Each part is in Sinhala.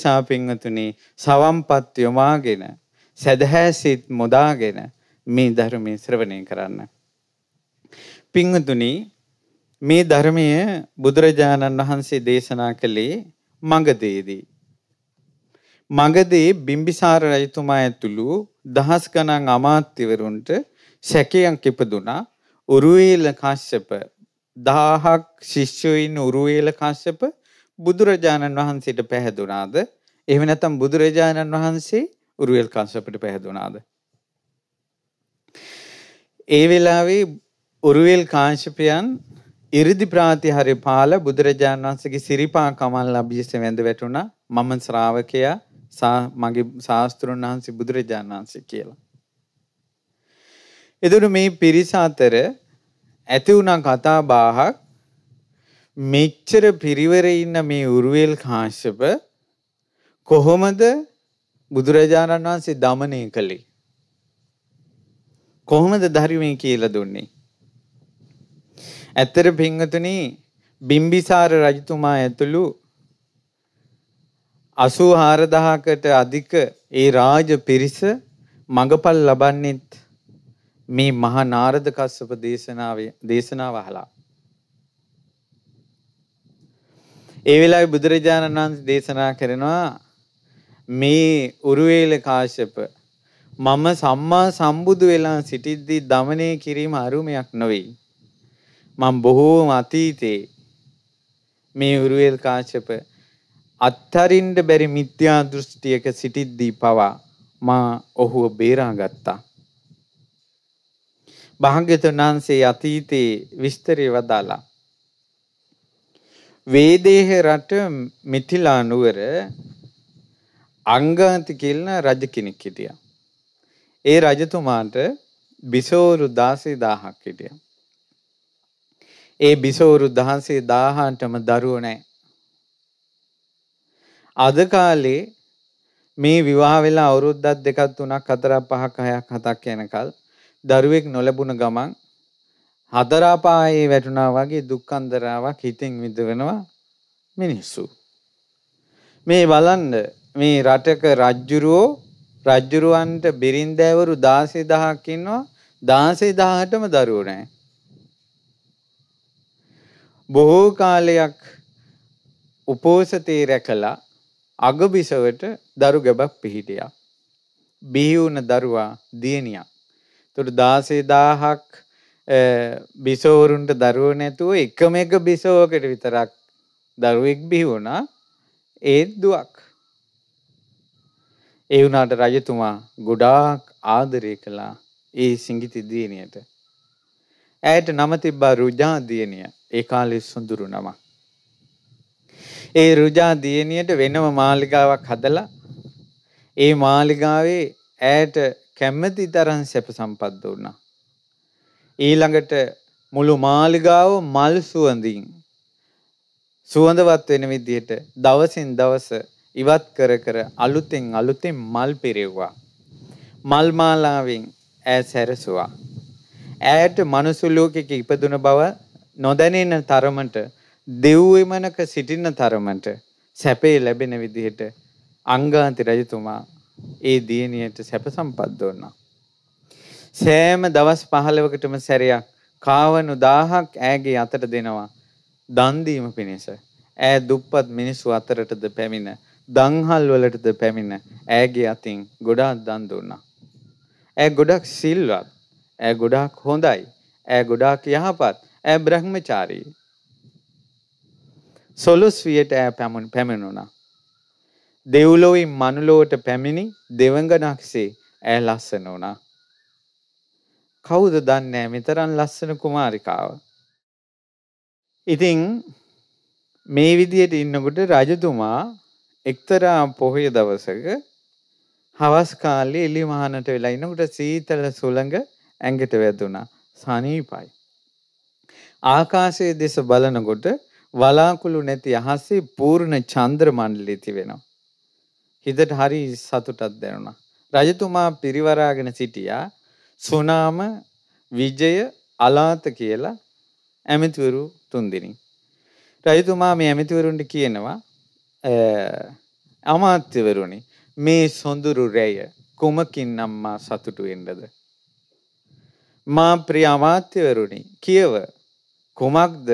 සා පින්වතුනි සවම්පත් යොමාගෙන සැදැහැ සිත් මොදාගෙන මේ ධර්මයේ ශ්‍රවණය කරන්න. පින්වතුනි මේ ධර්මය බුදුරජාණන් වහන්සේ දේශනා කළේ මගදේදී. මගදී බිම්බිසාර රජතුමා ඇතුළු දහස් ගණන් අමාත්‍යවරුන්ට සැකයක් ඉපදුනා උරුවේල කාශ්‍යප 1000ක් ශිෂ්‍යයින් උරුවේල කාශ්‍යප බුදුරජාණන් වහන්සේට පැහැදුනාද? එහෙම නැත්නම් බුදුරජාණන් වහන්සේ උරුවෙල් කස්සපට පැහැදුනාද? ඒ වෙලාවේ උරුවෙල් කාශ්‍යපයන් 이르දි ප්‍රාතිහාර්ය පාල බුදුරජාණන් වහන්සේගේ සිරිපා කමල් අභිෂේක වැඳ වැටුණා. මම ශ්‍රාවකයා මගේ ශාස්ත්‍රුන් වහන්සේ බුදුරජාණන් වහන්සේ කියලා. එදොර මේ පිරිස අතර ඇති වුණා කතා බාහක් මෙච්චර පිරිවරේ ඉන්න මේ උරුවෙල් කාශ්‍යප කොහොමද බුදුරජාණන් වහන්සේ দমনය කළේ කොහොමද ධර්මයේ කියලා දුන්නේ ඇත්තට පින්වතුනි බිම්බිසාර රජතුමා ඇතුළු 84000කට අධික ඒ රාජ පිරිස මඟපල් ලබන්නේත් මේ මහා නාරද කස්සප දේශනාවේ දේශනාව අහලා ඒ වෙලාවේ බුදුරජාණන් වහන්සේ දේශනා කරනවා මේ උරුවේල කාශ්‍යප මම සම්මා සම්බුදු වෙලා සිටිද්දී দমনය කිරීම අරුමයක් නොවේ. මම බොහෝම අතීතේ මේ උරුවේල් කාශ්‍යප අත්තරින්ද බැරි මිත්‍යා දෘෂ්ටියක සිටිද්දී පවා මා ඔහුව බේරාගත්තා. භාග්‍යතුන් වහන්සේ අතීතේ විස්තරය වදාලා වේදේහ රට මිථිලා නුවර අංගාති කියලා රජ කෙනෙක් හිටියා. ඒ රජතුමාට බිසෝරු 16000ක් හිටියා. ඒ බිසෝරු 16000ටම දරුවෝ නැහැ. අද කාලේ මේ විවාහ වෙලා අවුරුද්දක් දෙකක් තුනක් හතරක් පහක් හයක් හතක් යනකල් දරුවෙක් නොලැබුණ ගමන් හතරාපායේ වැටුණා වගේ දුක්ඛන්දරාවක් හිතෙන් විඳවෙනවා මිනිස්සු. මේ බලන්න මේ රටක රජ්ජුරුවෝ රජ්ජුරුවන්ට බිරින්දෑවරු 16000ක් ඉන්නවා 16000ටම දරුවෝ නැහැ. බොහෝ කාලයක් උපෝසතේ රැකලා අගබිසවට දරු ගැබක් පිහිටියා. බිහි වුණ දරුවා දියණියක්. එතකොට 16000ක් බිසෝවරුන්ට දරුවෝ නැතුව එකම එක බිසෝවකට විතරක් දරුවෙක් බිහි වුණා. ඒත් දුවක්. ඒ වුණාට රජතුමා ගොඩාක් ආදරය කළා ඒ සිඟිති දියණියට. ඇයට නම තිබ්බා රුජා දියණිය. ඒ කාලේ සොඳුරු නමක්. ඒ රුජා දියණියට වෙනම මාලිගාවක් හදලා ඒ මාලිගාවේ ඇයට කැමති තරම් සැප සම්පත් දුන්නා. ඊළඟට මුළු මාලිගාව මල් සුවඳින් සුවඳවත් වෙන විදිහට දවසින් දවස ඉවත් කර කර අලුතෙන් අලුතෙන් මල් පිරෙව්වා. මල් මාලාවෙන් ඈ සැරසුවා. ඈට මනුස්ස ලෝකෙක ඉපදුන බව නොදැනෙන තරමට දෙව්විමනක සිටින තරමට සැපේ ලැබෙන විදිහට අංගාන්ති රජතුමා ඒ දියණියට සැප සම්පත් දුන්නා. සෑම දවස් 15කටම සැරයක් කාවණු 1000ක් ඈගේ අතට දෙනවා. දන් දීම පිණිස ඈ දුප්පත් මිනිසු අතරටද පැමිණ දන්හල් වලටද පැමිණ ඈගේ අතින් ගොඩාක් දන් දුන්නා. ඈ ගොඩක් සිල්වත්, ඈ ගොඩාක් හොඳයි, ඈ ගොඩාක් යහපත්, ඈ බ්‍රහ්මචාරී. සොළොස්වියට ඈ පැමිණුණා. දෙව්ලොවින් මනුලොවට පැමිණි දෙවඟනක්සේ ඈ ලස්සන වුණා. කවුද දන්නේ මෙතරම් ලස්සන කුමාරිකාව. ඉතින් මේ විදියට ඉන්නකොට රජතුමා එක්තරා පොහොය දවසක හවස් කාලේ එළි මහනට වෙලා ඉන්නකොට සීතල සුළඟ ඇඟට වැදුනා. සනීපයි. ආකාශයේ දෙස බලනකොට වලාකුළු නැති අහසේ පූර්ණ චන්ද්‍ර මණ්ඩලය තිබෙනවා. හිතට හරි සතුටක් දැනුණා. රජතුමා පිරිවරාගෙන සිටියා. සුනාම විජය අලාත කියලා ඇමතිවරු තුන්දෙනින්. රජතුමා මේ ඇමතිවරුන්ට කියනවා අමාත්‍යවරුණි මේ සොඳුරු රැය කුමකින් නම්මා සතුටු වෙන්නද. මා ප්‍රිය අමාත්‍යවරුණි කියව කුමක්ද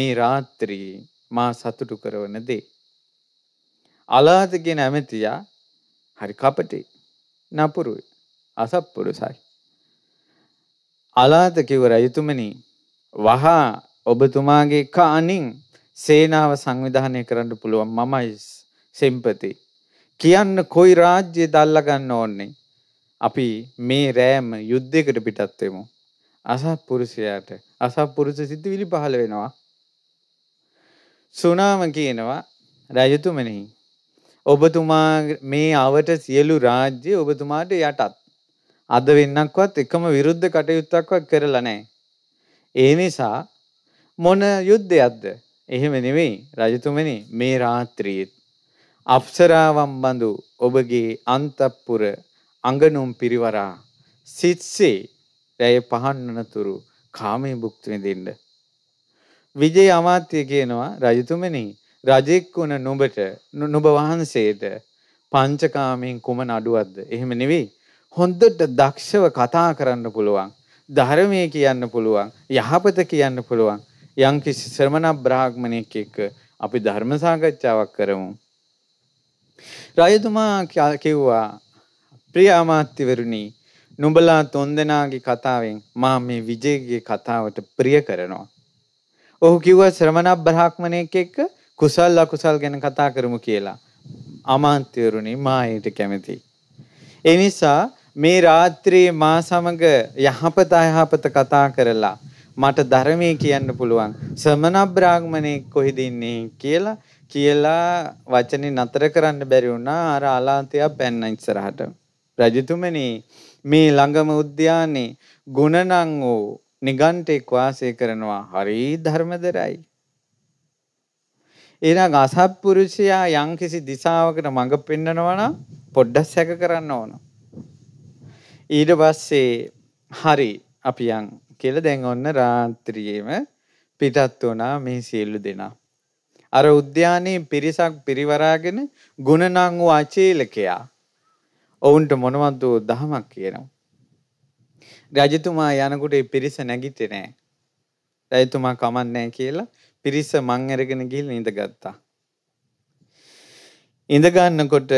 මේ රාත්‍රී මා සතුටු කරවන දේ. අලාතගෙන ඇමතියා හරි කපටේ නපුරුයි අසප්පුරුසයි. අලාත කිව රජතුමනි වහා ඔබතුමාගේ කානින් සේනාව සංවිධානය කරන්න පුළුවන් මමයි සෙම්පති. කියන්න කොයි රාජ්‍ය දල්ලගන්න ඕන්නේ. අපි මේ රෑම යුද්ධයකට පිටත්වෙමු. අසත්පුරුෂයාට අසත්පුරුෂ සිතිවිලි පහළ වෙනවා. සුනාම කියනවා රජතුමනි ඔබතුමා මේ අවට සියලු රාජ්‍ය ඔබතුමාට යටත් අද වෙන්නක්වත් එකම විරුද්ධ කටයුත්තක්වත් කරලා නැහැ. ඒ නිසා මොන යුද්ධයක්ද? එහෙම නෙවෙයි රජතුමනි මේ රාත්‍රියේ අප්සරාවම් බඳු ඔබගේ අන්තපුර අඟනුම් පිරිවරා සිත්සේ රැය පහන් වනතුරු කාමයේ භුක්ති විඳින්න. විජේ අමාත්‍ය කියනවා රජතුමනි රජෙක් වුණ නුඹට නුඹ වහන්සේට පංචකාමයෙන් කුමන අඩුවක්ද? එහෙම නෙවෙයි හොඳට දක්ෂව කතා කරන්න පුළුවන් ධර්මයේ කියන්න පුළුවන් යහපත කියන්න පුළුවන් යම්කිසි ශ්‍රමණ බ්‍රාහ්මණයෙක් එක්ක අපි ධර්ම සාකච්ඡාවක් කරමු රජතුමා කිව්වා ප්‍රිය අමාත්‍යවරුනි නුඹලා තොන්දෙනාගේ කතාවෙන් මා මේ විජේගේ කතාවට ප්‍රිය කරනවා ඔහු කිව්වා ශ්‍රමණ බ්‍රාහ්මණයෙක් එක්ක කුසල් අකුසල් ගැන කතා කරමු කියලා. අමාත්‍යවරුනි මා ඊට කැමති. ඒ නිසා මේ රාත්‍රියේ මා සමග යහපත අයහපත කතා කරලා මට ධර්මයේ කියන්න පුළුවන් සමන බ්‍රාහ්මණෙක් කොහෙද ඉන්නේ කියලා කියලා වචනේ නතර කරන්න බැරි වුණා අර අලාන්තයා පැන්න ඉස්සරහට රජතුමනි මේ ළඟම උද්‍යානයේ ගුණනම් වූ නිගණ්ඨෙක් වාසය කරනවා හරි ධර්මදරයි එහෙනම් අසත්පුරුෂයා යම්කිසි දිශාවකට මඟ පෙන්නනවා නම් පොඩ්ඩක් සැක කරන්න ඕන ඊට පස්සේ හරි අපි යන් කියලා දැන් ඔන්න රාත්‍රියේම පිටත් වුණා මේ සියලු දෙනා. අර උද්‍යානයේ පිරිසක් පිරිවරාගෙන ගුණනම් වූ ආචීලකයා ඔවුන්ට මොනවද දහමක් කියනවා. රජතුමා යනකොට ඒ පිරිස නැගිටින්නේ නැහැ. රජතුමා කමන්නේ කියලා පිරිස මං අරගෙන ගිහින් ඉඳගත්තා. ඉඳ ගන්නකොට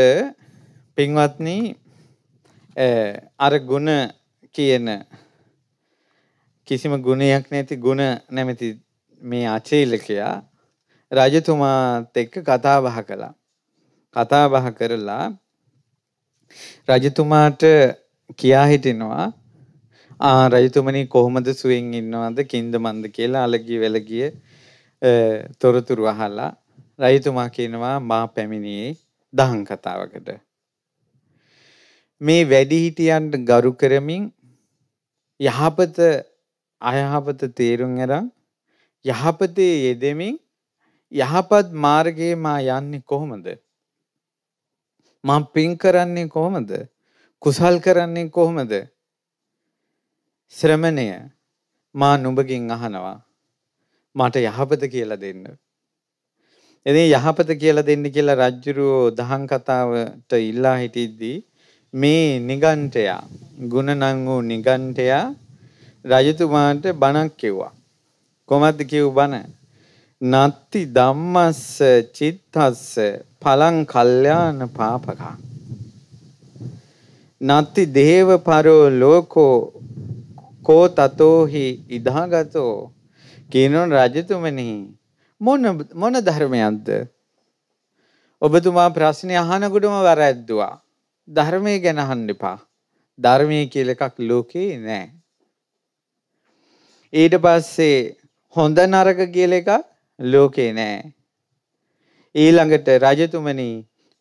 පින්වත්නි අර ගුණ කියන කිසිම ගුණයක් නැති ගුණ නැමැති මේ අචේලකයා රජතුමාත් එක්ක කතා බහ කළා. කතා බහ කරලා රජතුමාට කියා හිටිනවා ආ රජතුමනි කොහොමද සුවෙන් ඉන්නවද කින්ද මන්ද කියලා අලගිය වැලගිය තොරතුරු අහලා රජතුමා කියනවා මා පැමිණියේ දහම් කතාවකට. මේ වැඩිහිටියන්ට ගරු කරමින් යහපත අයහපත තේරුම් අරන් යහපතේ යෙදෙමින් යහපත් මාර්ගයේ මා යන්නේ කොහොමද? මා පින් කරන්නේ කොහොමද? කුසල් කරන්නේ කොහොමද? ශ්‍රමණය මා නුඹගෙන් අහනවා මට යහපත කියලා දෙන්න. එනේ යහපත කියලා දෙන්න කියලා රජ්ජුරුවෝ දහම් කතාවට ඉල්ලා හිටිද්දී මේ නිගණ්ඨයා ගුණනම් වූ නිගණ්ඨයා රජතුමාට බණක් කිව්වා. කොහොමද කිව් බණ? නත්ති ධම්මස්ස චිත්තස්ස පලං කල්යාණ පාපකා. නත්ති දේව පරෝ ලෝකෝ කෝ තතෝහි ඉදාගතෝ කියනොන් රජතුමනි මොන මොන ධර්මයක්ද ඔබතුමා ප්‍රශ්නේ අහනකොටම වැරද්දුවා ධර්මය ගැන අහන්න එපා. ධර්මය කියලා එකක් ලෝකේ නැහැ. ඊට පස්සේ හොඳ නරක කියලා එකක් ලෝකේ නැහැ. ඊළඟට රජතුමනි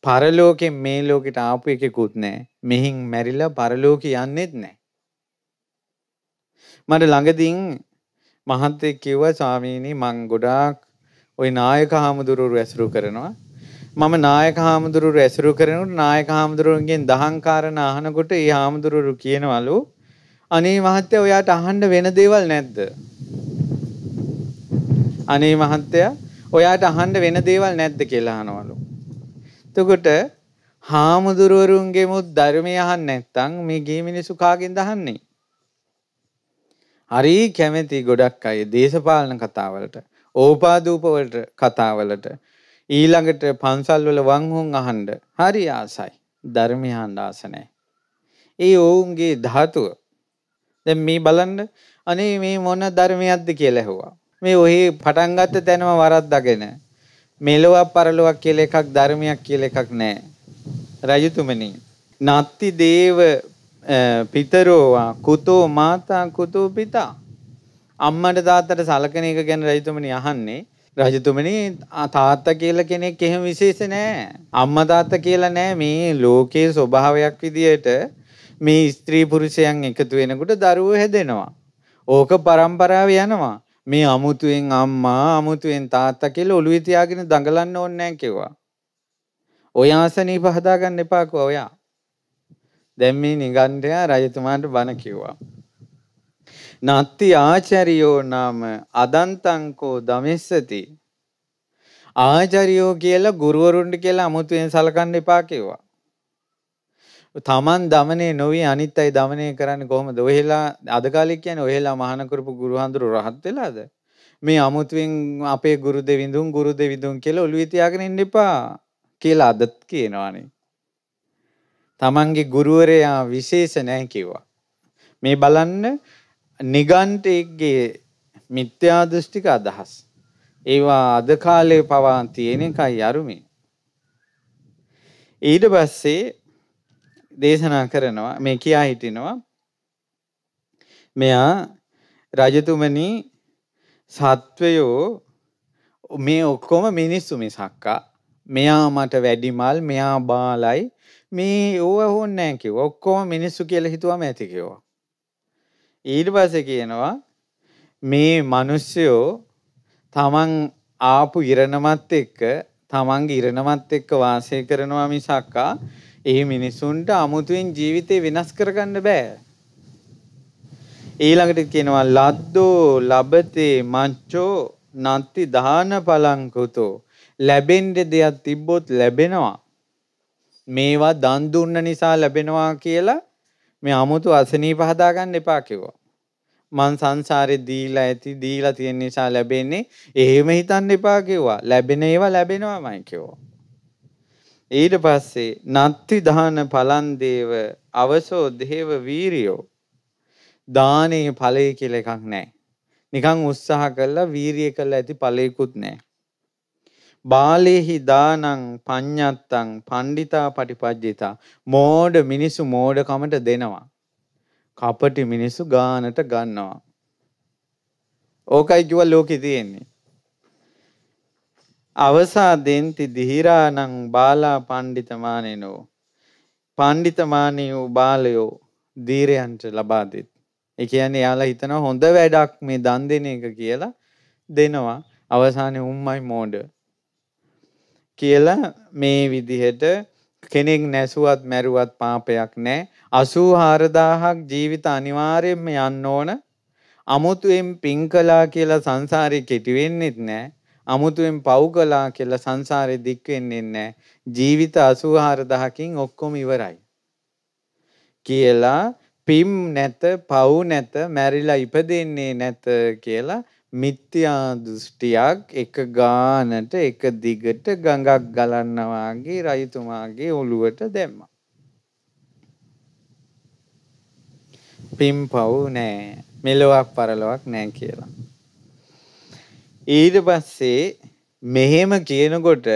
පරලෝකෙන් මේ ලෝකෙට ආපු එකෙකුත් නැහැ. මෙහින් මැරිලා පරලෝකෙ යන්නෙත් නැහැ. මට ළඟදීන් මහන්තෙක් කිව්වා ස්වාමීනි මං ගොඩාක් ওই නායක හාමුදුරුවෝ ඇසුරු කරනවා මම නායක හාමුදුරුවෝ ඇසුරු කරනකොට නායක හාමුදුරුවන්ගෙන් දහං කාරණා අහනකොට ඒ හාමුදුරුවෝ කියනවලු අනේ මහත්තයා ඔයාට අහන්න වෙන දේවල් නැද්ද? අනේ මහත්තයා ඔයාට අහන්න වෙන දේවල් නැද්ද කියලා අහනවලු. එතකොට හාමුදුරුවරුන්ගෙමුත් ධර්මය අහන්න නැත්නම් මේ ගේ මිනිසු කාගෙන්ද අහන්නේ? හරි කැමැති ගොඩක් අය දේශපාලන කතාවලට, ඕපාදූප වලට කතාවලට ඊළඟට පන්සල් වල වංහුන් අහන්න හරි ආසයි. ධර්මය අහන්න ආස නැහැ. ඒ ඔවුන්ගේ ධාතුව. දැන් මේ බලන්න අනේ මේ මොන ධර්මයක්ද කියලා ඇහුවා. මේ ඔහි පටන් ගත්ත තැනම වරද්දාගෙන මෙලොවක් පරලොවක් කියලා එකක් ධර්මයක් කියලා එකක් නැහැ. රජතුමනි, නත්ති දේව පිතරෝවා කුතෝ මාතා කුතෝ පිතා. අම්මට තාත්තට සලකන එක ගැන රජතුමනි අහන්නේ. රජතුමනි තාත්තා කියලා කෙනෙක් එහෙම විශේෂ නෑ. අම්මා තාත්තා කියලා නෑ මේ ලෝකයේ ස්වභාවයක් විදියට මේ ස්ත්‍රී පුරුෂයන් එකතු වෙනකොට දරුවෝ හැදෙනවා. ඕක પરම්පරාව යනවා. මේ අමුතුවෙන් අම්මා අමුතුවෙන් තාත්තා කියලා ඔළුවේ තියාගෙන දඟලන්න ඕනේ නෑ කිව්වා. ඔය ආසනීප හදාගන්න එපා කිව්වා ඔයා. දැන් මේ නිගණ්ඨයා රජතුමාට බණ කිව්වා. නත්ති ආචරියෝ නාම අදන්තංකෝ දමෙස්සති ආචරියෝ කියලා ගුරුවරුන්ට කියලා අමුතුවෙන් සලකන්න එපා කිව්වා. තමන් দমনේ නොවි අනිත් අය দমনේ කරන්නේ කොහොමද? ඔහෙලා අද කාලේ කියන්නේ ඔහෙලා මහාන කරපු ගුරුහඳුරු රහත් වෙලාද? මේ අමුතුවෙන් අපේ ගුරු දෙවිඳුන් ගුරු දෙවිඳුන් කියලා ඔළුවේ තියාගෙන ඉන්න එපා කියලා අදත් කියනවානේ. තමන්ගේ ගුරුවරයා විශේෂ නැහැ කිව්වා. මේ බලන්න නිගන්ටේක්ගේ මිත්‍යා දෘෂ්ටික අදහස්. ඒවා අද කාලේ පවා තියෙන එකයි අරුමේ. ඊට පස්සේ දේශනා කරනවා මේ කියා හිටිනවා මෙයා රජතුමනි සත්වයෝ මේ ඔක්කොම මිනිස්සු මිසක්කා මෙයා මට වැඩිමල් මෙයා බාලයි මේ ඕව හොන්නේ නැහැ කිව්වා ඔක්කොම මිනිස්සු කියලා හිතුවම ඇති කිව්වා ඊට පස්සේ කියනවා මේ මිනිස්සයෝ තමන් ආපු ඉරණමත් එක්ක තමන්ගේ ඉරණමත් එක්ක වාසය කරනවා මිසක්කා ඒ මිනිසුන්ට අමුතුවෙන් ජීවිතේ වෙනස් කරගන්න බෑ. ඊළඟට කියනවා ලද්දෝ ලබතේ මච්චෝ නත්ති දාන පලංකුතෝ ලැබෙන්න දෙයක් තිබ්බොත් ලැබෙනවා. මේවා දන් දුන්න නිසා ලැබෙනවා කියලා මේ 아무තු අසනීප හදාගන්න එපා කිව්වා. මං සංසාරේ දීලා ඇති දීලා තියෙන නිසා ලැබෙන්නේ එහෙම හිතන්න එපා කිව්වා. ලැබෙන ඒවා ලැබෙනවාමයි කිව්වා. ඊට පස්සේ නත්ති දාන පලන් දේව අවසෝ දේව වීරියෝ දානේ ඵලය කියලා එකක් නැහැ. නිකන් උත්සාහ කළා වීරිය කළා ඇති ඵලයකුත් නැහැ. බාලේහි දානං පඤ්ඤත්තං පණ්ඩිතා පටිපජ්ජිතා මෝඩ මිනිසු මෝඩකමට දෙනවා. කපටි මිනිසු ගානට ගන්නවා. ඕකයි කිව්වා ලෝකේ තියෙන්නේ. අවසාදෙන්ති දිහිරාණං බාලා පණ්ඩිතමානෙනෝ. පණ්ඩිතමානී වූ බාලයෝ දීරයන්ට ලබා දෙත්. ඒ කියන්නේ යාලා හිතනවා හොඳ වැඩක් මේ දන් දෙන එක කියලා දෙනවා. අවසානයේ උම්මයි මෝඩ. කියලා මේ විදිහට කෙනෙක් නැසුවත් මැරුවත් පාපයක් නැහැ. 84000ක් ජීවිත අනිවාර්යයෙන්ම යන්න ඕන. අමුතුවෙන් පින් කළා කියලා සංසාරේ කෙටි වෙන්නෙත් නැහැ. අමුතුවෙන් පව් කළා කියලා සංසාරේ දික් වෙන්නේ නැහැ. ජීවිත 84000කින් ඔක්කොම ඉවරයි. කියලා පිම් නැත, පව් නැත, මැරිලා ඉපදෙන්නේ නැත කියලා මිත්‍යා දෘෂ්ටියක් එක ගානට එක දිගට ගඟක් ගලන්නවා වගේ රයිතුමාගේ ඔළුවට දැම්මා. පිම්පව් නෑ මෙලොවක් පරලොවක් නෑ කියලා. ඊට පස්සේ මෙහෙම කියනකොට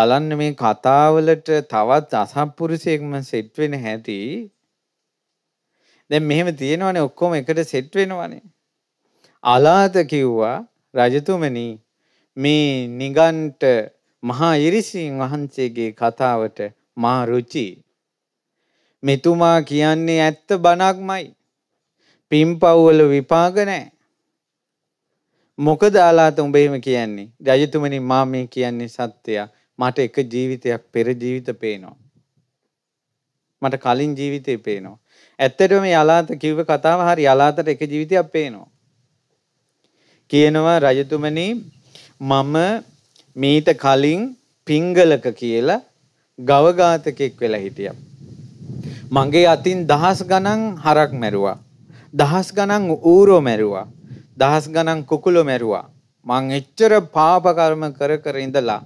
බලන්න මේ කතාවලට තවත් අසත්පුරුෂයෙක්ම සෙට් වෙන හැටි දැන් මෙහෙම තියෙනවනේ ඔක්කොම එකට සෙට් වෙනවනේ අලාත කිව්වා රජතුමනි මේ නිගන්ට මහා ඉරිසින් වහන්සේගේ කතාවට මා රුචි. මෙතුමා කියන්නේ ඇත්ත බණක්මයි. පින්පව්වල විපාක නැහැ. මොකද ආලාත උඹ එහෙම කියන්නේ? රජතුමනි මා මේ කියන්නේ සත්‍යය. මට එක ජීවිතයක් පෙර ජීවිත පේනවා. මට කලින් ජීවිතේ පේනවා. ඇත්තටම මේ අලාත කිව්ව කතාව හරි අලාතට එක ජීවිතයක් පේනවා. කියනවා රජතුමනි මම මීට කලින් පිංගලක කියලා ගවඝාතකෙක් වෙලා හිටියා. මගේ අතින් දහස් ගණන් හරක් මැරුවා. දහස් ගණන් ඌරෝ මැරුවා. දහස් ගණන් කුකුලෝ මැරුවා. මං එච්චර පාප කර්ම කර කර ඉඳලා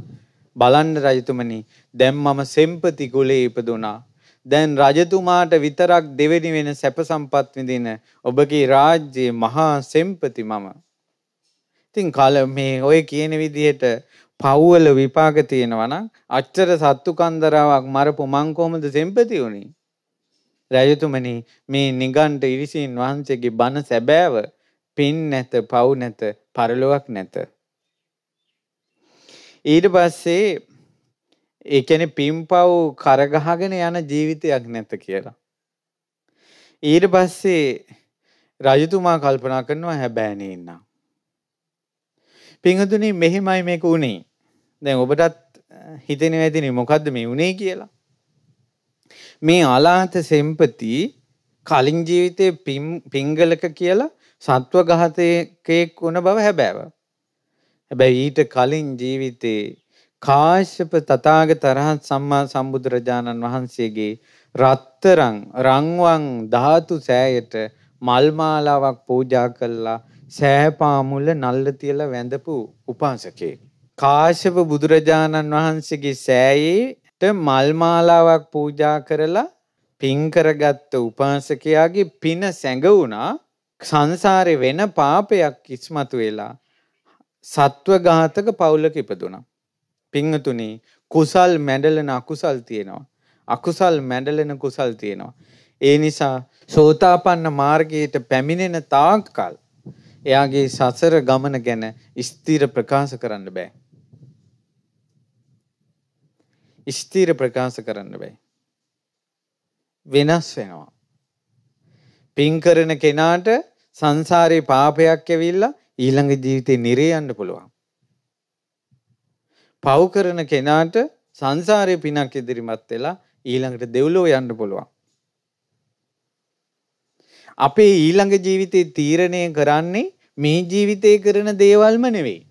බලන්න රජතුමනි දැන් මම සෙම්පති කුලේ ඉපදුනා. දැන් රජතුමාට විතරක් දෙවෙනි වෙන සැප සම්පත් විඳින ඔබගේ රාජ්‍යයේ මහා සෙම්පති මම. ඉතින් කල මේ ඔය කියන විදිහට පව්වල විපාක තියෙනවා නම් අච්චර සත්තු කන්දරාවක් මරපු මං කොහොමද සෙම්පති වුණේ? රජතුමනි මේ නිගණ්ඨ ඉරිසින් වහන්සේගේ බණ සැබෑව පින් නැත පව් නැත පරලොවක් නැත ඊට පස්සේ ඒ කියන්නේ පින් පව් කරගහගෙන යන ජීවිතයක් නැත කියලා ඊට පස්සේ රජතුමා කල්පනා කරනවා හැබෑ නේ පිංහතුනි මෙහෙමයි මේක උනේ. දැන් ඔබටත් හිතෙනවා ඇතිනේ මොකද්ද මේ උනේ කියලා. මේ අලාත සෙම්පති කලින් ජීවිතේ පිංගලක කියලා සත්ව ඝාතකයෙක් වුණ බව හැබෑව. හැබැයි ඊට කලින් ජීවිතේ කාශ්‍යප තථාගත රහත් සම්මා සම්බුදුරජාණන් වහන්සේගේ රත්තරන් රන්වන් ධාතු සෑයට මල් මාලාවක් පූජා කළා සෑපාමුල නල්ල තියලා වැඳපු උපාසකයෙක්. කාශ්‍යප බුදුරජාණන් වහන්සේගේ සෑයේට මල් මාලාවක් පූජා කරලා පින් කරගත්ත උපාසකයාගේ පින සැඟවුණා සංසාරේ වෙන පාපයක් ඉස්මතු වෙලා සත්ව ඝාතක පවුලක ඉපදුණා. පින්තුනි කුසල් මැඩලෙන අකුසල් තියෙනවා. අකුසල් මැඩලෙන කුසල් තියෙනවා. ඒ නිසා සෝතාපන්න මාර්ගයට පැමිණෙන තාක්කල් එයාගේ සසර ගමන ගැන ස්ථීර ප්‍රකාශ කරන්න බෑ. ස්ථීර ප්‍රකාශ කරන්න බෑ. වෙනස් වෙනවා. පින් කරන කෙනාට සංසාරේ පාපයක් ඇවිල්ලා ඊළඟ ජීවිතේ නිරේ යන්න පුළුවන්. පව් කරන කෙනාට සංසාරේ පිනක් ඉදිරිමත් වෙලා ඊළඟට දෙව්ලෝ යන්න පුළුවන්. අපේ ඊළඟ ජීවිතේ තීරණය කරන්නේ මේ ජීවිතේ කරන දේවල්ම නෙවෙයි.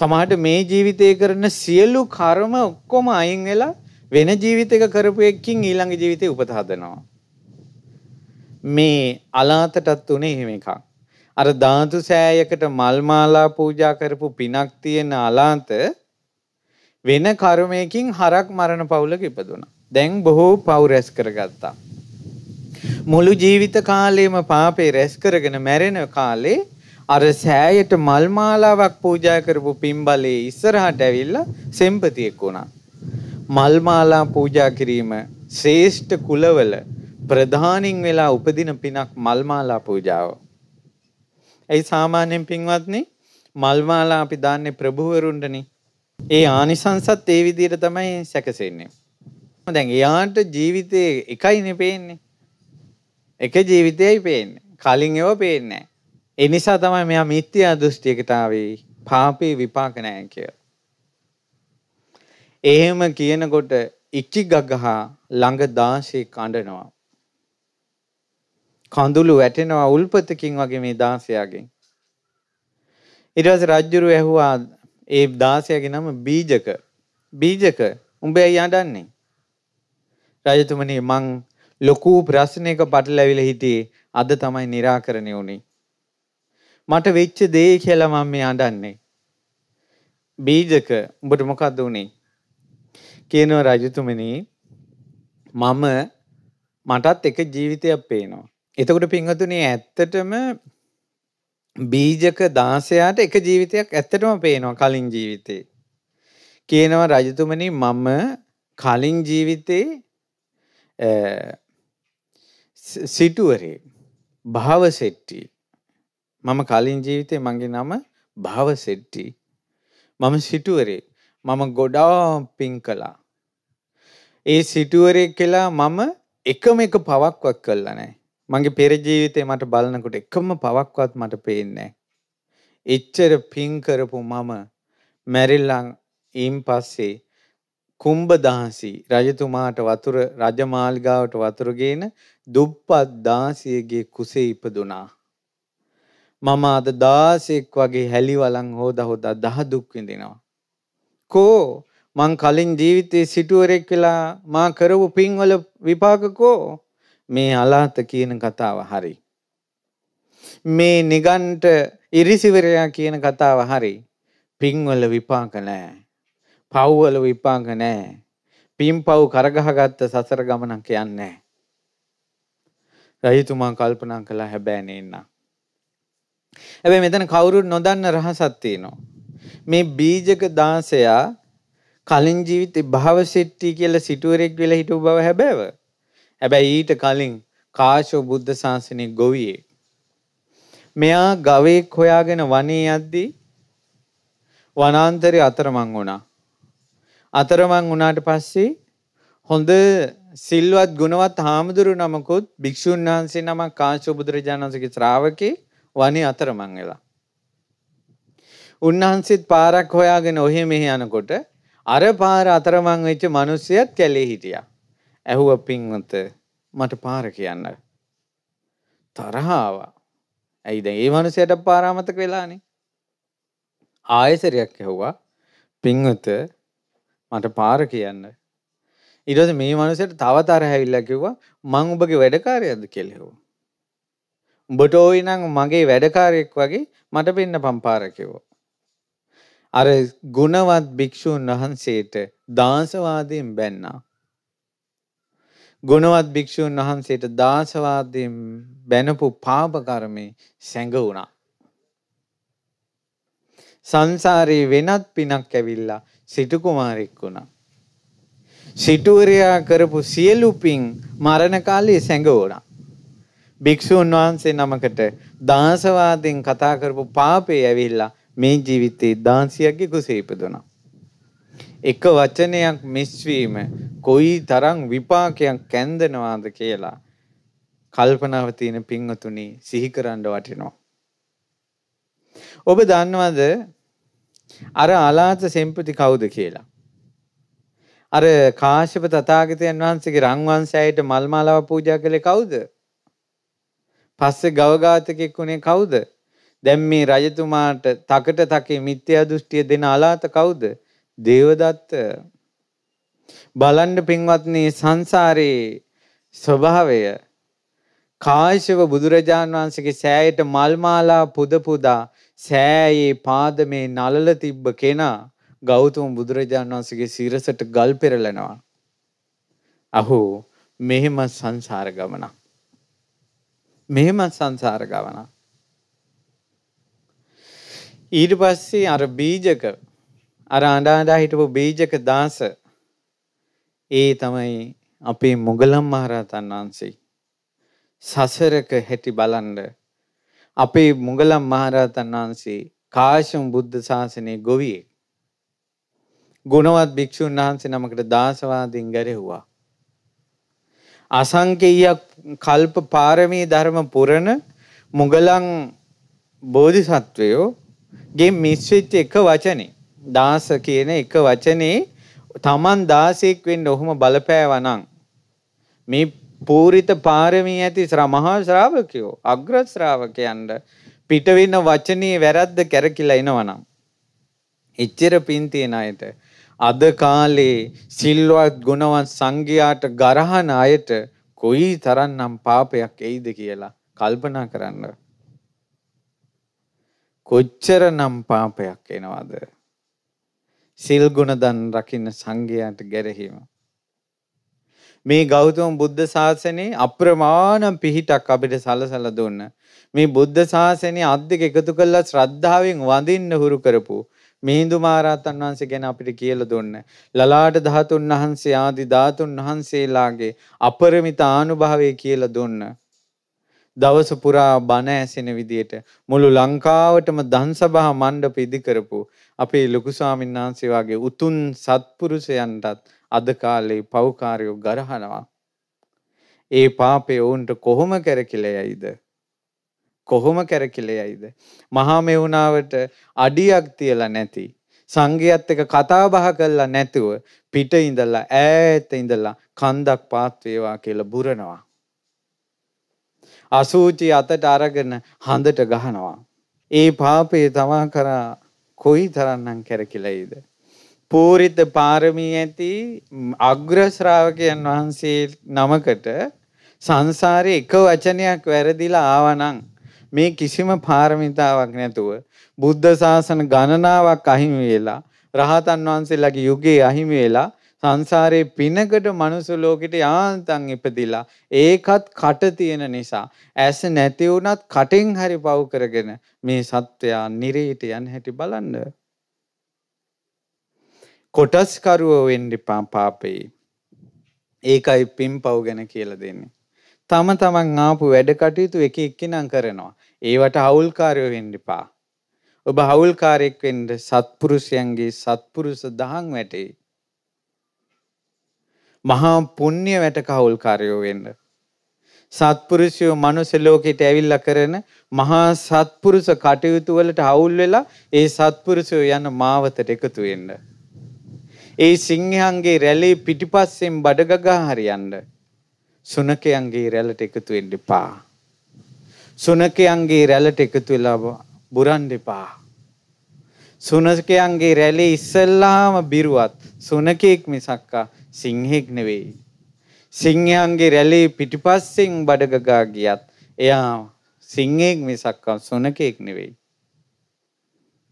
සමහරට මේ ජීවිතේ කරන සියලු කර්ම ඔක්කොම අයින් වෙලා වෙන ජීවිතයක කරපු එකකින් ඊළඟ ජීවිතේ උපත හදනවා. මේ අලාතටත් උනේ එහෙම එකක්. අර ධාතු සෑයකට මල් මාලා පූජා කරපු පිනක් තියෙන අලාන්ත වෙන කර්මයකින් හරක් මරණ පවුලක ඉපදුණා. දැන් බොහෝ පව් රැස් කරගත්තා. මුළු ජීවිත කාලයම පාපේ රැස් කරගෙන මැරෙන කාලේ අර සෑයට මල් මාලාවක් පූජා කරපු පින්බලේ ඉස්සරහට ඇවිල්ලා සෙම්පතියෙක් වුණා. මල් මාලා පූජා කිරීම ශ්‍රේෂ්ඨ කුලවල ප්‍රධානින් වෙලා උපදින පිනක් මල් මාලා පූජාව. ඒ සාමාන්‍යයෙන් පින්වත්නි මල් මාලා අපි දාන්නේ ප්‍රභූවරුන්ටනේ. ඒ ආනිසංසත් ඒ විදිහට තමයි සැකසෙන්නේ. දැන් එයාට ජීවිතේ එකයිනේ පේන්නේ. එක ජීවිතයයි පේන්නේ. කලින් ඒවා පේන්නේ නැහැ. ඒ නිසා තමයි මෙයා මිත්‍යා දෘෂ්ටියකතාවේ පාපේ විපාක නැහැ කියලා. එහෙම කියනකොට ඉච්චිගගහ ළඟ 16 කඳනවා. කඳුළු වැටෙනවා උල්පතකින් වගේ මේ 16ගෙන්. ඊට පස්සේ රජුරු ඇහුවා ඒ 16ගේ නම බීජක. බීජක උඹ ඇයි අඬන්නේ? රජතුමනි මං ලොකු ප්‍රශ්නයක පටලැවිලා හිටියේ අද තමයි निराකරණය උනේ. මට වෙච්ච දේ කියලා මම මේ අඬන්නේ. බීජක උඹට මොකද්ද උනේ? කියනවා රජතුමනි මම මටත් එක ජීවිතයක් පේනවා. එතකොට පින්වතුනේ ඇත්තටම බීජක 16ට එක ජීවිතයක් ඇත්තටම පේනවා කලින් ජීවිතේ. කියනවා රජතුමනි මම කලින් ජීවිතේ සිටුවරේ භාවසෙට්ටි මම කලින් ජීවිතේ මගේ නම භාවසෙට්ටි මම සිටුවරේ මම ගොඩා පින් කළා ඒ සිටුවරේ කියලා මම එකම එක පවක්වත් කළා නෑ මගේ පෙර ජීවිතේ මට බලනකොට එකම පවක්වත් මට පේන්නේ එච්චර පින් කරපු මම මැරිල්ලන් ඊන් පස්සේ කුම්බදාසි රජතුමාට වතුර රජමාලිගාවට වතුර ගේන දුප්පත් දාසියගේ කුසේ ඉපදුනා. මම අද දාසෙක් වගේ හැලිවලන් හොදා හොදා දහ දුක් විඳිනවා. කෝ මං කලින් ජීවිතේ සිටුවරෙක් වෙලා මා කරපු පින්වල විපාක කෝ මේ අලාත කියන කතාව හරි. මේ නිගන්ට ඉරිසිවරයා කියන කතාව හරි. පින්වල විපාක නෑ. පව්වල විපාක නෑ. පින් පව් කරගහගත්ත සසර ගමනක් යන්නේ නෑ. රහිතුමා කල්පනා කළා හැබැයි නේන්න. හැබැයි මෙතන කවුරුත් නොදන්න රහසක් තියෙනවා. මේ බීජක 16 කලින් ජීවිතේ භවසෙට්ටි කියලා සිටුවරෙක් වෙලා හිටු බව හැබෑව. හැබැයි ඊට කලින් කාශ්‍යප බුද්ධ ශාසනයේ ගොවියෙක්. මෙයා ගවයෙක් හොයාගෙන වනේ යද්දී වනාන්තරේ අතරමං වුණා. අතරමං වුණාට පස්සේ හොඳ සිල්වත් ගුණවත් හාමුදුරු නමකුත් භික්ෂූන් වහන්සේ නම කාශ්‍යප බුදුරජාණන්සේගේ ශ්‍රාවකේ වනේ අතරමං වෙලා. උන්වහන්සේත් පාරක් හොයාගෙන ඔහෙ මෙහෙ යනකොට අර පාර අතරමං වෙච්ච මිනිස්සයත් කැලේ හිටියා. ඇහුව පින්වත මට පාර කියන්න. තරහාව. ඇයි දැන් ඒ මිනිසයාට පාරාමතක වෙලානේ? ආයෙසරයක් ඇහුවා. පින්වත මට පාර කියන්න. ඉරස මේ මනුසයට තවතර හැවිල්ල කිව්වා මං උඹගේ වැඩකාරයද කෙලෙවෝ. උඹට ඕයිනං මගේ වැඩකාරයෙක් වගේ මට පෙන්න පම්පාරකිවෝ. අර ගුණවත් භික්‍ෂූන් වහන්සේට දාසවාදයෙන් බැන්නා. ගුණවත් භික්‍ෂූන් වහන්සේට දාසවාදයෙන් බැනපු පාපකරමේ සැඟ වුණා. සංසාරයේ වෙනත් පිනක් ඇවිල්ලා සිටු කුමාරෙක් වුණා. සිටුවරයා කරපු සියලු පින් මරණ කාලේ සැඟවුණා. භික්ෂුන් වහන්සේ නමකට දාසවාදෙන් කතා කරපු පාපේ ඇවිල්ලා මේ ජීවිතේ දාන්සියගේ කුසේ ඉපදුණා. එක වචනයක් මිස්වීම කොයි තරම් විපාකයක් කැන්දනවාද කියලා කල්පනාව තියෙන පින්වතුනි සිහි කරන්න වටිනවා. ඔබ දන්නවද අර ආලාත සෙම්පති කවුද කියලා. අර කාශ්‍යප තථාගතයන් වහන්සේගේ රංවංශයට මල් මාලාව පූජා කළේ කවුද? පස්සේ ගවඝාතකෙක් වුණේ කවුද? දැන් මේ රජතුමාට තකට තකේ මිත්‍යා දෘෂ්ටිය දෙන ආලාත කවුද? දේවදත්ත. බලන්න පින්වත්නි සංසාරේ ස්වභාවය කාශ්‍යප බුදුරජාන් වහන්සේගේ සෑයට මල් මාලා පුද පුදා සෑයේ පාදමේ නලල තිබ්බ කෙනා ගෞතම බුදුරජාණන් වහන්සේගේ සිරසට ගල් පෙරලනවා. අහෝ මෙහෙම සංසාර ගමන. මෙහෙම සංසාර ගමන. ඊට පස්සේ අර බීජක අර අඬාඩා හිටපු බීජක දාස ඒ තමයි අපේ මොගලම් මහරහතන් වහන්සේ. සසරක හැටි බලන්න අපේ මුගලන් මහරහතන් වහන්සේ කාශ්‍යප බුද්ධ ශාසනයේ ගොවියෙක්. ගුණවත් භික්ෂුන් වහන්සේ නමකට දාසවාදීන් ගැරෙව්වා. අසංකේයයක් කල්ප පාරමී ධර්ම පුරණ මුගලන් බෝධිසත්වයෝ ගේ මිශ්‍රිත එක වචනේ දාස කියන එක වචනේ තමන් දාසෙක් වෙන්න ඔහොම බලපෑවනම් මේ පූරිත පාරමී ඇති ශ්‍රමහා ශ්‍රාවකයෝ අග්‍ර ශ්‍රාවකයන්ට පිටවෙන වචනයේ වැරද්ද කැරකිලා එනවනම් එච්චර පින් තියෙන අයට අද කාලේ සිල්වත් ගුණවත් සංඝයාට ගරහන අයට කොයි තරම්නම් පාපයක් එයිද කියලා කල්පනා කරන්න කොච්චරනම් පාපයක් එනවද සිල් ගුණ දන් රකින්න සංඝයාට ගැරහීම මේ ගෞතම බුද්ධ ශාසනයේ අප්‍රමාණ පිහිටක් අපිට සලසලා දුන්න මේ බුද්ධ ශාසනයේ අත් දෙක එකතු කළා ශ්‍රද්ධාවෙන් වඳින්න හුරු කරපු මිහිඳු මහරහතන් වහන්සේ ගැන අපිට කියලා දුන්න ලලාට ධාතුන් වහන්සේ ආදි ධාතුන් වහන්සේලාගේ අපරිමිත ආනුභාවය කියලා දුන්න දවස පුරා බණ ඇසෙන විදියට මුළු ලංකාවටම දන්සභා මණ්ඩප ඉදි කරපු අපේ ලොකු ස්වාමීන් වහන්සේ වගේ උතුම් සත්පුරුෂයන්ටත් අද කාලේ පව්කාරයෝ ගරහනවා. ඒ පාපය ඔවුන්ට කොහොම කරකිලයයිද? කොහොම කරකිලයයිද? මහා මෙවුනාවට අඩියක් තියලා නැති සංගයත් එක කතා බහ කළා නැතුව පිට ඉඳලා ඈත ඉඳලා කන්දක් පාත් වේවා කියලා බුරනවා. අසූචි අතට අරගෙන හඳට ගහනවා. ඒ පාපේ තමා කරා කොයි තරම්නම් කරකිලයිද? පූරිත පාරමී ඇති අග්‍ර ශ්‍රාවකයන් වහන්සේ නමකට සංසාරේ එක වචනයක් වැරදිලා ආවනම් මේ කිසිම පාරමිතාවක් නැතුව බුද්ධ ශාසන ගණනාවක් අහිමි වෙලා රහතන් වහන්සේලාගේ යුගයේ අහිමි වෙලා සංසාරේ පිනකට මනුස්ස ලෝකෙට යාන්තම් ඉපදිලා ඒකත් කට තියෙන නිසා ඇස නැති වුණත් කටෙන් හරි පව කරගෙන මේ සත්වයා නිරේට යන හැටි බලන්න කොටස්කරුවෝ වෙන්න එපා පාපේ. ඒකයි පින්පව් ගැන කියලා දෙන්නේ. තම තමන් ආපු වැඩ කටයුතු එක එක්කෙනා කරනවා. ඒවට හවුල්කාරයෝ වෙන්න එපා. ඔබ හවුල්කාරයෙක් වෙන්න සත්පුරුෂයන්ගේ සත්පුරුෂ දහම් වැටේ. මහා පුණ්‍ය වැට කහුල්කාරයෝ වෙන්න. සත්පුරුෂයෝ මනුස්ස ලෝකෙට ඇවිල්ලා කරන මහා සත්පුරුෂ කටයුතු වලට හවුල් වෙලා ඒ සත්පුරුෂයෝ යන මාවතට එකතු වෙන්න. ඒ සිංහයන්ගේ රැළේ පිටිපස්සෙන් බඩගගා හරියන්න. සුනකයන්ගේ රැළට එකතු වෙන්න එපා. සුනකයන්ගේ රැළට එකතු වෙලා බුරන්න එපා. සුනකයන්ගේ රැළේ ඉස්සල්ලාම බිරුවත් සුනකෙක් මිසක්කා සිංහෙක් නෙවෙයි. සිංහයන්ගේ රැළේ පිටිපස්සෙන් බඩගගා ගියත් එයා සිංහෙක් මිසක්කා සුනකෙක් නෙවෙයි.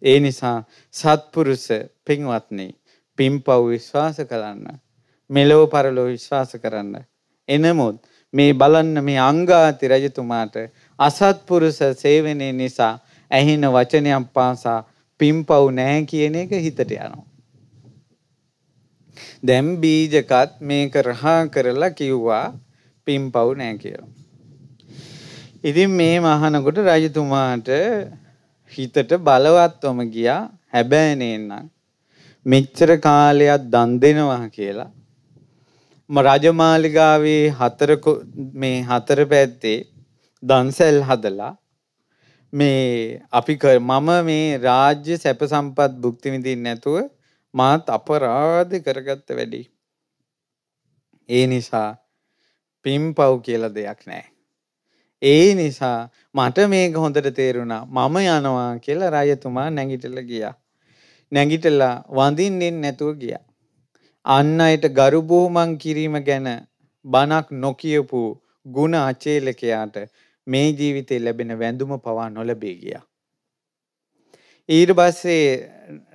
ඒ නිසා සත්පුරුෂ පින්වත්නි පින්පව් විශ්වාස කරන්න. මෙලොව පරලොව විශ්වාස කරන්න. එනමුත් මේ බලන්න මේ අංගාති රජතුමාට අසත්පුරුෂ සේවනයේ නිසා ඇහෙන වචනයක් පාසා පින්පව් නැහැ කියන එක හිතට යනවා. දැන් බීජකත් මේක රහා කරලා කිව්වා පින්පව් නැහැ කියලා. ඉතින් මේ මහනකොට රජතුමාට හිතට බලවත්වම ගියා හැබැයි නේනම් මෙච්චර කාලයක් දන් දෙනවා කියලා ම රජමාලිගාවේ හතර මේ හතර පැත්තේ දන්සැල් හදලා මේ අපි මම මේ රාජ්‍ය සැප සම්පත් භුක්ති විඳින්න නැතුව මාත් අපරාධ කරගත්ත වැඩි. ඒ නිසා පිම්පව් කියලා දෙයක් නෑ. ඒ නිසා මට මේක හොඳට තේරුණා මම යනවා කියලා රජතුමා නැගිටල ගියා. නැගිටලා වඳින්නේ නැතුව ගියා. අන් අයට ගරු බුහුමන් කිරීම ගැන බණක් නොකියපු ಗುಣ අචේලකයාට මේ ජීවිතේ ලැබෙන වැඳුම පවා නොලැබී ගියා. ඊට පස්සේ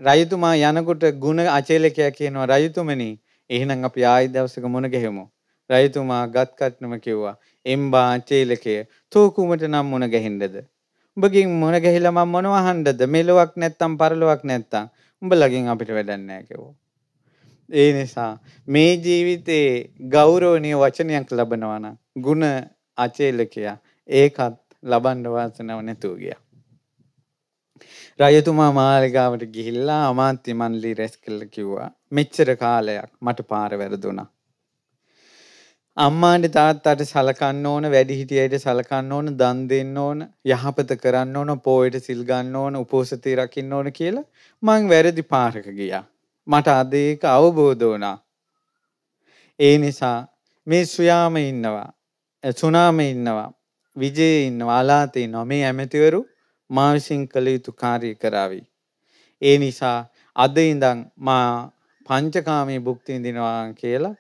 රජතුමා යනකොට ಗುಣ අචේලකයා කියනවා රජතුමනි එහෙනම් අපි ආයි දවසක මුණ ගැහෙමු. රජතුමා ගත් කටනම කිව්වා එම්බා අචේලකය තෝ කුමට නම් මුණ ගැහින්නද? උඹගෙන් මුණ ගැහිලා මම මොනව අහන්නද? මෙලොවක් නැත්තම් පරලොවක් නැත්තම් උඹ ලගින් අපිට වැඩන්නෑ කිව්වා. ඒ නිසා මේ ජීවිතේ ගෞරවනීය වචනයක් ලබනවා නම් ಗುಣ අචේලකයා ඒකත් ලබන්න වාසනාව නැතුව ගියා. රජතුමා මාලිගාවට ගිහිල්ලා අමාත්‍ය මණ්ඩලී රැස් කළා කිව්වා. මෙච්චර කාලයක් මට පාර වැරදුනා. අම්මාට තාත්තට සලකන්න ඕන වැඩිහිටියට සලකන්න ඕන දන් දෙන්න ඕන යහපත කරන්න ඕන පෝයට සිල් ගන්න ඕන උපෝසතේ රකින්න ඕන කියලා මං වැරදි පාරක ගියා. මට අද ඒක අවබෝධ වුණා. ඒ නිසා මේ සුයාම ඉන්නවා. සුනාම ඉන්නවා. විජේ ඉන්නවා. අලාතේ ඉන්නවා. මේ ඇමතිවරු මා විසින් කළ යුතු කාර්ය කරાવી. ඒ නිසා අද ඉඳන් මා පංචකාමී භුක්ති විඳිනවා කියලා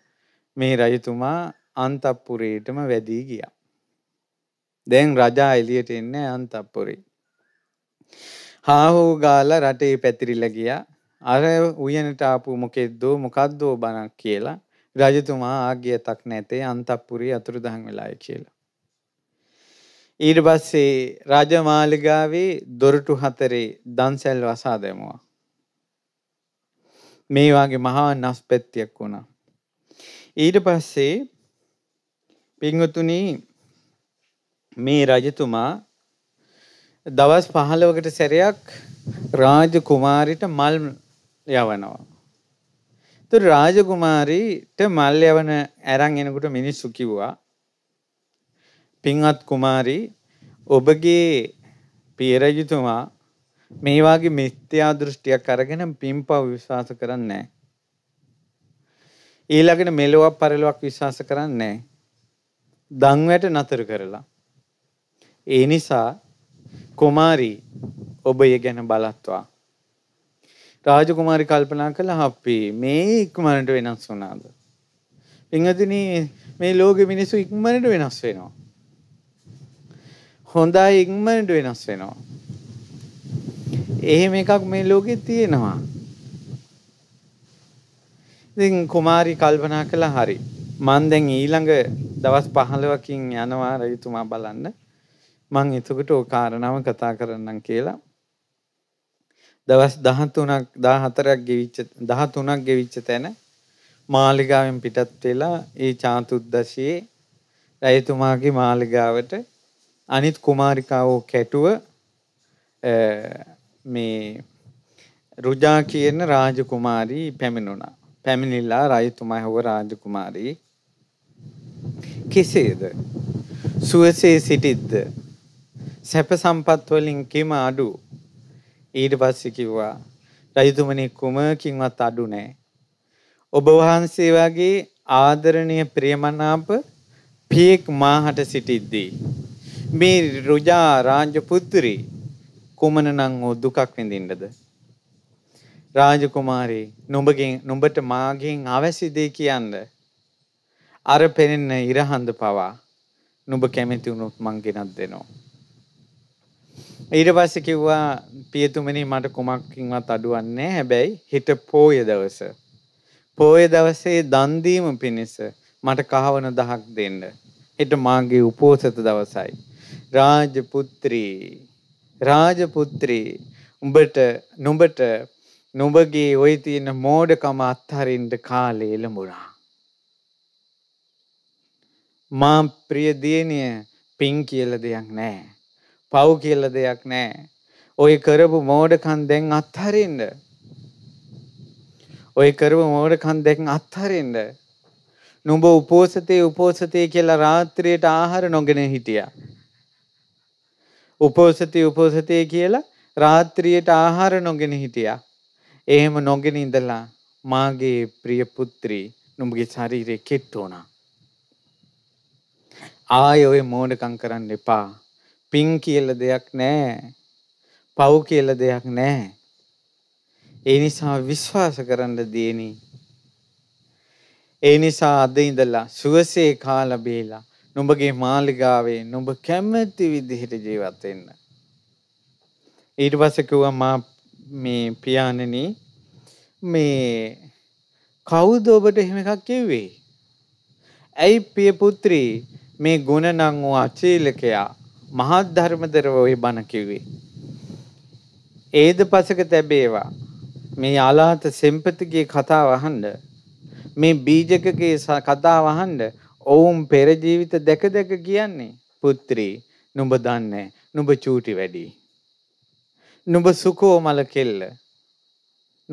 මේ රජතුමා අන්තප්පුරේටම වැදී ගියා. දැන් රජා එළියට එන්නේ අන්තප්පුරේ. හාහෝ ගාලා රටේ පැතිරිලා ගියා. අර උයනට ආපු මොකෙද්දෝ මොකද්දෝ බණක් කියලා රජතුමා ආගියතක් නැතේ අන්තප්පුරේ අතුරුදහන් වෙලායි කියලා. ඊට පස්සේ රාජමාලිගාවේ දොරටු හතරේ දන්සැල් වසා දැමුවා. මේ වගේ මහා නස්පැත්තියක් වුණා. ඊට පස්සේ පිංවතුනි මේ රජතුමා දවස් 15කට සැරයක් රාජකුමාරිට මල් යවනවා. ඒතර රාජකුමාරීට මල් යවන අරන් එනකොට මිනිස්සු කිව්වා පින්වත් කුමාරී ඔබගේ පිය රජතුමා මේ වාගේ මිත්‍යා දෘෂ්ටියක් අරගෙන පින්පව් විශ්වාස කරන්නේ නැහැ. ඊළඟට මෙලොවක් පරලොවක් විශ්වාස කරන්නේ නැහැ. දන්වැට නතර කරලා. ඒ නිසා කුමාරී ඔබ ඒ ගැන බලත්වා. රාජකුමාරි කල්පනා කළා අපි මේ ඉක්මනට වෙනස් වුණාද? පින්වතුනි මේ ලෝකෙ මිනිස්සු ඉක්මනට වෙනස් වෙනවා. හොඳයි ඉක්මනට වෙනස් වෙනවා. එහෙම එකක් මේ ලෝකෙ තියෙනවා. ඉතින් කුමාරි කල්පනා කළා හරියි මන් දැන් ඊළඟ දවස් පහළවකින් යනවා රජතුමා බලන්න මං එතකොට ඕ කාරණාව කතා කරන්නම් කියලා දවස් 13ක් 14ක් ගෙවිච්ච 13ක් ගෙවිච්ච තැන මාලිගාවෙන් පිටත් වෙලා ඒ චාතුද්දශයේ රජතුමාගේ මාලිගාවට අනිත් කුමාරිකාවෝ කැටුව මේ රුජා කියන රාජකුමාරී පැමිණුණා. පැමිණිලා රජතුමා හව රාජකුමාරී කෙසේද? සුවසේ සිටිද්ද? සැප සම්පත් වලින් කිම අඩු? ඊට පස්සේ කිව්වා රජතුමනි කුමකින්වත් අඩු නැහැ. ඔබ වහන්සේ වගේ ආදරණීය ප්‍රියමනාප පියෙක් මාහට සිටිද්දී මේ රුජා රාජපුත්‍රී කුමනනම් වූ දුකක් විඳින්නද? රාජකුමාරී නුඹගෙන් නුඹට මාගෙන් අවැසි දෙය කියන්න අර පෙනෙන ඉරහඳ පවා නුඹ කැමති වුණොත් මං ගෙනත් දෙනවා. ඊට පස්සේ කිව්වා පියතුමනි මට කුමක්කින්වත් අඩුවන්නේ හැබැයි හිට පෝය දවස. පෝය දවසේ දන් දීම පිණිස මට කහවන දහක් දෙන්න. හිට මාගේ උපෝසත දවසයි. රාජපුත්‍රී රාජපුත්‍රී උඹට නුඹට නුඹගේ ওই තියෙන මෝඩකම අත්හරින්න කාලේ ලැබුණා. මා ප්‍රිය දියණිය පින් කියලා දෙයක් නැහැ. පව් කියලා දෙයක් නැහැ. ඔය කරපු මෝඩකම් දැන් අත්හරින්න. ඔය කරපු මෝඩකම් දැන් අත්හරින්න. නුඹ උපෝසතේ උපෝසතේ කියලා රාත්‍රියට ආහාර නොගෙන හිටියා. උපෝසතේ උපෝසතේ කියලා රාත්‍රියට ආහාර නොගෙන හිටියා. එහෙම නොගෙන ඉඳලා මාගේ ප්‍රිය පුත්‍රී නුඹගේ ශරීරේ කෙට්ටුණා. ආය ඔය මෝඩකම් කරන්න එපා. පින් කියලා දෙයක් නැහැ. පව් කියලා දෙයක් නැහැ. ඒ නිසා විශ්වාස කරන්න දෙන්නේ. ඒ නිසා අද ඉඳලා සුවසේ කාලා බේලා නුඹගේ මාලිගාවේ නුඹ කැමති විදිහට ජීවත් වෙන්න. ඊට පස්සේ කිව්වා මා මේ පියාණනි මේ කවුද ඔබට එහෙම එකක් කිව්වේ? ඇයි පිය පුත්‍රී මේ ගුණ නම් වූ අචීලකයා මහත් ධර්මදරව ඔය බණ කිව්වේ. ඒද පසක තැබේවා මේ අලාත සෙම්පතිගේ කතාව අහන්න මේ බීජකගේ කතාව අහන්න ඔවුන් පෙර ජීවිත දැක දැක කියන්නේ පුත්‍රී නුඹ දන්නේ නුඹ චූටි වැඩි නුඹ සුකෝමල කෙල්ල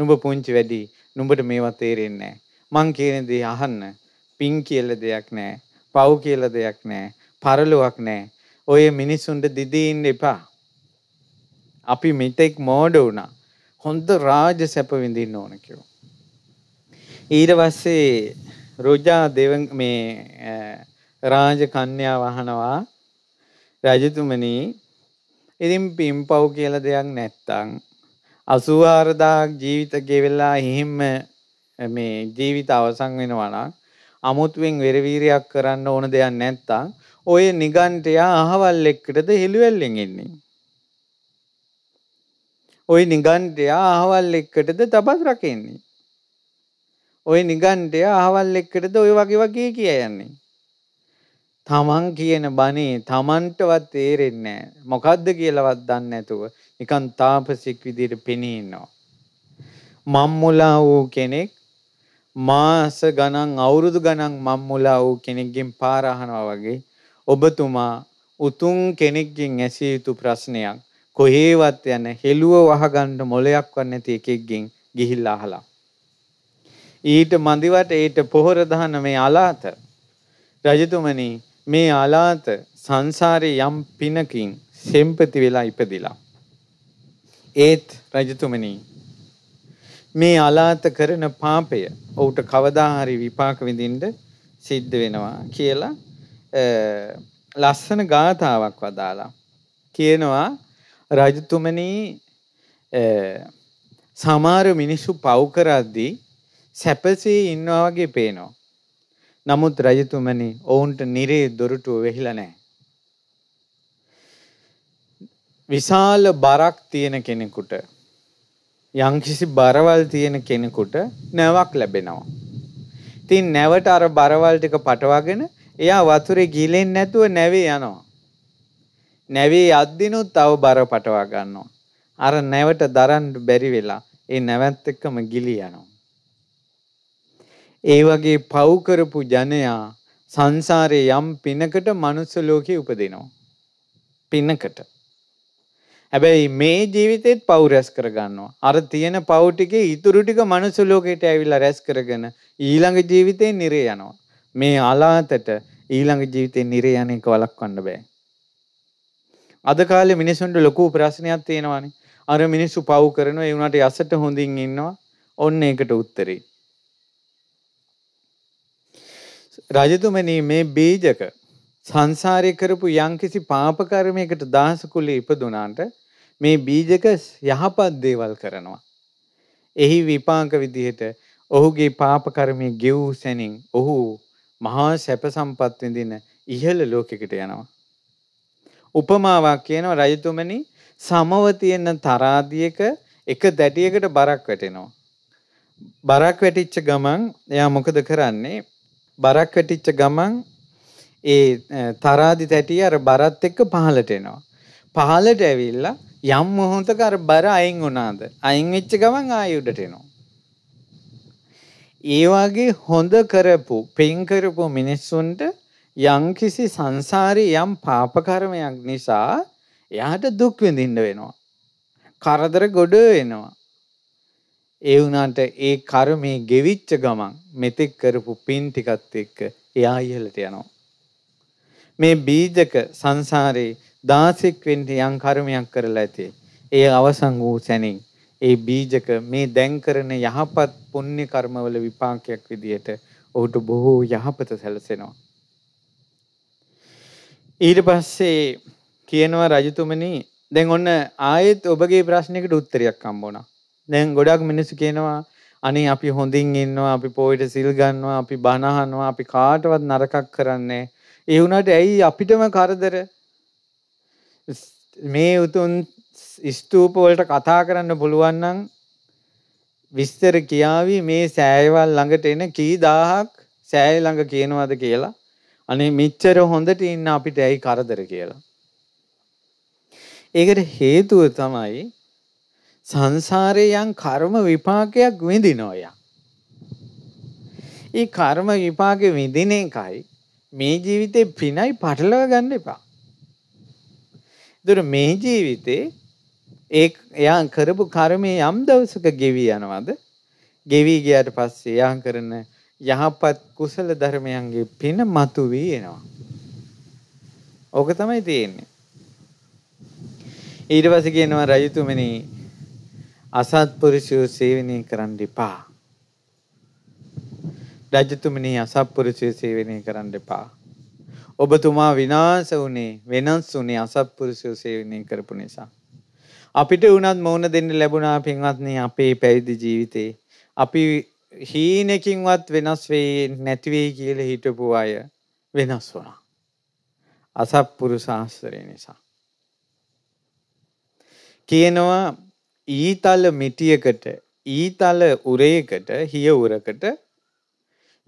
නුඹ පුංචි වැඩි නුඹට මේවා තේරෙන්නේ නැහැ මං කියන දේ අහන්න පිං කියලා දෙයක් නැහැ පව් කියලා දෙයක් නැහැ. පරලොවක් නැහැ. ඔය මිනිසුන්ට දිදී ඉන්න එපා. අපි මෙතෙක් මෝඩ වුණා. හොඳ රාජ සැප විඳින්න ඕන කියලා. ඊට පස්සේ රෝජා දේව මේ රාජ කන්‍යා වහනවා රජතුමනි ඉතින් පිම්පව් කියලා දෙයක් නැත්තම් 84000ක් ජීවිත ගෙවලා එහෙම මේ ජීවිත අවසන් වෙනවා නම් අමුතුවෙන් වෙරවීරයක් කරන්න ඕන දෙයක් නැත්තම් ඔය නිගන්ඨයා අහවල් එක්කටද හිළුවෙල්ලෙන් ඉන්නේ. ওই නිගන්ඨයා අහවල් එක්කටද තපස් රකින්නේ. ওই නිගන්ඨයා අහවල් එක්කටද ওই වගේ වගේ කිය යන්නේ. තමන් කියන බණේ තමන්ටවත් තේරෙන්නේ නැහැ. මොකද්ද කියලාවත් දන්නේ නැතුව නිකන් තාපසික විදියට පෙනී ඉන්නවා. මම්මුලා වූ කෙනෙක් මාස ගණන් අවුරුදු ගණන් මම් මුලා වූ කෙනෙක්ගෙන් පාර අහනවා වගේ ඔබතුමා උතුම් කෙනෙක්ගෙන් ඇසිය යුතු ප්‍රශ්නයක් කොහේවත් යන හෙළුව වහගන්න මොලයක්වත් නැති එකෙක්ගෙන් ගිහිල්ලා අහලා ඊට මදිවට ඊට පොහොර දහන මේ අලාත රජතුමනි මේ අලාත සංසාරේ යම් පිනකින් සෙම්පති වෙලා ඉපදිලා ඒත් රජතුමනි මේ අලාත කරන පාපය ඔහුට කවදා හරි විපාක විඳින්න සිද්ධ වෙනවා කියලා ලස්සන ගාථාවක් වදාලා කියනවා රජතුමනි සමහර මිනිස්සු පව් කරද්දී සැපසේ ඉන්නවා වගේ පේනවා. නමුත් රජතුමනි ඔවුන්ට නිරේ දොරටුව වෙහිලා නැහැ. විශාල බරක් තියෙන කෙනෙකුට යංකිසි බරවල් තියෙන කෙනෙකුට නැවක් ලැබෙනවා. තින් නැවට අර බරවල් ටික පටවාගෙන එයා වතුරේ ගිලෙන්නේ නැතුව නැවේ යනවා. නැවේ යද්දිනුත් තව බර පටවා ගන්නවා. අර නැවට දරන්න බැරි වෙලා ඒ නැවත් එක්කම ගිලී යනවා. ඒ වගේ පව් කරපු ජනයා සංසාරේ යම් පිනකට මනුස්ස ලෝකේ උපදිනවා. පිනකට හැබැයි මේ ජීවිතෙත් පව් රැස් කරගන්නවා. අර තියෙන පව් ටිකේ ඉතුරු ටික මනුස්ස ලෝකයට ඇවිල්ලා රැස් කරගෙන ඊළඟ ජීවිතේ නිරේ යනවා. මේ අලාතට ඊළඟ ජීවිතේ නිරේ යන එක වළක්වන්න බෑ. අද කාලේ මිනිසුන්ට ලොකු ප්‍රශ්නයක් තියෙනවානේ. අර මිනිස්සු පව් කරනවා ඒ උනාට යසට හොඳින් ඉන්නවා. ඔන්න ඒකට උත්තරේ. රජතුමනි මේ බීජක සංසාරය කරපු යම්කිසි පාප කර්මයකට දාසකුලේ ඉපදුනාට මේ බීජක යහපත් දේවල් කරනවා. එහි විපාක විදිහට ඔහුගේ පාප කර්මයේ ගෙවූ සැනින් ඔහු මහා සැප සම්පත් විඳින ඉහළ ලෝකයකට යනවා. උපමාවක් කියනවා රජතුමනි සමව තියෙන තරාදියක එක දැටියකට බරක් වැටෙනවා. බරක් වැටිච්ච ගමන් එයා මොකද කරන්නේ? බරක් වැටිච්ච ගමන් ඒ තරාදි තැටිය අර බරත් එක්ක පහළට එනවා. පහළට ඇවිල්ලා යම් මොහොතක අර බර අයින් වුණාද අයින් වෙච්ච ගමන් ආයෙ උඩට එනවා ඒ වගේ හොඳ කරපු පින් කරපු මිනිස්සුන්ට යම් කිසි සංසාරේ යම් පාප කර්මයක් නිසා එයාට දුක් විඳින්න වෙනවා කරදර ගොඩ වෙනවා ඒ වුණාට ඒ කර්මේ ගෙවිච්ච ගමන් මෙතෙක් කරපු පින් ටිකත් එක්ක එයා ඉහළට යනවා මේ බීජක සංසාරේ දාසෙක් වෙන්න යම් කර්මයක් කරලා ඇති. ඒ අවසන් වූ සැනින් ඒ බීජක මේ දැන් කරන යහපත් පුණ්‍ය කර්මවල විපාකයක් විදියට ඔහුට බොහෝ යහපත සැලසෙනවා. ඊට පස්සේ කියනවා රජතුමනි දැන් ඔන්න ආයෙත් ඔබගේ ප්‍රශ්නයකට උත්තරයක් හම්බ වුණා. දැන් ගොඩක් මිනිස්සු කියනවා අනේ අපි හොඳින් ඉන්නවා අපි පොයිට සිල් ගන්නවා අපි බණ අහනවා අපි කාටවත් නරකක් කරන්නේ ඒ වුණාට ඇයි අපිටම කරදර මේ උතුම් ස්තූපවලට කතා කරන්න පුළුවන් නම් විස්තර කියාවි මේ සෑයවල් ළඟට එන කී දහහක් සෑය ළඟ කියනවාද කියලා. අනේ මෙච්චර හොඳට ඉන්න අපිට ඇයි කරදර කියලා. ඒකට හේතුව තමයි සංසාරේ යම් කර්ම විපාකයක් විඳිනවා යා. ඒ කර්ම විපාකෙ විඳින එකයි මේ ජීවිතේ පිනයි පටලවා ගන්න එපා. දුර මේ ජීවිතේ ඒ එයා කරපු කර්මය යම් දවසක ගෙවී යනවද? ගෙවී ගියාට පස්සේ එයා කරන යහපත් කුසල ධර්මයන්ගේ පින මතුවී එනවා. ඕක තමයි තියෙන්නේ. ඊට පස්සේ කියනවා රජතුමනි අසත්පුරුෂයෝ සේවනය කරන්න එපා. රජතුමනි අසත්පුරුෂයෝ සේවනය කරන්න එපා. ඔබතුමා විනාශ වුණේ වෙනස් වුණේ අසත්පුරුෂයෝ සේවනය කරපු නිසා. අපිට වුණත් මෝන දෙන්න ලැබුණා පින්වත්නි අපේ පැවිදි ජීවිතේ. අපි හීනකින්වත් වෙනස් වෙයි නැති වෙයි කියලා හිතපු අය වෙනස් වුණා. අසත්පුරුෂ ආශ්‍රය නිසා. කියනවා ඊතල මිටියකට ඊතල උරයකට හිය උරකට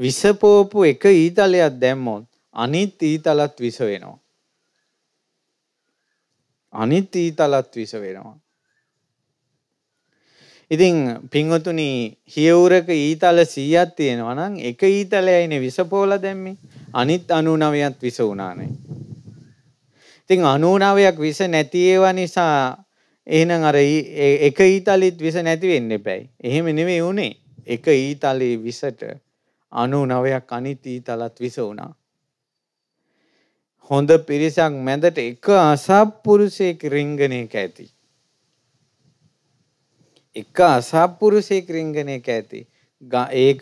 විසපෝපු එක ඊතලයක් දැම්මොත් අනිත් ඊතලත් විස වෙනවා. අනිත් ඊතලත් විස වෙනවා. ඉතින් පින්වතුනි හියවුරක ඊතල 100ක් තියෙනවා නම් එක ඊතලයයිනේ විස පොල දැම්මේ. අනිත් 99ත් විස වුණානේ. ඉතින් 99ක් විස නැති ඒවා නිසා එහෙනම් අර එක ඊතලෙත් විස නැති වෙන්න එපැයි. එහෙම නෙවෙයි උනේ. එක ඊතලේ විසට 99ක් අනිත් ඊතලත් විස වුණා. හොඳ පිරිසක් මැදට එක අසත්පුරුෂයෙක් රිංගණයක ඇති. එක අසත්පුරුෂයෙක් රිංගණයක ඇති. ඒක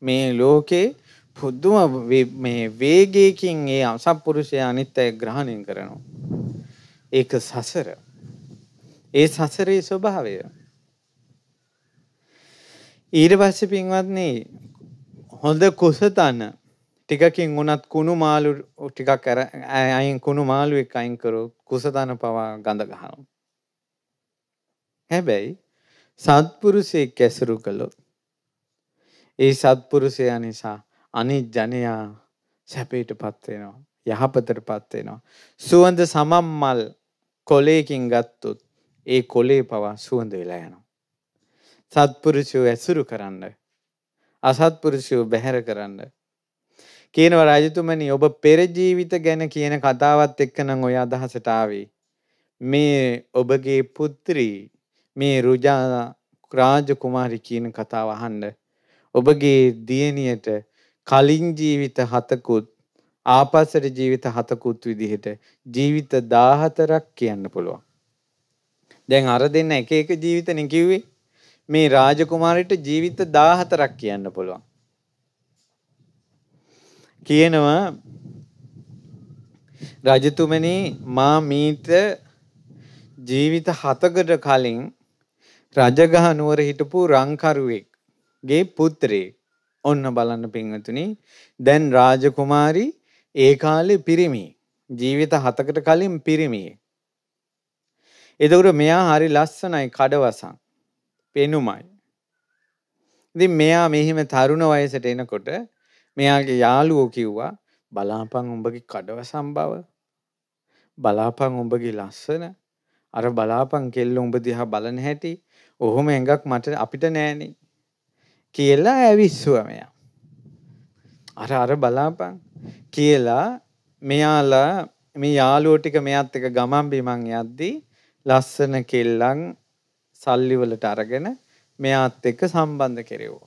මේ ලෝකේ පුදුම මේ වේගයකින් ඒ අසත්පුරුෂයා අනිත් අය ග්‍රහණය කරනවා. ඒක සසර. ඒ සසරේ ස්වභාවය. ඊට පස්සේ පින්වත්නි හොඳ කුසතන ටිකකින් උනත් කුණු මාලු ටිකක් අර අයින් කුණු මාළුවෙක් අයින් කරොත් කුසතන පවා ගඳ ගහනවා. හැබැයි සත්පුරුෂයෙක් ඇසුරු කළොත් ඒ සත්පුරුෂයා නිසා අනිත් ජනයා සැපයටපත් වෙනවා. යහපතටපත් වෙනවා. සුවඳ සමම් මල් කොලේකින් ගත්තොත් ඒ කොලේ පවා සුවඳ වෙලා යනවා. සත්පුරුෂයෝ ඇසුරු කරන්න. අසත්පුරුෂයෝ බැහැර කරන්න. කියනව රජතුමනි ඔබ පෙරජීවිත ගැන කියන කතාවත් එක්ක නම් ඔය අදහසට ආවේ. මේ ඔබගේ පුත්‍රී මේ රුජා රාජකුමාරි කියන කතාව අහන්න. ඔබගේ දියණියට කලින් ජීවිත හතකුත් ආපස්සට ජීවිත හතකුත් විදිහට ජීවිත 14ක් කියන්න පුළුවන්. දැන් අර දෙන්න එක එක ජීවිතනේ කිව්වේ. මේ රාජකුමාරිට ජීවිත 14ක් කියන්න පුළුවන්. කියනවා රජතුමනි මා මීට ජීවිත හතකට කලින් රජගහ නුවර හිටපු රංකරුවෙක් ගේ පුත්‍රයෙක් ඔන්න බලන්න පින්වතුනි දැන් රාජකුමාරි ඒ කාලේ පිරිමි ජීවිත හතකට කලින් පිරිමියෙක් එතකොට මෙයා හරි ලස්සනයි කඩවසන් පෙනුමයි ඉතින් මෙයා මෙහිම තරුණ වයසට එනකොට මෙයාගේ යාළුවෝ කිව්වා බලාපන් උඹගේ කඩවසම් බව බලාපන් උඹගේ ලස්සන අර බලාපන් කෙල්ල උඹ දිහා බලන හැටි ඔහොම එඟක් මට අපිට නෑනේ කියලා ඇවිස්සුව මෙයා. අර අර බලාපන් කියලා මෙයාලා මේ යාළුවෝ ටික මෙයාත් එක ගමන් බිමන් යද්දී ලස්සන කෙල්ලන් සල්ලිවලට අරගෙන මෙයාත් එක්ක සම්බන්ධ කෙරෙවෝ.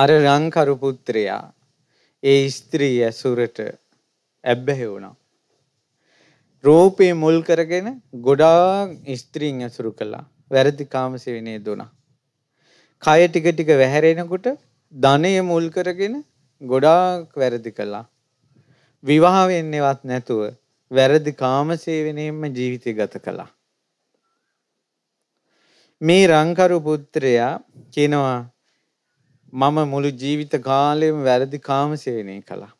අර රංකරු පුත්‍රයා ඒ ස්ත්‍රී ඇසුරට ඇබ්බැහි වුණා. රූපේ මුල් කරගෙන ගොඩාක් ස්ත්‍රීන් ඇසුරු කළා. වැරදි කාමසේවනයේ දුණා. කය ටික ටික වැහැරෙනකොට ධනය මුල් කරගෙන ගොඩාක් වැරදි කළා. විවාහ වෙන්නේවත් නැතුව වැරදි කාමසේවනයෙන්ම ජීවිතය ගත කළා. මේ රංකරු පුත්‍රයා කියනවා මම මුළු ජීවිත කාලෙම වැරදි කාමසේවනය කළා.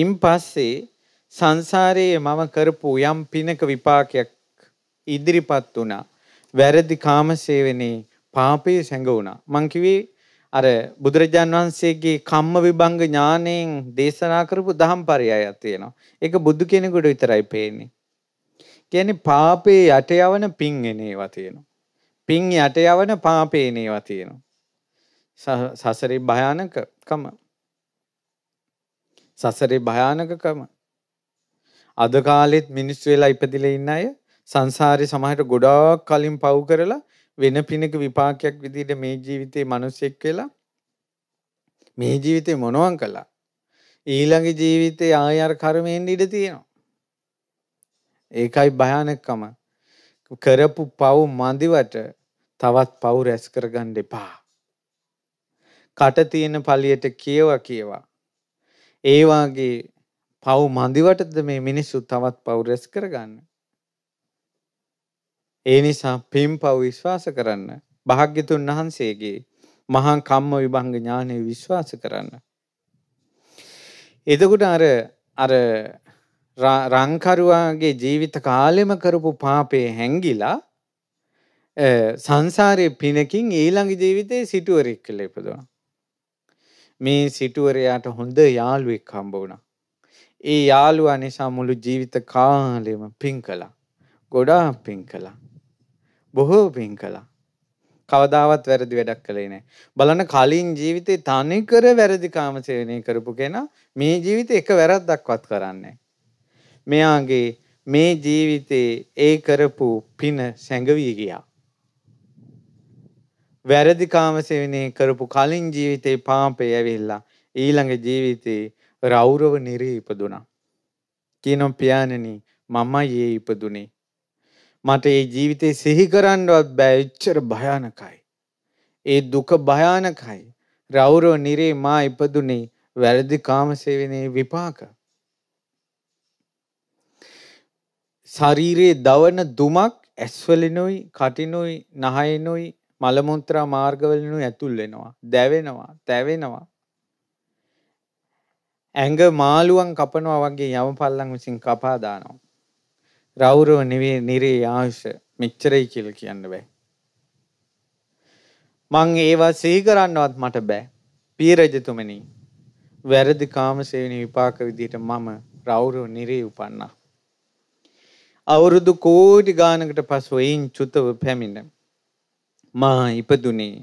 ඉන් පස්සේ සංසාරයේ මම කරපු යම් පිනක විපාකයක් ඉදිරිපත් වුණා. වැරදි කාමසේවනයේ පාපයේ සැඟවුණා. මං කිව්වේ අර බුදුරජාන් වහන්සේගේ කම්ම විභංග ඥාණයෙන් දේශනා කරපු දහම් පරයයක් තියෙනවා. ඒක බුදු කෙනෙකුට විතරයි පේන්නේ. කියන්නේ පාපේ යට යවන පින් එනේවා තියෙනවා. පින් යට යවන පාපේ එනේවා තියෙනවා. සසරි භයානකකම සසරේ භයානකකම අද කාලෙත් මිනිස්සු වෙලා ඉපදිලා ඉන්න අය සංසාරේ සමහරට ගොඩාක් කලින් පව් කරලා වෙන පිනක විපාකයක් විදිහට මේ ජීවිතේ මිනිසෙක් වෙලා මේ ජීවිතේ මොනවම් කළා ඊළඟ ජීවිතේ ආයර් කර්මෙන් ඉඳ තියෙනවා ඒකයි භයානකකම කරපු පව් මදිවට තවත් පව් රැස් කරගන්න එපා කට තියෙන පලියට කියවා කියවා. ඒවාගේ පව් මදිවටද මේ මිනිස්සු තවත් පවුරැස් කරගන්න. ඒ නිසා පිම් පව් විශ්වාස කරන්න භාග්‍යතුන් වහන්සේගේ මහා කම්ම විභංග ඥානය විශ්වාස කරන්න. එදකුට අර අර රංකරුවාගේ ජීවිත කාලෙම කරපු පාපේ හැංගිලා සංසාරය පිනකින් ඊළඟ ජීවිතයේ සිටුවරෙක් කළ එපදවා. මේ සිටුවරයාට හොඳ යාළුවෙක් හම්බ වුණා. ඒ යාළුවා නිසා මුළු ජීවිත කාලෙම පින් කළා. ගොඩාක් පින් කළා. බොහෝ පින් කළා. කවදාවත් වැරදි වැඩක් කළේ නෑ. බලන්න කලින් ජීවිතේ තනිකර වැරදි කාමසේවනය කරපු කෙනා මේ ජීවිතේ එක වැරද්දක්වත් කරන්නේ මෙයාගේ මේ ජීවිතේ ඒ කරපු පින සැඟවී ගියා. වැරදි කාමසේවනය කරපු කලින් ජීවිතේ පාපය ඇවිල්ලා ඊළඟ ජීවිතේ රෞරව නිරේ ඉපදුනා. කියනම් පියාණනි මම යේ ඉපදුනේ. මට ඒ ජීවිතේ සිහි කරන්නවත් බෑ එච්චර භයානකයි. ඒ දුක භයානකයි. රෞරව නිරේ මා ඉපදුනේ වැරදි කාමසේවනයේ විපාක. ශරීරයේ දවන දුමක් ඇස්වලිනුයි කටිනුයි නහයනුයි මලමුත්‍රා මාර්ගවලනු ඇතුල් වෙනවා දැවෙනවා තැවෙනවා ඇඟ මාළුවන් කපනවා වගේ යම පල්ලන් විසින් කපාදානවා රෞරව නිවේ නිරේ ආයුෂ මෙච්චරයි කියල කියන්න බෑ මං ඒවා සීකරන්නවත් මට බෑ පීරජතුමනී වැරදි කාමසේවනි විපාක විදිහට මම රෞරව නිරේ උපන්නා අවුරුදු කෝටි ගානකට පසු එයින් චුතව පැමිණ මා ඉපදුනේ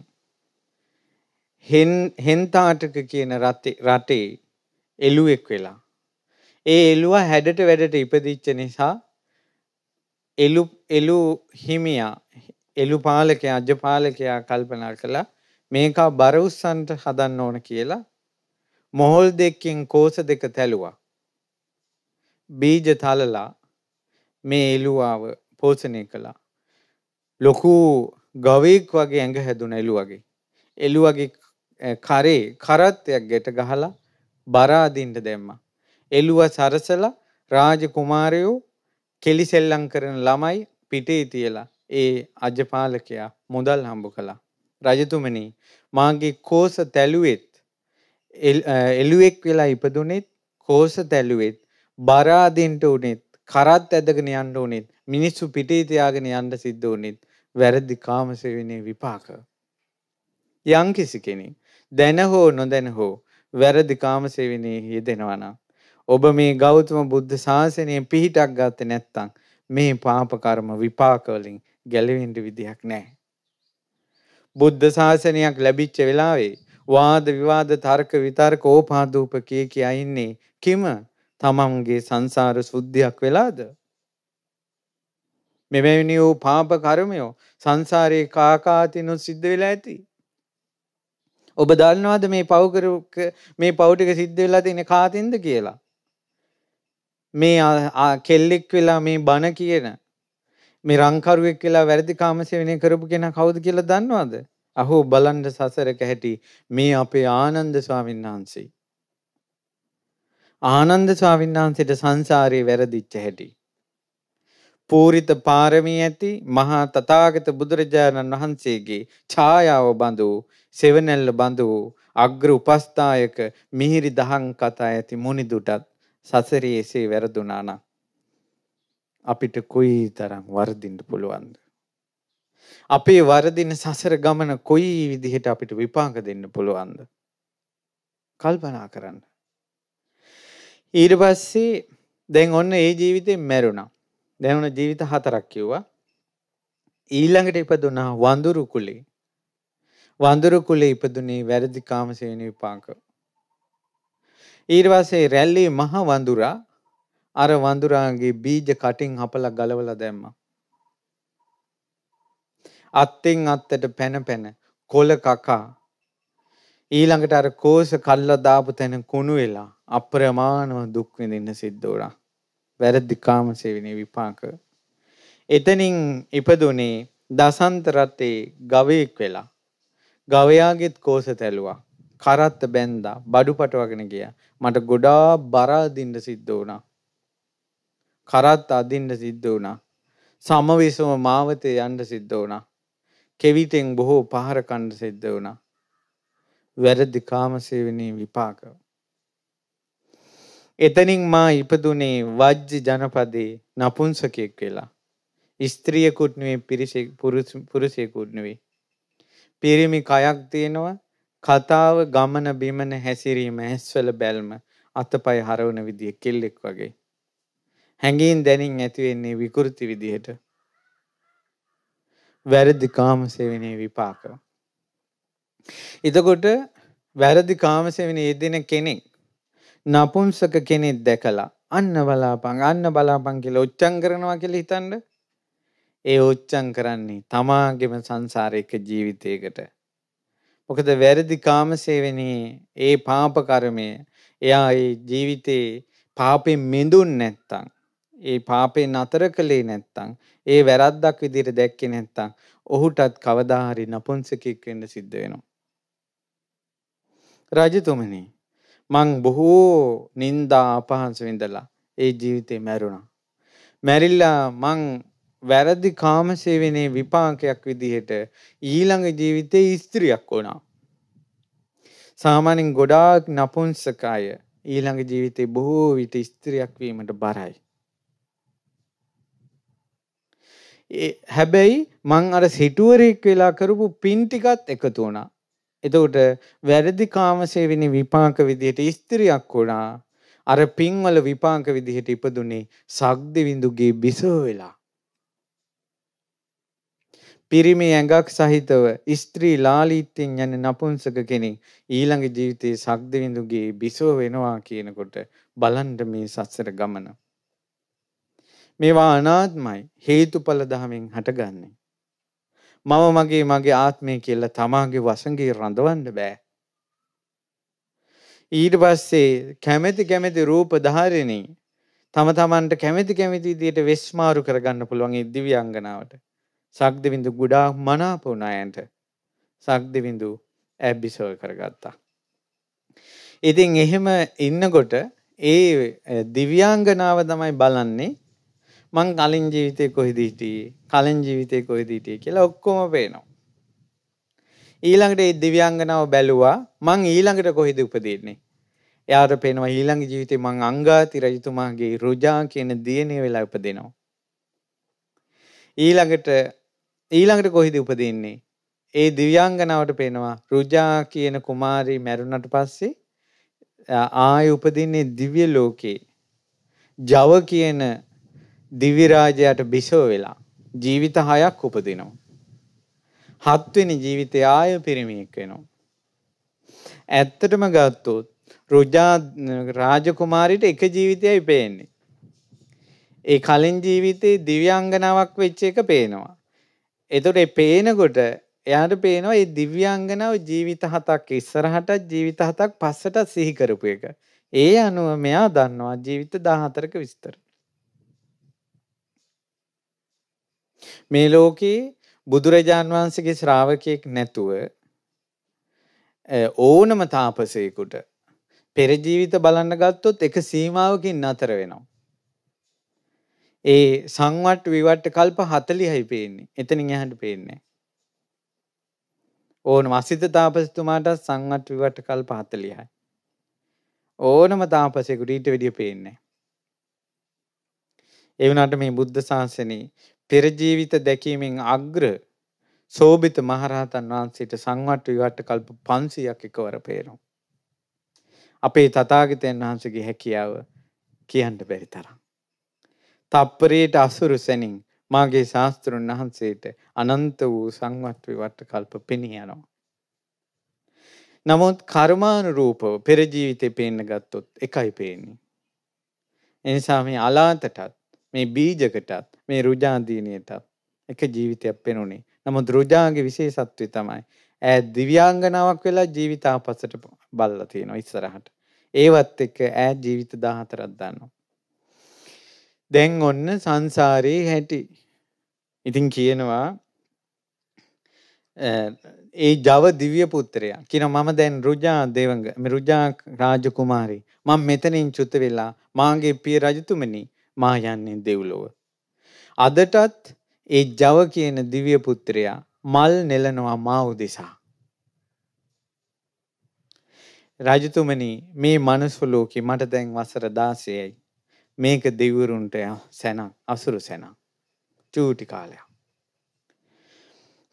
හෙන් හෙන්තාටක කියන රටේ එළුවෙක් වෙලා. ඒ එළුවා හැඩට වැඩට ඉපදිච්ච නිසා එළු එළු හිමියා එළු පාලකයා අජපාලකයා කල්පනා කළා මේකා බර උස්සන්ට හදන්න ඕන කියලා මොහොල් දෙකකින් කෝස දෙක තැළුවා. බීජ තලලා මේ එළුවාව පෝෂණය කළා. ලොකු ගවයෙක් වගේ ඇඟ හැදුන එළු වගේ. එළු වගේ කරේ කරත්තයක් ගැට ගහලා බරා අදින්න දැම්මා. එළුව සරසලා රාජ කුමාරයෝ කෙලිසෙල්ලම් කරන ළමයි පිටේ තියලා ඒ අජපාලකයා මුදල් හම්බ කළා. රජතුමනි මාගේ කෝස තැලුවෙත් එළුවෙක් වෙලා ඉපදුනෙත් කෝස තැලුවෙත් බරාදින්ට උනෙත් කරත් ඇදගෙන යන්න උනෙත් මිනිස්සු පිටේ තියාගෙන යන්න සිද්ධ උනෙත් වැරදි කාමසේවනයේ විපාක. යම්කිසි කෙනෙක් දැන හෝ නොදැන හෝ වැරදි කාමසේවනයේ යෙදෙනවා නම් ඔබ මේ ගෞතම බුද්ධ ශාසනයේ පිහිටක් ගත්තේ නැත්නම් මේ පාප කර්ම විපාක වලින් ගැලවෙන්න විදිහක් නැහැ. බුද්ධ ශාසනයක් ලැබිච්ච වෙලාවේ වාද විවාද තර්ක විතර්ක ඕපාදූප කී කියා ඉන්නේ කිම තමන්ගේ සංසාර සුද්ධියක් වෙලාද? මෙවැනි වූ පාප කර්මයෝ සංසාරයේ කාකාතිනු සිද්ධ වෙලා ඇති. ඔබ දන්නවද මේ පව් මේ පව් ටික සිද්ධ වෙලා තියෙන කාතින්ද කියලා? මේ කෙල්ලෙක් වෙලා මේ බන කියන මේ රංකරුවෙක් වෙලා වැරදි කාමසේවනය කරපු කෙනා කවුද කියලා දන්නවද? අහෝ බලන්න සසර කැහැටි මේ අපේ ආනන්ද ස්වාමීන් වහන්සේ. ආනන්ද ස්වාමීන් වහන්සේට සංසාරේ වැරදිච්ච හැටි. පූරිත පාරමී ඇති මහා තථාගත බුදුරජාණන් වහන්සේගේ ඡායාව බඳු සෙවණැල්ල බඳු අග්‍ර උපස්ථායක මිහිරි දහං කතා ඇති මුනිදුටත් සසරේ එසේ වැරදුනා නම් අපිට කොයිතරම් වර්ධින්න පුළුවන්ද අපේ වර්ධින සසර ගමන කොයි විදිහට අපිට විපාක දෙන්න පුළුවන්ද කල්පනා කරන්න ඊට පස්සේ දැන් ඔන්න ඒ ජීවිතේ මැරුණා දැනුණ ජීවිත හතරක් කිව්වා. ඊළඟට ඉපදුනා වඳුරු කුලේ. වඳුරු කුලේ ඉපදුනේ වැරදි කාමසේන විපාක. ඊට පස්සේ රැල්ලේ මහ වඳුරා අර වඳුරාගේ බීජ කටින් හපලා ගලවලා දැම්මා. අත්තෙන් අත්තට පැන පැන කොල කකා ඊළඟට අර කෝෂ කල්ලා දාපු තැන කුණු වෙලා අප්‍රමාණව දුක් විඳින්න සිද්ධ වුණා. වැරදි කාමසේවනයේ විපාක. එතනින් ඉපදුනේ දසන්ත රටේ ගවයෙක් වෙලා. ගවයාගෙත් කෝස තැලුවා. කරත්ත බැන්දා, බඩු පටවගෙන ගියා. මට ගොඩා බර අදින්න සිද්ධ වුණා. කරත් අදින්න සිද්ධ වුණා. සමවිසම මාවතේ යන්න සිද්ධ වුණා. කෙවිතෙන් බොහෝ පහර කණ්ඩ සිද්ධ වුණා. වැරදි කාමසේවනයේ විපාකව. එතනින් මා ඉපදුනේ වජ්ජ ජනපදයේ නපුංසකයෙක් වෙලා. ස්ත්‍රියකුත් නෙවෙයි පුරුෂයෙකුත් නෙවෙයි. පිරිමි කයක් තියෙනවා. කතාව ගමන බිමන හැසිරීම ඇස්වල බැල්ම අතපය හරවන විදිය කෙල්ලෙක් වගේ. හැඟීම් දැනින් ඇති වෙන්නේ විකෘති විදිහට. වැරදි කාමසේවනයේ විපාක. එතකොට වැරදි කාමසේවනයේ යෙදෙන කෙනෙක් නපුංසක කෙනෙක් දැකලා අන්න බලාපං අන්න බලාපං කියලා ඔච්චම් කරනවා කියලා හිතන්න ඒ ඔච්චම් කරන්නේ තමාගේම සංසාරයක ජීවිතයකට මොකද වැරදි කාමසේවනයේ ඒ පාප කර්මය එයා ඒ ජීවිතේ පාපෙන් මිදුන් නැත්තම් ඒ පාපේ නතර කළේ නැත්තම් ඒ වැරද්දක් විදිහට දැක්කේ නැත්තම් ඔහුටත් කවදා හරි නපුංසකෙක් වෙන්න සිද්ධ වෙනවා රජතුමනි මං බොහෝ නින්දා අපහාස විඳලා ඒ ජීවිතේ මැරුණා. මැරිලා මං වැරදි කාමසේවනයේ විපාකයක් විදිහට ඊළඟ ජීවිතේ ස්ත්‍රියක් වුණා. සාමාන්‍යයෙන් ගොඩාක් නපුංසක අය ඊළඟ ජීවිතේ බොහෝ විට ස්ත්‍රියක් වීමට බරයි. හැබැයි මං අර සිටුවරෙක් වෙලා කරපු පින් ටිකත් එකතු වුණා. එතකොට වැරදි කාමසේවිනි විපාක විදිහට ස්ත්‍රියක් වුණා. අර පින්වල විපාක විදිහට ඉපදුනේ සක්දිවිඳුගේ බිසව වෙලා. පිරිමි ඇඟක් සහිතව ස්ත්‍රී ලාලීත්වයෙන් යන නපුංසක කෙනෙක් ඊළඟ ජීවිතයේ සක්දිවිඳුගේ බිසව වෙනවා කියනකොට බලන්න මේ සසර ගමන. මේවා අනාත්මයි හේතුඵල ධමයෙන් හටගන්නේ. මම මගේ මගේ ආත්මය කියලා තමාගේ වසඟේ රඳවන්න බෑ. ඊට පස්සේ කැමැති කැමැති රූප ධාරණේ තම තමන්ට කැමැති කැමැති විදියට වෙස්මාරු කරගන්න පුළුවන් ඒ දිව්‍යාංගනාවට. සක්දවිඳු ගොඩා මනාප වුණායන්ට සක්දවිඳු ඇබ්බිසව කරගත්තා. ඉතින් එහෙම ඉන්නකොට ඒ දිව්‍යාංගනාව තමයි බලන්නේ මං කලින් ජීවිතය කොහිද හිටියේ කලින් ජීවිතය කොහිද හිටියේ කියලා ඔක්කොම පේනවා. ඊළඟට ඒ දිව්‍යංගනාව බැලුවා මං ඊළඟට කොහිද උපදින්නේ. එයාට පේනවා ඊළඟ ජීවිතේ මං අංගාති රජතුමාගේ රුජා කියන දියණිය වෙලා උපදිනවා. ඊළඟට ඊළඟට කොහිද උපදින්නේ? ඒ දිව්‍යංගනාවට පේනවා රුජා කියන කුමාරී මැරුණට පස්සේ ආය උපදින්නේ දිව්‍ය ලෝකේ. ජව කියන දිව්‍ය රාජයට බිසෝ වෙලා ජීවිත හයක් උපදිනවා. හත්වෙනි ජීවිතය ආය පිරිමියෙක් වෙනවා. ඇත්තටම ගත්තොත් රුජා රාජකුමාරිට එක ජීවිතයයි පේන්නේ. ඒ කලින් ජීවිතේ දිව්‍යාංගනාවක් වෙච්ච එක පේනවා. එතකොට ඒ පේනකොට එයාට පේනවා මේ දිව්‍යාංගනාව ජීවිත හතක් ඉස්සරහට ජීවිත හතක් පස්සට සිහි කරපු එක. ඒ අනුව මෙයා දන්නවා ජීවිත 14ක විස්තර. මේ ලෝකේ බුදුරජාන් වහන්සේගේ ශ්‍රාවකයෙක් නැතුව ඕනම තාපසයෙකුට පෙර ජීවිත බලන්න ගත්තොත් එක සීමාවකින් නතර වෙනවා. ඒ සංවට විවට කල්ප 40යි පේන්නේ. එතනින් එහාට පේන්නේ ඕන වසිත තාපසතුමාට සංවට විවට කල්ප 40යි. ඕනම තාපසයෙකුට ඊට වැඩිය පේන්නේ. ඒ වුණාට මේ බුද්ධ ශාසනේ පෙර ජීවිත දැකීමෙන් අග්‍ර සෝභිත මහරහතන් වහන්සේට සංවට විවට කල්ප 500ක් එකවර පේනවා. අපේ තථාගතයන් වහන්සේගේ හැකියාව කියන්න බැරි තරම්. තප්පරයට අසුරු සෙනින් මාගේ ශාස්ත්‍රුන් වහන්සේට අනන්ත වූ සංවත් විවට කල්ප පෙනී යනවා. නමුත් කර්මානුරූපව පෙර ජීවිතේ පේන්න ගත්තොත් එකයි පේන්නේ. එනිසා මේ අලාතටත් මේ බීජකටත් මේ රුජාදීනයටත් එක ජීවිතයක් පෙනුනේ. නමුත් රුජාගේ විශේෂත්වය තමයි ඈ දිව්‍යාංගනාවක් වෙලා ජීවිත ආපස්සට බල්ලා තියෙනවා ඉස්සරහට. ඒවත් එක්ක ඈ ජීවිත 14ක් දානවා. දැන් ඔන්න සංසාරේ හැටි. ඉතින් කියනවා ඒ ජව දිව්‍ය පුත්‍රයා කියන මම දැන් රුජා දේවංග රුජා රාජකුමාරී මම මෙතනින් චුත වෙලා මාගේ පිය රජතුමනි මා යන්නේ දෙව්ලොව. අදටත් ඒ ජව කියන දිව්‍ය පුත්‍රයා මල් නෙලනවා මා උදෙසා. රජතුමනි මේ මනස ලෝකේ මට දැන් වසර 16යි. මේක දෙවිවරුන්ට සැනක් අසුරු සැනක්. චූටි කාලයක්.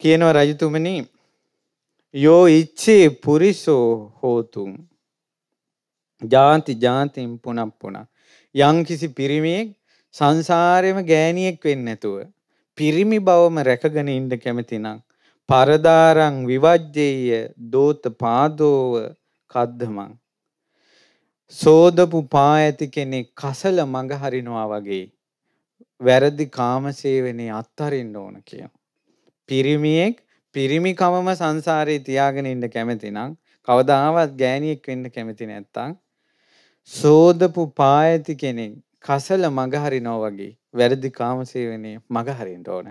කියනවා රජතුමනි යෝ ඉච්ඡේ පුරිසෝ හෝතුම් ජාති ජාතිම් පුනප්පුනා යම්කිසි පිරිමියෙක් සංසාරෙම ගෑණියෙක් වෙන්නේ නැතුව පිරිමි බවම රැකගෙන ඉන්න කැමති නම් පරදාරං විවජ්ජේය දෝත පාදෝව කද්දමං සෝදපු පා ඇති කෙනෙක් කසල මඟ හරිනවා වගේ වැරදි කාමසේවනේ අත්හරින්න ඕන කියන. පිරිමියෙක් පිරිමිකමම සංසාරයේ තියාගෙන ඉන්න කැමති නම් කවදාවත් ගෑණියෙක් වෙන්න කැමති නැත්තම් සෝදපු පායති කෙනෙක් කසල මගහරිනෝ වගේ වැරදි කාමසේවනේ මගහරින්න ඕන.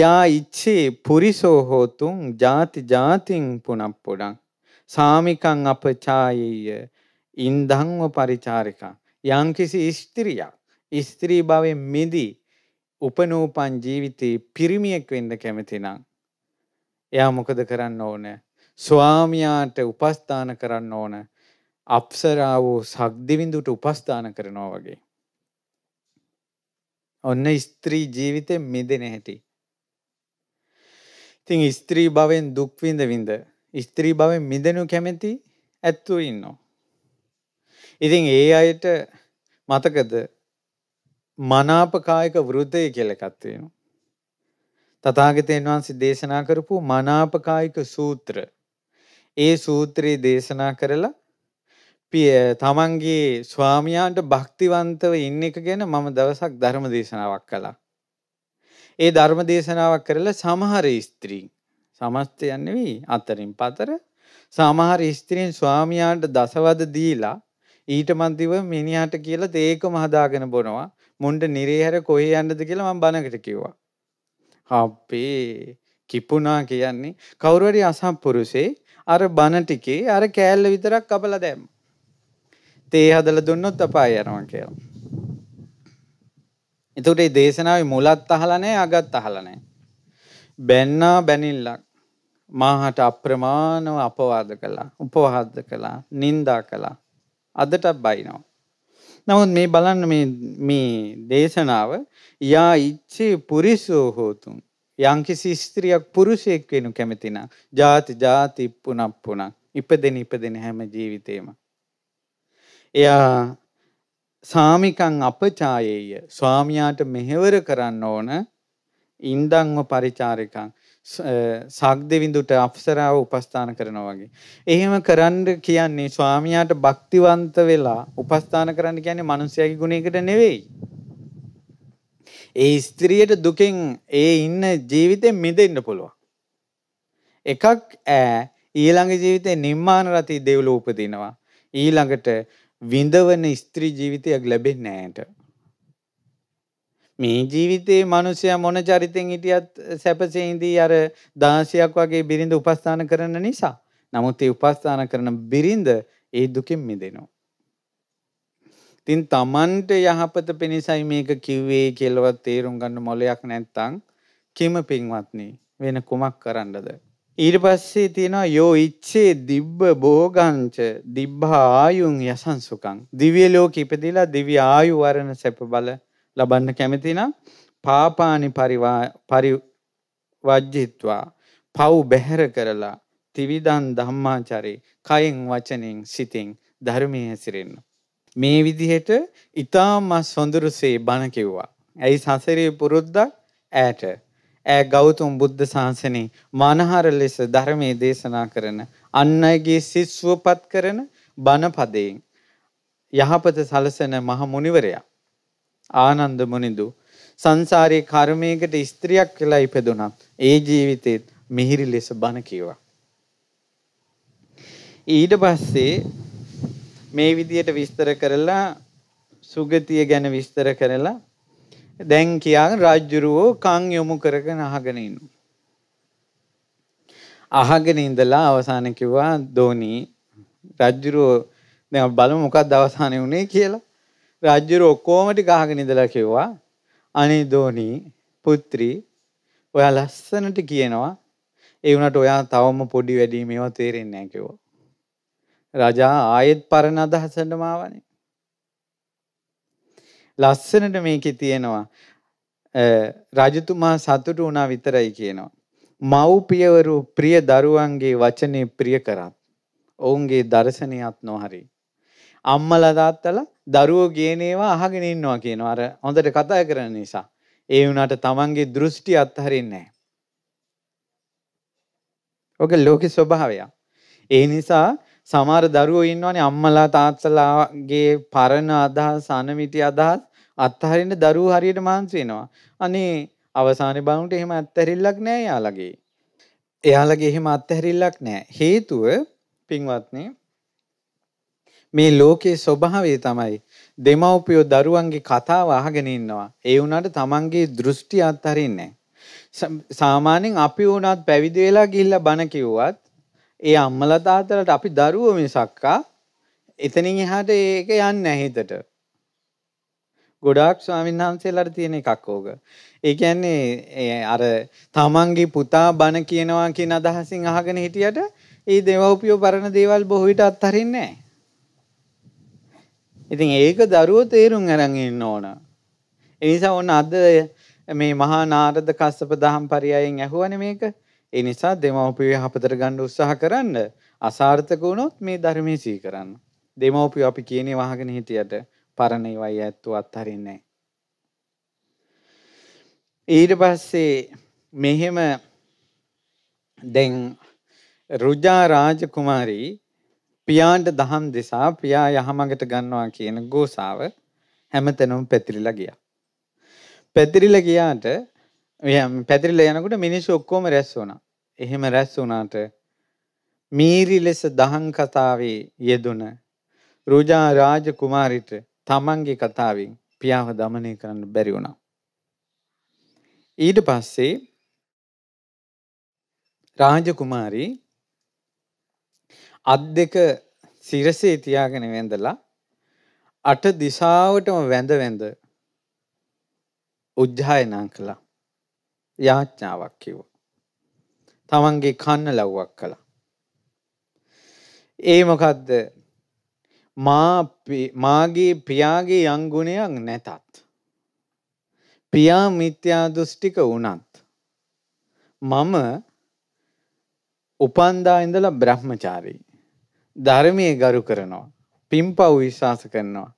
යා ඉච්චේ පුරිසෝ හෝතුන් ಜಾති ಜಾතින් පුනප්පුඩං සාමිකං අපචායය ඉන්දංව පරිචාරිකං යම්කිසි ස්ත්‍රියක් ස්ත්‍රී භවයෙන් මිදී උපනෝපන් ජීවිතේ පිරිමියෙක් වෙන්න කැමතිනම් එයා මොකද කරන්න ඕන ස්වාමියාට උපස්ථාන කරන්න ඕන අප්සරාවෝ සක්දිවිඳුට උපස්ථාන කරනවා වගේ. ඔන්න ස්ත්‍රී ජීවිතේ මිදෙන හැටි. ඉතින් ස්ත්‍රී භවෙන් දුක් විඳ විඳ ස්ත්‍රී භවෙන් මිදෙනු කැමැති ඇත්තෝ ඉන්නවා. ඉතින් ඒ අයට මතකද මනාපකායක වෘතය කියලා එකක් තියෙනවා. තථාගතයන් වහන්සේ දේශනා කරපු මනාපකායික සූත්‍ර ඒ සූත්‍රයේ දේශනා කරලා තමන්ගේ ස්වාමියාන්ට භක්තිවන්තව ඉන්න එක ගැන මම දවසක් ධර්ම දේශනාවක් කළා. ඒ ධර්ම දේශනාවක් කරලා සමහර ස්ත්‍රීන් සමස්තයන් නෙවෙයි අතරින් පතර සමහර ස්ත්‍රීන් ස්වාමියාන්ට දසවද දීලා ඊට මන්දිව මිනිහාට කියලා තේකම හදාගෙන බොනවා. මුන්ට නිරේහැර කොහේ යන්නද කියලා මම බනකට කිව්වා. අපේ කිපුණා කියන්නේ කවුරු හරි අසම්පුරුෂේ අර බන ටිකේ අර කෑල්ල විතරක් කපලා දැම්ම. තේ හදලා දුන්නොත් අපාය යනවා කියලා. එතකොට මේ දේශනාවේ මුලත් අහලා නැහැ අගත් අහලා නැහැ. බැන්නා බැනිල්ලක් මාහට අප්‍රමාණව අපවාද කළා, උපවාද කළා, නිନ୍ଦා කළා. අදටත් බයිනවා. නමුත් මේ බලන්න මේ මේ දේශනාව යා ඉච්ඡේ පුරිසෝ හෝතුම් යම්කිසි ස්ත්‍රියක් පුරුෂයෙක් වෙනු කැමති නම් ಜಾති ಜಾති පුනප්පුණ ඉපදෙන ඉපදෙන හැම ජීවිතේම එයා සාමිකං අපචායේය ස්වාමියාට මෙහෙවර කරන්න ඕන ඉන්දංව පරිචාරිකං සක්දෙවිඳුට අප්සරාව උපස්ථාන කරනවා වගේ. එහෙම කරන්න කියන්නේ ස්වාමියාට භක්තිවන්ත වෙලා උපස්ථාන කරන්න කියන්නේ මිනිසයාගේ ගුණයකට නෙවෙයි. ඒ ස්ත්‍රියට දුකෙන් ඒ ඉන්න ජීවිතේ මිදෙන්න පුළුවන්. එකක් ඈ ඊළඟ ජීවිතේ නිර්මාණ රති දෙවිලෝ උපදිනවා. ඊළඟට විඳවන ස්ත්‍රී ජීවිතයක් ලැබෙන්නේ නැහැට. මේ ජීවිතේ මිනිසයා මොන චරිතෙන් හිටියත් සැපසේ ඉඳී අර 16ක් වගේ බිරිඳ උපස්ථාන කරන නිසා. නමුත් ඒ උපස්ථාන කරන බිරිඳ ඒ දුකින් මිදෙනවා. ඉතින් Tamanට යහපත පිණිසයි මේක කිව්වේ කියලාවත් තේරුම් ගන්න මොලයක් නැත්තම් කිම පින්වත්නි වෙන කුමක් කරන්නද? ඊට පස්සේ තියෙනවා යෝ ඉච්ඡේ දිබ්බ භෝගංච දිබ්බා ආයුන් යසංසුකං දිව්‍ය ලෝකෙ ඉපදිලා දිව්‍ය ආයු වරණ සැප බල ලබන්න කැමති නම් පාපානි පරිවජ්ජිත්වා පව් බැහැර කරලා ත්‍රිවිධං ධම්මාචරේ කයෙන් වචනෙන් සිතින් ධර්මයේ හැසිරෙන්න මේ විදිහට ඊටාම සොඳුරුසේ බණ කිව්වා ඇයි සසරේ පුරුද්දක් ඈට ඈ ගෞතම බුද්ධ ශාසනයේ මනහර ලෙස ධර්මයේ දේශනා කරන අන් අයගේ සිස්වපත් කරන බණ පදයෙන් යහපත සලසන මහ මුනිවරයා ආනන්ද මුනිදු සංසාරේ කර්මයකට ස්ත්‍රියක් වෙලා ඉපදුනත් ඒ ජීවිතේත් මිහිරි ලෙස බණ කීවා. ඊට පස්සේ මේ විදියට විස්තර කරලා සුගතිය ගැන විස්තර කරලා දැන් කියාගෙන රාජ්ජුරුවෝ කන් යොමු කරගෙන අහගෙන ඉන්නවා. අහගෙන ඉඳලා අවසාන කිව්වා ධෝනි රාජ්ජුරුවෝ දැන් බලමු මොකක්ද අවසානේ උනේ කියලා. රාජ්ජුරුවෝ ඔක්කොම ටික අහගෙන ඉඳලා කිව්වා අනේ ධෝනි පුත්‍රි ඔයා ලස්සනට කියනවා ඒ වුණාට ඔයා තවම පොඩි වැඩි මේවා තේරෙන්නේ නැහැ කිව්වා. රජා ආයෙත් පරණ අදහසටම ආවනේ. ලස්සනට මේකේ තියෙනවා. රජතුමා සතුටු වුණා විතරයි කියනවා. මව්පියවරු ප්‍රිය දරුවන්ගේ වචනේ ප්‍රිය කරත් ඔවුන්ගේ දර්ශනයත් නොහරි. අම්මලා තාත්තලා දරුවෝ කියන ඒවා අහගෙන ඉන්නවා කියනවා. අර හොඳට කතා කරන නිසා. ඒ වුණාට තමන්ගේ දෘෂ්ටි අත්හරින්නේ නැහැ. ඔක ලෝකේ ස්වභාවය. ඒ නිසා සමහර දරුවෝ ඉන්නවනේ අම්මලා තාත්තලාගේ පරණ අදහස් අනමිති අදහස් අත්හරින්න දරුවෝ හරියට මහන්සි වෙනවා. අනේ අවසානයේ බලනකොට එහෙම අත්හැරිල්ලක් නෑ යාළගේ. එයාලගේ එහෙම අත්හැරිල්ලක් නෑ. හේතුව පින්වත්නි මේ ලෝකයේ ස්වභාවය තමයි දෙමව්පියෝ දරුවන්ගේ කතාව අහගෙන ඉන්නවා. ඒ වුණාට තමන්ගේ දෘෂ්ටි අත්හරින්නේ නැහැ. සාමාන්‍යයෙන් අපි වුණත් පැවිදි වෙලා ගිහිල්ලා බණ කිව්වත් ඒ අම්මලා තාත්තලාට අපි දරුවෝ මිසක්කා එතනින් එහාට ඒක යන්නේ නැහැ හිතට. ගොඩාක් ස්වාමීන් වහන්සේලාට තියෙන එකක් ඕක. ඒ කියන්නේ අර තමන්ගේ පුතා බන කියනවා කියන අදහසින් අහගෙන හිටියට ඒ දේවෝපියෝ පරණ දේවල් බොහෝ විට අත්හරින්නේ නැහැ. ඉතින් ඒක දරුවෝ තේරුම් අරන් ඉන්න ඕන. ඒ නිසා ඔන්න අද මේ මහා නාරද කස්සප දහම් පරයයෙන් ඇහුවනේ මේක. ඒ නිසා දෙමව්පිය යහපතට ගන්න උත්සාහ කරන්න. අසාර්ථක වුණොත් මේ ධර්මයේ සිහි කරන්න. දෙමව්පිය අපි කියන්නේ වහගෙන හිටියට පරණ ඒවයි ඇත්තෝ අත්හරින්නේ ඊට පස්සේ මෙහෙම දැන් රුජා රාජකුමාරී පියාන්ට දහම් දෙසා පියා යහමඟට ගන්නවා කියන ගෝසාව හැමතැනම පැතිරිලා ගියා. පැතිරිලා ගියාට පැතිරිලා යනකොට මිනිස්සු ඔක්කොම රැස් වුණා. එහෙම රැස් වුණාට මීරි ලෙස දහං කතාවේ යෙදුන රුජා රාජකුමාරිට තමන්ගේ කතාවෙන් පියාව দমনය කරන්න බැරි වුණා. ඊට පස්සේ රාජකුමාරී අත් දෙක සිරසේ තියාගෙන වැඳලා අට දිශාවටම වැඳ වැඳ උජ්ජායනා කළා. යාඥාවක් කිව්වා. තමන්ගේ කන්න ලව්වක් කළා. ඒ මොකක්ද මාගේ පියාගේ යංගුණයක් නැතත්. පියා මිත්‍යා දෘෂ්ටික වුණත්. මම උපන්දා ඉඳලා බ්‍රහ්මචාරී. ධර්මය ගරු කරනවා. පින්පව් විශ්වාස කරනවා.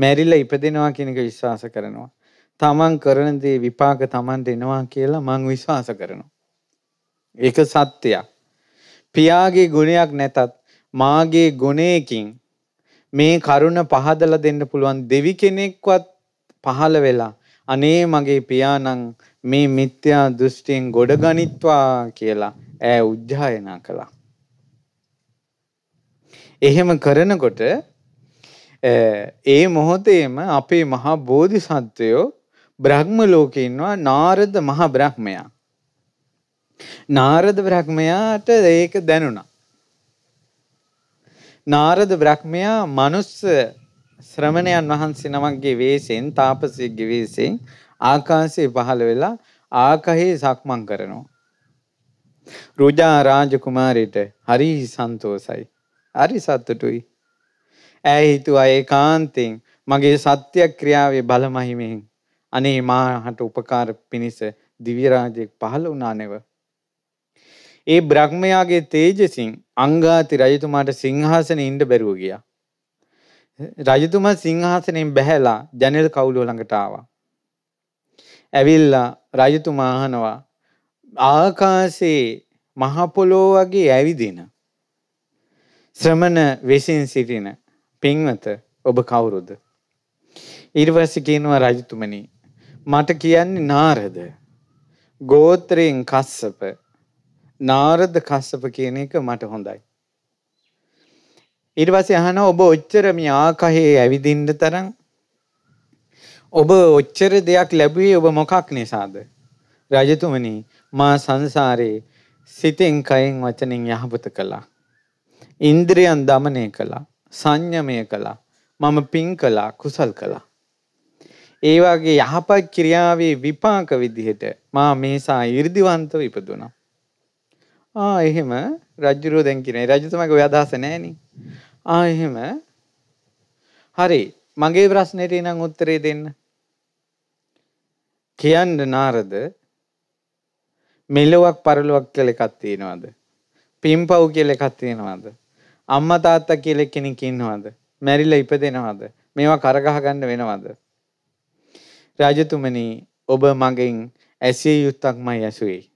මැරිල ඉපදෙනවා කෙනක විශ්වාස කරනවා. තමන් කරන දේ විපාක තමන්ට එනවා කියලා මං විශ්වාස කරනවා. ඒක සත්‍යයක්. පියාගේ ගුණයක් නැතත් මාගේ ගුණයකින් මේ කරුණ පහදලා දෙන්න පුළුවන් දෙවි කෙනෙක්වත් පහළ වෙලා අනේ මගේ පියාණන් මේ මිත්‍යා දෘෂ්ටියෙන් ගොඩගනිත්වා කියලා ඈ උජ්ජායනා කළා. එහෙම කරනකොට ඒ මොහොතේම අපේ මහා බෝධිසත්වයෝ බ්‍රහ්ම ලෝකේ ඉන්නවා නාරද මහා බ්‍රහ්මයා. නාරද බ්‍රහ්මයාට ඒක දැනුණා. නාරද බ්‍රහ්මයා මනුස්ස ශ්‍රමණයන් වහන්සේ නමක්ගේ වෙස්යෙන් තාපසයෙක්ගේ වෙස්යෙන් ආකාශයේ පහළ වෙලා ආකහේ සක්මන් කරනවා. රුජා රාජකුමාරිට හරි සන්තෝසයි. හරි සතුටුයි. ඇය හිතුවා ඒකාන්තෙන් මගේ සත්‍යක්‍රියාවේ බලමහිමෙන් අනේ මාහට උපකාර පිණිස දිව්‍ය රාජෙක් පහළ වුණා නෙව. ඒ බ්‍රහ්මයාගේ තේජසින් අංගාති රජතුමාට සිංහාසනේ ඉන්න බැරුව ගියා. රජතුමා සිංහාසනයෙන් බැහැලා ජනෙල් කවුළුව ළඟට ආවා. ඇවිල්ලා රජතුමා අහනවා ආකාශේ මහ පොළොව වගේ ඇවිදින ශ්‍රමණ වෙසින් සිටින පින්වත ඔබ කවුරුද? ඊට පස්සේ කියනවා රජතුමනි මට කියන්නේ නාරද. ගෝත්‍රයෙන් කස්සප නාරද කස්සප කියන එක මට හොඳයි. ඊට පස්සේ අහනවා ඔබ ඔච්චර මේ ආකාහයේ ඇවිදින්න තරම් ඔබ ඔච්චර දෙයක් ලැබුවේ ඔබ මොකක් නිසාද? රජතුමනි මා සංසාරේ සිතෙන් කයෙන් වචනෙන් යහපත කළා. ඉන්ද්‍රියන් দমনය කළා. සංයමය කළා. මම පින් කළා, කුසල් කළා. ඒ වගේ යහපත් ක්‍රියාවේ විපාක විදිහට මා මේසා 이르දිවන්තව ඉපදුණා. ආ එහෙම රජ්ජුරුව දැන් කියනේ. රජතුමාගේ ඔය අදහස නැහෙනේ. ආ එහෙම. හරි. මගේ ප්‍රශ්නෙට එනං උත්තරේ දෙන්න. කියන්න නාරද මෙලොවක් පරලොවක් කියලා එකක් තියෙනවද? පින්පව් කියලා එකක් තියෙනවද? අම්මා තාත්තා කියලා කෙනෙක් ඉන්නවද? මැරිලා ඉපදෙනවද? මේවා කරගහ ගන්න වෙනවද? රාජතුමනි ඔබ මගෙන් ඇසිය යුත්තක්මයි ඇසුවේ.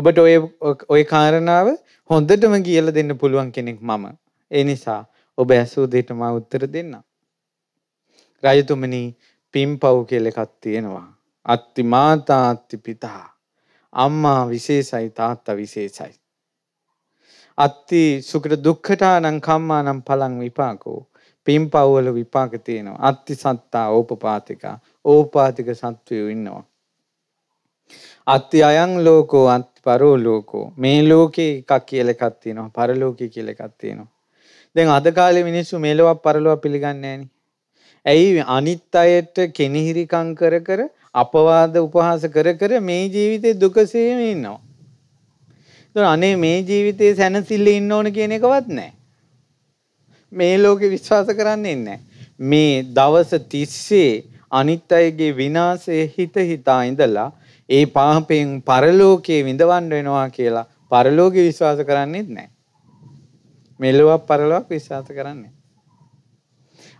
ඔබට ඔය ඔය කාරණාව හොඳටම කියල දෙන්න පුළුවන් කෙනෙක් මම. ඒ නිසා ඔබ ඇසූ දෙට මා උත්තර දෙන්න. රජතුමනි පිම් පව් කියල එකත් තියෙනවා. අත්ති මාතා අත්ති පිතා. අම්මා විශේෂයි තාත්තා විශේෂයි. අත්ති සුකට දුක්කටානං කම්මා නම් පලං විපාකෝ පින් පව්වල විපාක තියෙනවා අත්ති සත්තා ඕපපාතික ඕපාතික සත්වයෝ ඉන්නවා. අත්ති අයං ලෝකෝ අත් පරෝ ලෝකෝ මේ ලෝකේ එකක් කියලා එකක් තියෙනවා පරලෝකේ කියලා එකක් තියෙනවා දැන් අද කාලේ මිනිස්සු මෙලොවක් පරලොවක් පිළිගන්නේ ඇයි අනිත් අයට කෙනෙහිරිකම් කර කර අපවාද උපහාස කර කර මේ ජීවිතේ දුකසේම ඉන්නවා එතන අනේ මේ ජීවිතේ සැනසille ඉන්න ඕන කියන එකවත් නැහැ මේ ලෝකේ විශ්වාස කරන්නේ නැහැ මේ දවස 30 අනිත් අයගේ විනාශයේ හිත හිතා ඉඳලා ඒ පාපයෙන් පරලෝකයේ විඳවන්න වෙනවා කියලා පරලෝකේ විශ්වාස කරන්නේත් නැහැ. මෙලොවක් පරලොවක් විශ්වාස කරන්නේ.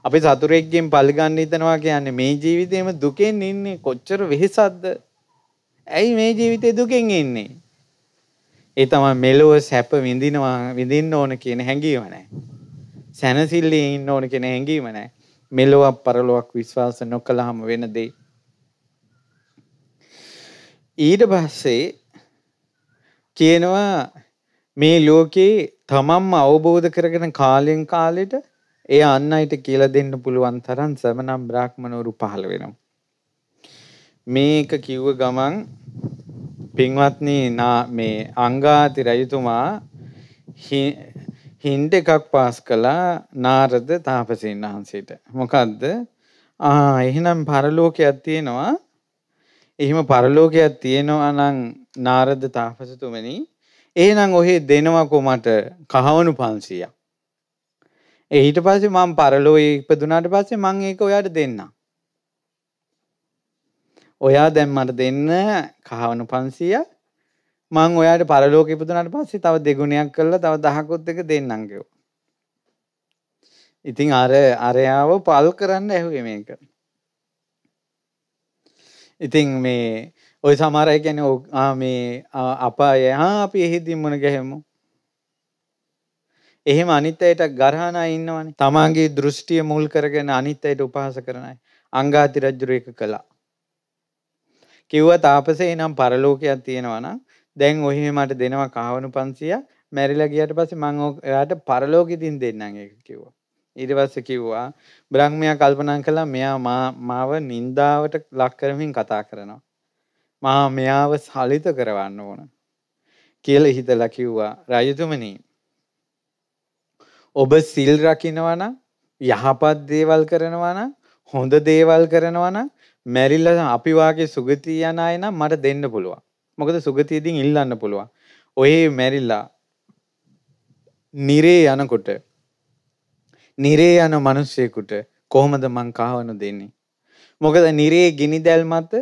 අපි සතුරෙක්ගෙන් පල්ගන්න හිතනවා කියන්නේ මේ ජීවිතේම දුකෙන් ඉන්නේ කොච්චර වෙහෙසක්ද? ඇයි මේ ජීවිතේ දුකෙන් ඉන්නේ? ඒ තමයි මෙලොව සැප විඳිනවා විඳින්න ඕන කියන හැඟීම නැහැ. සැනසෙල්ලේ ඉන්න ඕන කියන හැඟීම නැහැ. මෙලොවක් පරලොවක් විශ්වාස නොකළාම වෙන දෙයක් ඊට පස්සේ කියනවා මේ ලෝකේ තමන්ම අවබෝධ කරගෙන කාලෙන් කාලෙට ඒ අන්න අයට කියලා දෙන්න පුළුවන් තරම් සමනම් බ්‍රාහ්මණවරු පහළ වෙනවා. මේක කිව්ව ගමන් පින්වත්නි නා මේ අංගාති රජතුමා හින්ඩ එකක් පාස් කළා නාරද තාපසීන් වහන්සේට. මොකද්ද? ආ එහෙනම් පරලෝකයක් තියෙනවා. එහෙම පරලෝකයක් තියෙනවා නම් නාරද තාපසතුමනි එහෙනම් ඔහේ දෙනවකෝ මට කහවණු 500ක් ඒ ඊට පස්සේ මම පරලෝකයේ ඉපදුනාට පස්සේ මම ඒක ඔයාට දෙන්නම් ඔයා දැන් මට දෙන්න කහවණු 500ක් මම ඔයාට පරලෝකයේ ඉපදුනාට පස්සේ තව දෙගුණයක් කරලා තව 1000කුත් එක දෙන්නම් ඉතින් අර අරයාව පල් කරන්න ඇහුවේ මේක ඉතින් මේ ඔය සමහර අය කියන්නේ ආ මේ අපාය හා අපි එහිදී මුණ ගැහෙමු. එහෙම අනිත් අයට ගරහන අය ඉන්නවනේ. තමාගේ දෘෂ්ටිය මුල් කරගෙන අනිත් අයට උපහාස කරන අය. අංගාති රජුර එක කළා. කිව්වා තාපසේ නම් පරලෝකයක් තියෙනවා නම් දැන් ඔහි මට දෙනවා කහවණු 500ක් මැරිලා ගියට පස්සේ මම ඔයාට පරලෝකෙදින් දෙන්නම් ඒක කිව්වා. ඊට පස්සේ කිව්වා බ්‍රහ්මයා කල්පනා කළා මෙයා මාව නින්දාවට ලක් කරමින් කතා කරනවා. මහා මෙයාව සලිත කරවන්න ඕන කියලා හිතලා කිව්වා රජතුමනි ඔබ සිල් රකින්නවා නම් යහපත් දේවල් කරනවා නම් හොඳ දේවල් කරනවා නම් මැරිලා අපි වාගේ සුගතිය යන අය නම් මට දෙන්න පුළුවන්. මොකද සුගතියකින් ඉල්ලන්න පුළුවන්. ඔය මැරිලා නිරේ යනකොට නිරේ යන මිනිසෙකුට කොහොමද මං කහවණු දෙන්නේ? මොකද නිරේ ගිනිදැල් මත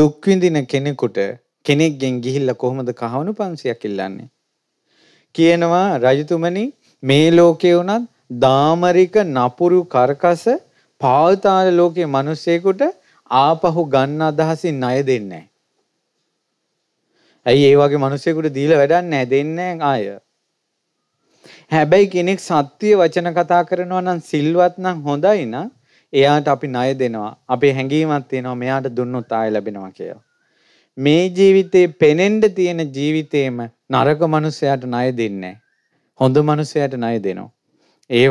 දුක් විඳින කෙනෙකුට කෙනෙක්ගෙන් ගිහිල්ලා කොහොමද කහවණු 500ක් ඉල්ලන්නේ? කියනවා රජතුමනි මේ ලෝකේ උනත් දාමරික නපුරු කරකස පාතාල ලෝකේ මිනිසෙකුට ආපහු ගන්න අදහසින් ණය දෙන්නේ ඇයි ඒ වගේ මිනිසෙකුට දීලා වැඩක් නැහැ දෙන්නේ ආය. හැබැයි කෙනෙක් සත්‍ය වචන කතා කරනවා නම් සිල්වත් නම් හොඳයි නම් එයාට අපි ණය දෙනවා. අපේ හැඟීමක් තියෙනවා මෙයාට දුන්නොත් ආය ලැබෙනවා කියලා. මේ ජීවිතේ පෙනෙන්න තියෙන ජීවිතේම නරක මනුස්සයාට ණය දෙන්නේ හොඳ මනුස්සයාට ණය දෙනවා. ඒ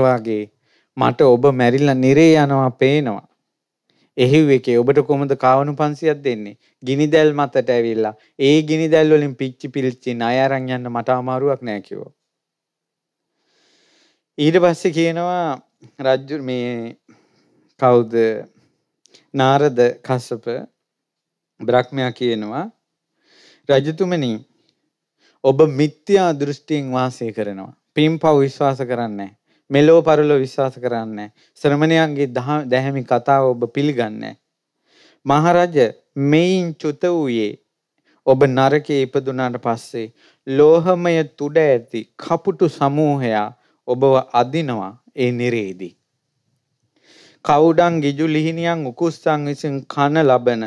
මට ඔබ මැරිලා නිරේ යනවා පේනවා. එහිව් එකේ ඔබට කොහොමද කාවණු 500ක් දෙන්නේ? ගිනිදැල් මතට ඇවිල්ලා ඒ ගිනිදැල් වලින් පිච්චි පිච්චි ණය අරන් යන්න මට අමාරුවක් නෑ කිව්වා. ඊට පස්සේ කියනවා රජ්ජු මේ කවුද නාරද කස්සප බ්‍රහ්මයා කියනවා රජතුමනි ඔබ මිත්‍යා දෘෂ්ටියෙන් වාසය කරනවා. පින්පව් විශ්වාස කරන්නේ මෙලෝ පරලෝ විශ්වාස කරන්නේ ශ්‍රමණයන්ගේ දැහැමි කතාව ඔබ පිළිගන්නේ මහරජ මෙයින් චුත වූයේ ඔබ නරකයේ ඉපදුනාට පස්සේ ලෝහමය තුඩ ඇති කපුටු සමූහයා ඔබව අදිනවා ඒ නිරේදී. කවුඩන් ගිජු ලිහිණියන් උකුස්සන් විසින් කන ලබන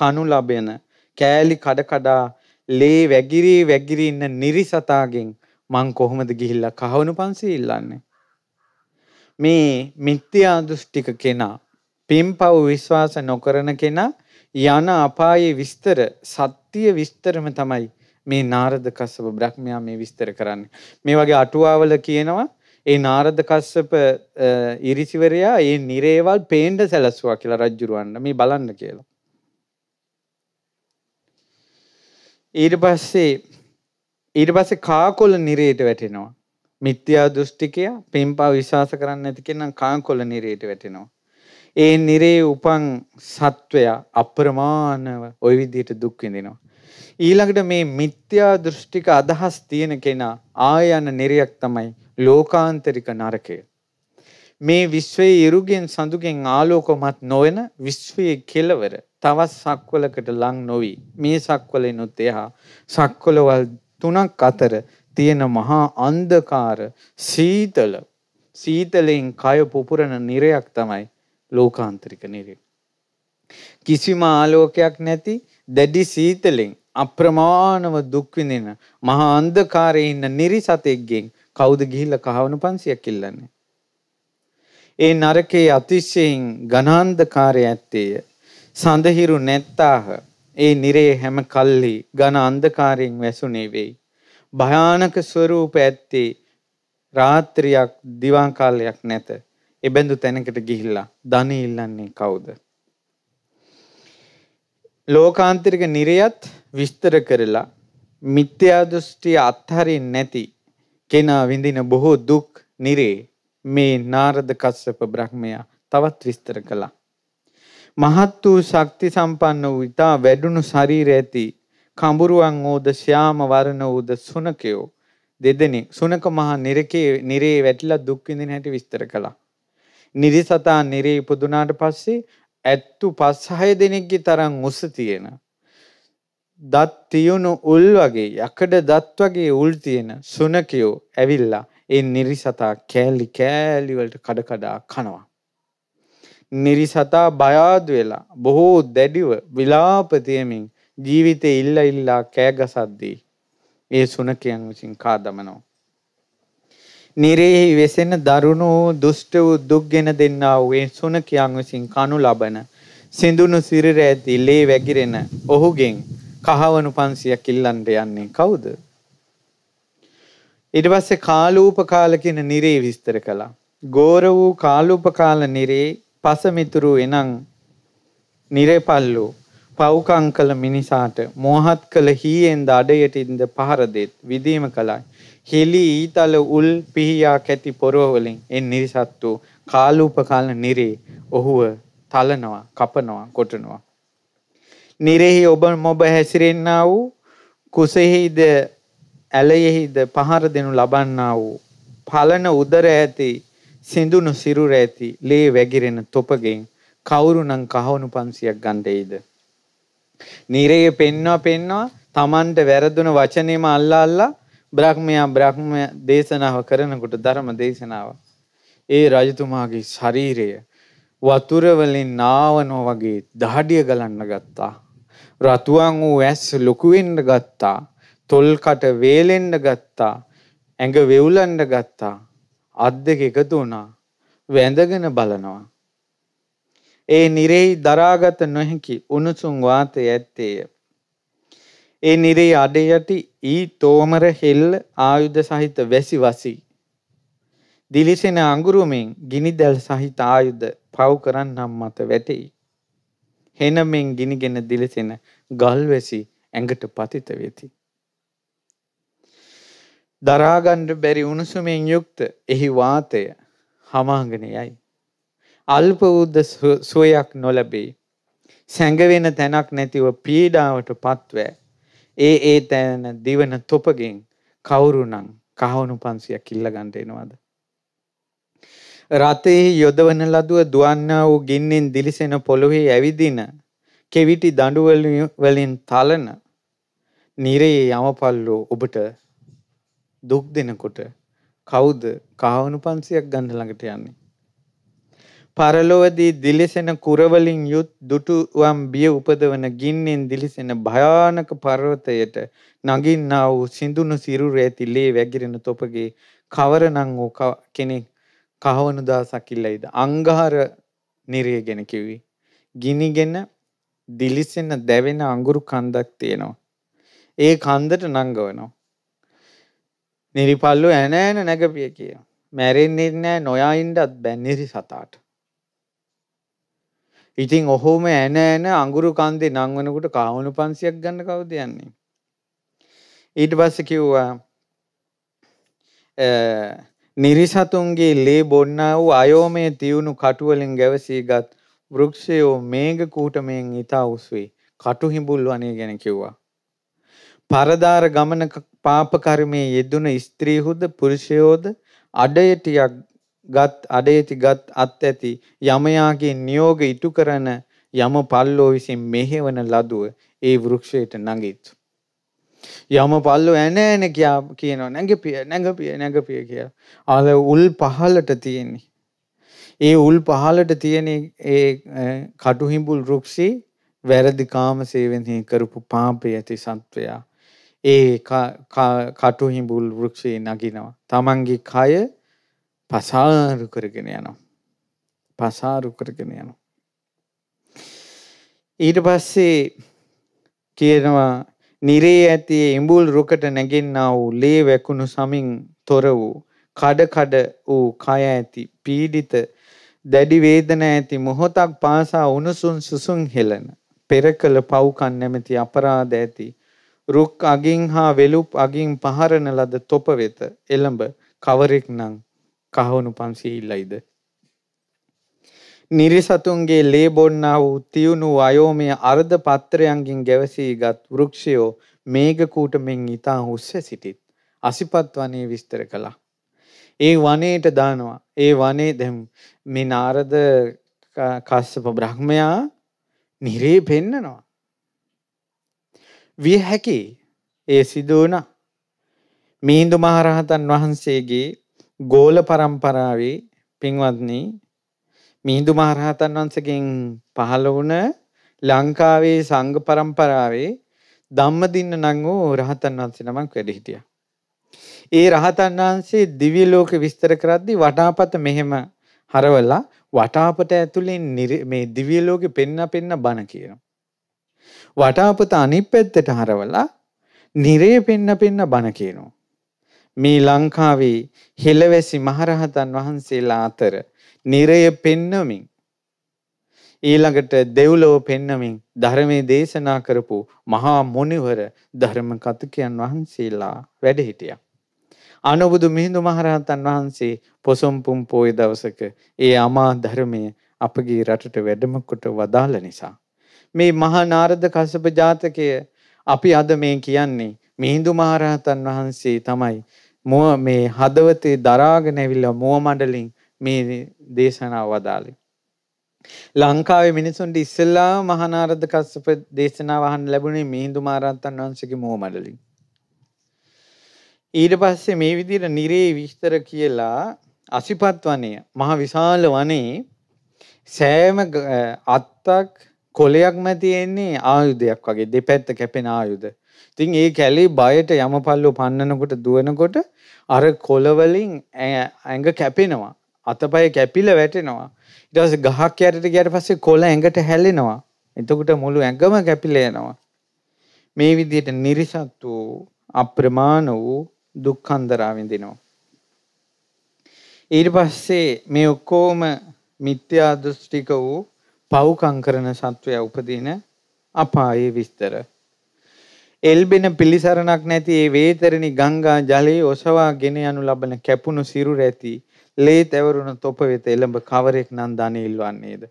කනු ලබන කෑලි කඩකඩා ලේ වැගිරී වැගිරී ඉන්න නිරිසතාගෙන් මං කොහොමද ගිහිල්ලා කහවණු පන්සිය ඉල්ලන්නේ මේ මිත්‍යා දෘෂ්ටික කෙනා පින්පව් විශ්වාස නොකරන කෙනා යන අපායේ විස්තර සත්‍ය විස්තරම තමයි මේ නාරද කස්සප බ්‍රහ්මයා මේ විස්තර කරන්නේ. මේ වගේ අටුවාවල කියනවා ඒ නාරද කස්සප ඉරිසිවරයා ඒ නිරේවල් පේන්න සැලසුවා කියලා රජුරවන්න මේ බලන්න කියලා. ඊට පස්සේ ඊට පස්සේ කාකොල නිරේට වැටෙනවා. මිත්‍යා දෘෂ්ටිකයා පෙම්පා විශ්වාස කරන්න නැති කෙනා කාකොල නිරේට වැටෙනවා. ඒ නිරේ උපන් සත්වයා අප්‍රමාණව ওই විදිහට දුක් විඳිනවා. ඊළඟට මේ මිත්‍යා දෘෂ්ටික අදහස් තියෙන කෙනා ආය යන නිරයක් තමයි ලෝකාන්තරික නරකය. මේ විශ්වයේ ඉරුගෙන් සඳුගෙන් ආලෝකමත් නොවන විශ්වයේ කෙලවර තවත් සක්වලකට ලං නොවි මේ සක්වලෙනුත් එහා සක්වලවල් තුනක් අතර තියෙන මහා අන්ධකාර සීතල සීතලෙන් කය පුපුරන නිරයක් තමයි ලෝකාන්තරික නිරය. කිසිම ආලෝකයක් නැති දැඩි සීතලෙන් අප්‍රමාණව දුක් විඳින මහා අන්ධකාරයේ ඉන්න නිරිසතෙක්ගෙන් කවුද ගිහිල්ලා කහවණු 500ක් ඉල්ලන්නේ? ඒ නරකයේ අතිශයින් ඝනාන්ධකාරය ඇත්තේය. සඳහිරු නැත්තාහ. ඒ නිරේ හැම කල්ලි ඝන අන්ධකාරයෙන් වැසුනේ වෙයි. භයානක ස්වરૂප ඇත්තේ රාත්‍රියක් දිවා කාලයක් නැත. එබඳු තැනකට ගිහිල්ලා ධන ඉල්ලන්නේ කවුද? ලෝකාන්තරික නිරයත් විස්තර කරලා මිත්‍යා දෘෂ්ටි අත්හරින්නේ නැති කෙනා විඳින බොහෝ දුක් නිරේ මේ නාරද කස්සප බ්‍රහ්මයා තවත් විස්තර කළා. මහත් වූ ශක්ති සම්පන්න වූ ඊතා වැඩුණු ශරීර ඇති කඹුරුවන් ඕද ශ්‍යාම වර්ණ ඕද සුනකයෝ දෙදෙනෙක් සුනක මහා නිරකේ නිරේ වැටිලා දුක් විඳින හැටි විස්තර කළා. නිරිසතා නිරේ ඉපදුනාට පස්සේ ඇත්තු 5-6 දෙනෙක්ගේ තරම් උස තියෙන දත් තියුණු උල් වගේ යකඩ දත් වගේ උල් තියෙන සුනකයෝ ඇවිල්ලා ඒ නිරිසතා කෑලි කෑලි වලට කඩ කඩා කනවා. නිරිසතා බයාදු වෙලා බොහෝ දැඩිව විලාප තියමින් ජීවිතේ ඉල්ලා ඉල්ලා කෑ ගසද්දී ඒ සුනකයන් විසින් කා දමනවා. නිරෙහි වෙසෙන දරුණු දුෂ්ට වූ දුක්ගෙන දෙන්නා වූ ඒ සුනකයන් විසින් කනු ලබන සිඳුණු සිරිර ඇති ලේ වැగిරෙන ඔහුගෙන් කහවණු 500ක් ඉල්ලන්න යන්නේ කවුද? ඊට පස්සේ කාලූපකාල කියන නිරේ විස්තර කළා. ගෝර වූ කාලූපකාල නිරේ පසමිතුරු එනං නිරේපල්ලු පව්කම් කළ මිනිසාට මෝහත් කළ හීයෙන් ද අඩයටින්ද පහර දෙත් විදීම කළයි. හෙලි ඊතල උල් පිහියා කැති පොරවලින් එන් නිරිසත්තු කාලූපකාල නිරේ ඔහුව තලනවා කපනවා කොටනවා. නිරෙහි ඔබ මොබ හැසිරෙන්නා වූ කුසෙහිද ඇලයෙහිද පහර දෙනු ලබන්නා වූ පලන උදර ඇති සිඳුණු සිරුර ඇති ලේ වැగిරෙන තොපගෙන් කවුරුනම් කහවණු 500ක් ගන්නදෙයිද නිරේ පෙන්නවා පෙන්නවා Tamanට වැරදුන වචනේම අල්ලා අල්ලා බ්‍රහ්මයා බ්‍රහ්ම දේශනාව කරනකොට ධර්ම දේශනාව ඒ රජතුමාගේ ශරීරය වතුර වලින් නාවනවා වගේ දහඩිය ගලන්න ගත්තා රතුවන් වූ ඇස් ලොකුවෙන්න ගත්තා. තොල්කට වේලෙන්න ගත්තා. ඇඟ වෙවුලන්න ගත්තා. අත් දෙක එකතු වුණා. වැඳගෙන බලනවා. ඒ නිරෙහි දරාගත නොහැකි උණුසුම් වාතය ඇත්තේය. ඒ නිරේ අඩයට ඊ තෝමර හෙල්ල ආයුධ සහිත වැසි වසී. දිලිසෙන අඟුරුමෙන් ගිනිදැල් සහිත ආයුධ පව් කරන්නම් මත වැටෙයි. හෙනමෙන් ගිනිගෙන දිලසෙන ගල්වැසි ඇඟට පතිත වෙති. දරාගණ්ඩ බැරි උණුසුමෙන් යුක්ත එහි වාතය හමාගෙන යයි. අල්ප වූද්ද සුවයක් නොලැබේ. සැඟවෙන තැනක් නැතිව පීඩාවට පත්වෑ. ඒ ඒ තැන දිවන තොපගෙන් කවුරුනම් කහවුණු පන්සියක් ඉල්ලගන්ට එනවාද. රතෙහි යොදවන ලදුව දුවන්නා වූ ගින්නෙන් දිලිසෙන පොළොවේ ඇවිදින කෙවිටි දඬු වලින් තලන නිරේ යමපල්ලෝ ඔබට දුක් දෙනකොට කවුද කහවණු 500ක් ගන්න ළඟට යන්නේ? පරලොවදී දිලිසෙන කුරවලින් යුත් දුටුවම් බිය උපදවන ගින්නෙන් දිලිසෙන භයානක පර්වතයට නගින්නා වූ සිඳුණු සිරුර ඇති ලේ වැගිරෙන තොපගේ කවරනම් වූ කෙනෙක් කහවණු දහසක් ඉල්ලයිද අංගහර නිරය ගැන කිව්වි. ගිනිගෙන දිලිසෙන දැවෙන අඟුරු කන්දක් තියෙනවා. ඒ කන්දට නංගවනවා. නිරිපල්ලු ඇනෑන නැගපිය කිය. මැරෙන්නේ නෑ නොයායින්ටත් බැන්නිරි සතාට. ඉතින් ඔහොම ඇන ඇන අඟුරු කන්දේ නංවනකුට කවුණු පන්සියක් ගන්න කවුද යන්නේ. ඊට පස්ස කිව්වා නිරිසතුන්ගේ ලේ බොන්නා වූ අයෝමය තියුණු කටුවලින් ගැවසීගත් වෘක්ෂයෝ මේඝ කූටමයෙන් ඊතා උස්වේ කටු හිඹුල් වනේ ගැන කිව්වා. පරදාර ගමන පාප කර්මයේ යෙදුන ස්ත්‍රීහුද පුරුෂයෝද අඩයටියක් ගත් අඩයටිගත් අත් ඇති යමයාගේ නියෝග ඉටු කරන යම පල්ලෝ විසින් මෙහෙවන ලදුව ඒ වෘක්ෂයට නගිත්. යම පල්ලෝ ඇනෑන කියා කියනවා නැඟපිය නැඟපිය නැඟපිය කියලා. අද උල් පහලට තියෙන්නේ. ඒ උල් පහලට තියෙන ඒ කටුහිඹුල් රුක්සි වැරදි කාම සේවනය කරපු පාපය ඇති සත්වයා. ඒ කටුහිඹුල් වෘක්ෂයේ නගිනවා. තමන්ගේ කය පසාරු කරගෙන යනවා. පසාරු කරගෙන යනවා. ඊට පස්සේ කියනවා නිරේ ඇති ඉඹුල් රොකට නැගෙන්නා වූ ලේ වැකුණු සමින් තොර වූ කඩ කඩ වූ කය ඇති පීඩිත දැඩි වේදනා ඇති මොහොතක් පාසා උණුසුම් සුසුම් හෙළන පෙරකල පව්කම් නැමැති අපරාධ ඇති රුක් අගින් හා වෙලුප් අගින් පහරන ලද තොප වෙත එළඹ කවරෙක් නම් කහවණු පන්සිය ඉල්ලයිද නිරිසතුන්ගේ ලේ බොන්නා වූ තියුණු අයෝමය අර්ධ පත්‍රයන්ගින් ගැවසීගත් වෘක්ෂයෝ මේඝකූට මෙන් ඊතා හුස්ස සිටිත්. අසිපත් වනයේ විස්තර කළා. ඒ වනයේට දානවා. ඒ වනයේ දැන් මේ නාරද කස්සප බ්‍රහ්මයා නිරේ පෙන්නනවා. විය හැකි ඒ සිදු වුණා. මිහිඳු මහරහතන් වහන්සේගේ ගෝල પરම්පරාවේ පින්වත්නි මිහිඳු මහරහතන් වහන්සේගෙන් පහළ වුණ ලංකාවේ සංඝ પરම්පරාවේ ධම්මදින්න නම් වූ රහතන් වහන්සේ නමක් වැඩ හිටියා. ඒ රහතන් වහන්සේ දිව්‍ය ලෝක විස්තර කරද්දී වටාපත මෙහෙම හරවලා වටාපත ඇතුලෙන් මේ දිව්‍ය ලෝකෙ පෙන්න පෙන්න බණ කියනවා. වටාපත අනිත් පැත්තට හරවලා නිරේ පෙන්න පෙන්න බණ කියනවා. මේ ලංකාවේ හෙළවැසි මහරහතන් වහන්සේලා අතර නිරය පෙන්නමින් ඊළඟට දෙව්ලොව පෙන්නමින් ධර්මයේ දේශනා කරපු මහා මොණිවර ධර්ම කතකයන් වහන්සේලා වැඩ හිටියා. අනුබුදු මිහිඳු මහරහතන් වහන්සේ පොසොන් පුම් පෝය දවසක ඒ අමා ධර්මය අපගේ රටට වැඩම කොට වදාළ නිසා මේ මහා නාරද කස්සප ජාතකය අපි අද මේ කියන්නේ මිහිඳු මහරහතන් වහන්සේ තමයි මුව මේ හදවතේ දරාගෙන ඇවිල්ලා මුව මඩලින් මේ දේශනාව වදාළේ. ලංකාවේ මිනිසුන්ට ඉස්සෙල්ලා මහානාරද කස්සප දේශනාව අහන්න ලැබුණේ මිහිඳු මහරහතන් වහන්සේගේ මෝමඩලින්. ඊට පස්සේ මේ විදිහට නිරේ විස්තර කියලා අසිපත් වනය මහ විශාල වනේ සෑම අත්තක් කොලයක් මැතියෙන්නේ ආයුධයක් වගේ දෙපැත්ත කැපෙන ආයුධ. ඉතින් ඒ කැලේ බයට යමපල්ලෝ පන්නනකොට දුවනකොට අර කොලවලින් ඇඟ කැපෙනවා. අතපය කැපිල වැටෙනවා. ඊට පස්සේ ගහක් යටට ගියාට පස්සේ කොළ ඇඟට හැලෙනවා. එතකොට මුළු ඇඟම කැපිලා යනවා. මේ විදිහට නිර්සත් වූ අප්‍රමාණ වූ දුක්ඛන්දරා විඳිනවා. ඊට පස්සේ මේ ඔක්කොම මිත්‍යා දෘෂ්ටික වූ පව්කම් කරන සත්වයා උපදින අපායේ විස්තර. එල්බෙන පිළිසරණක් නැති ඒ වේතරණි ගංගා ජලයේ ඔසවාගෙන යනු ලබන කැපුණු සිරුර ඇති ලේ තැවරුණ තොප වෙත එළඹ කවරෙක් නම් ධනෙ ඉල්වන්නේද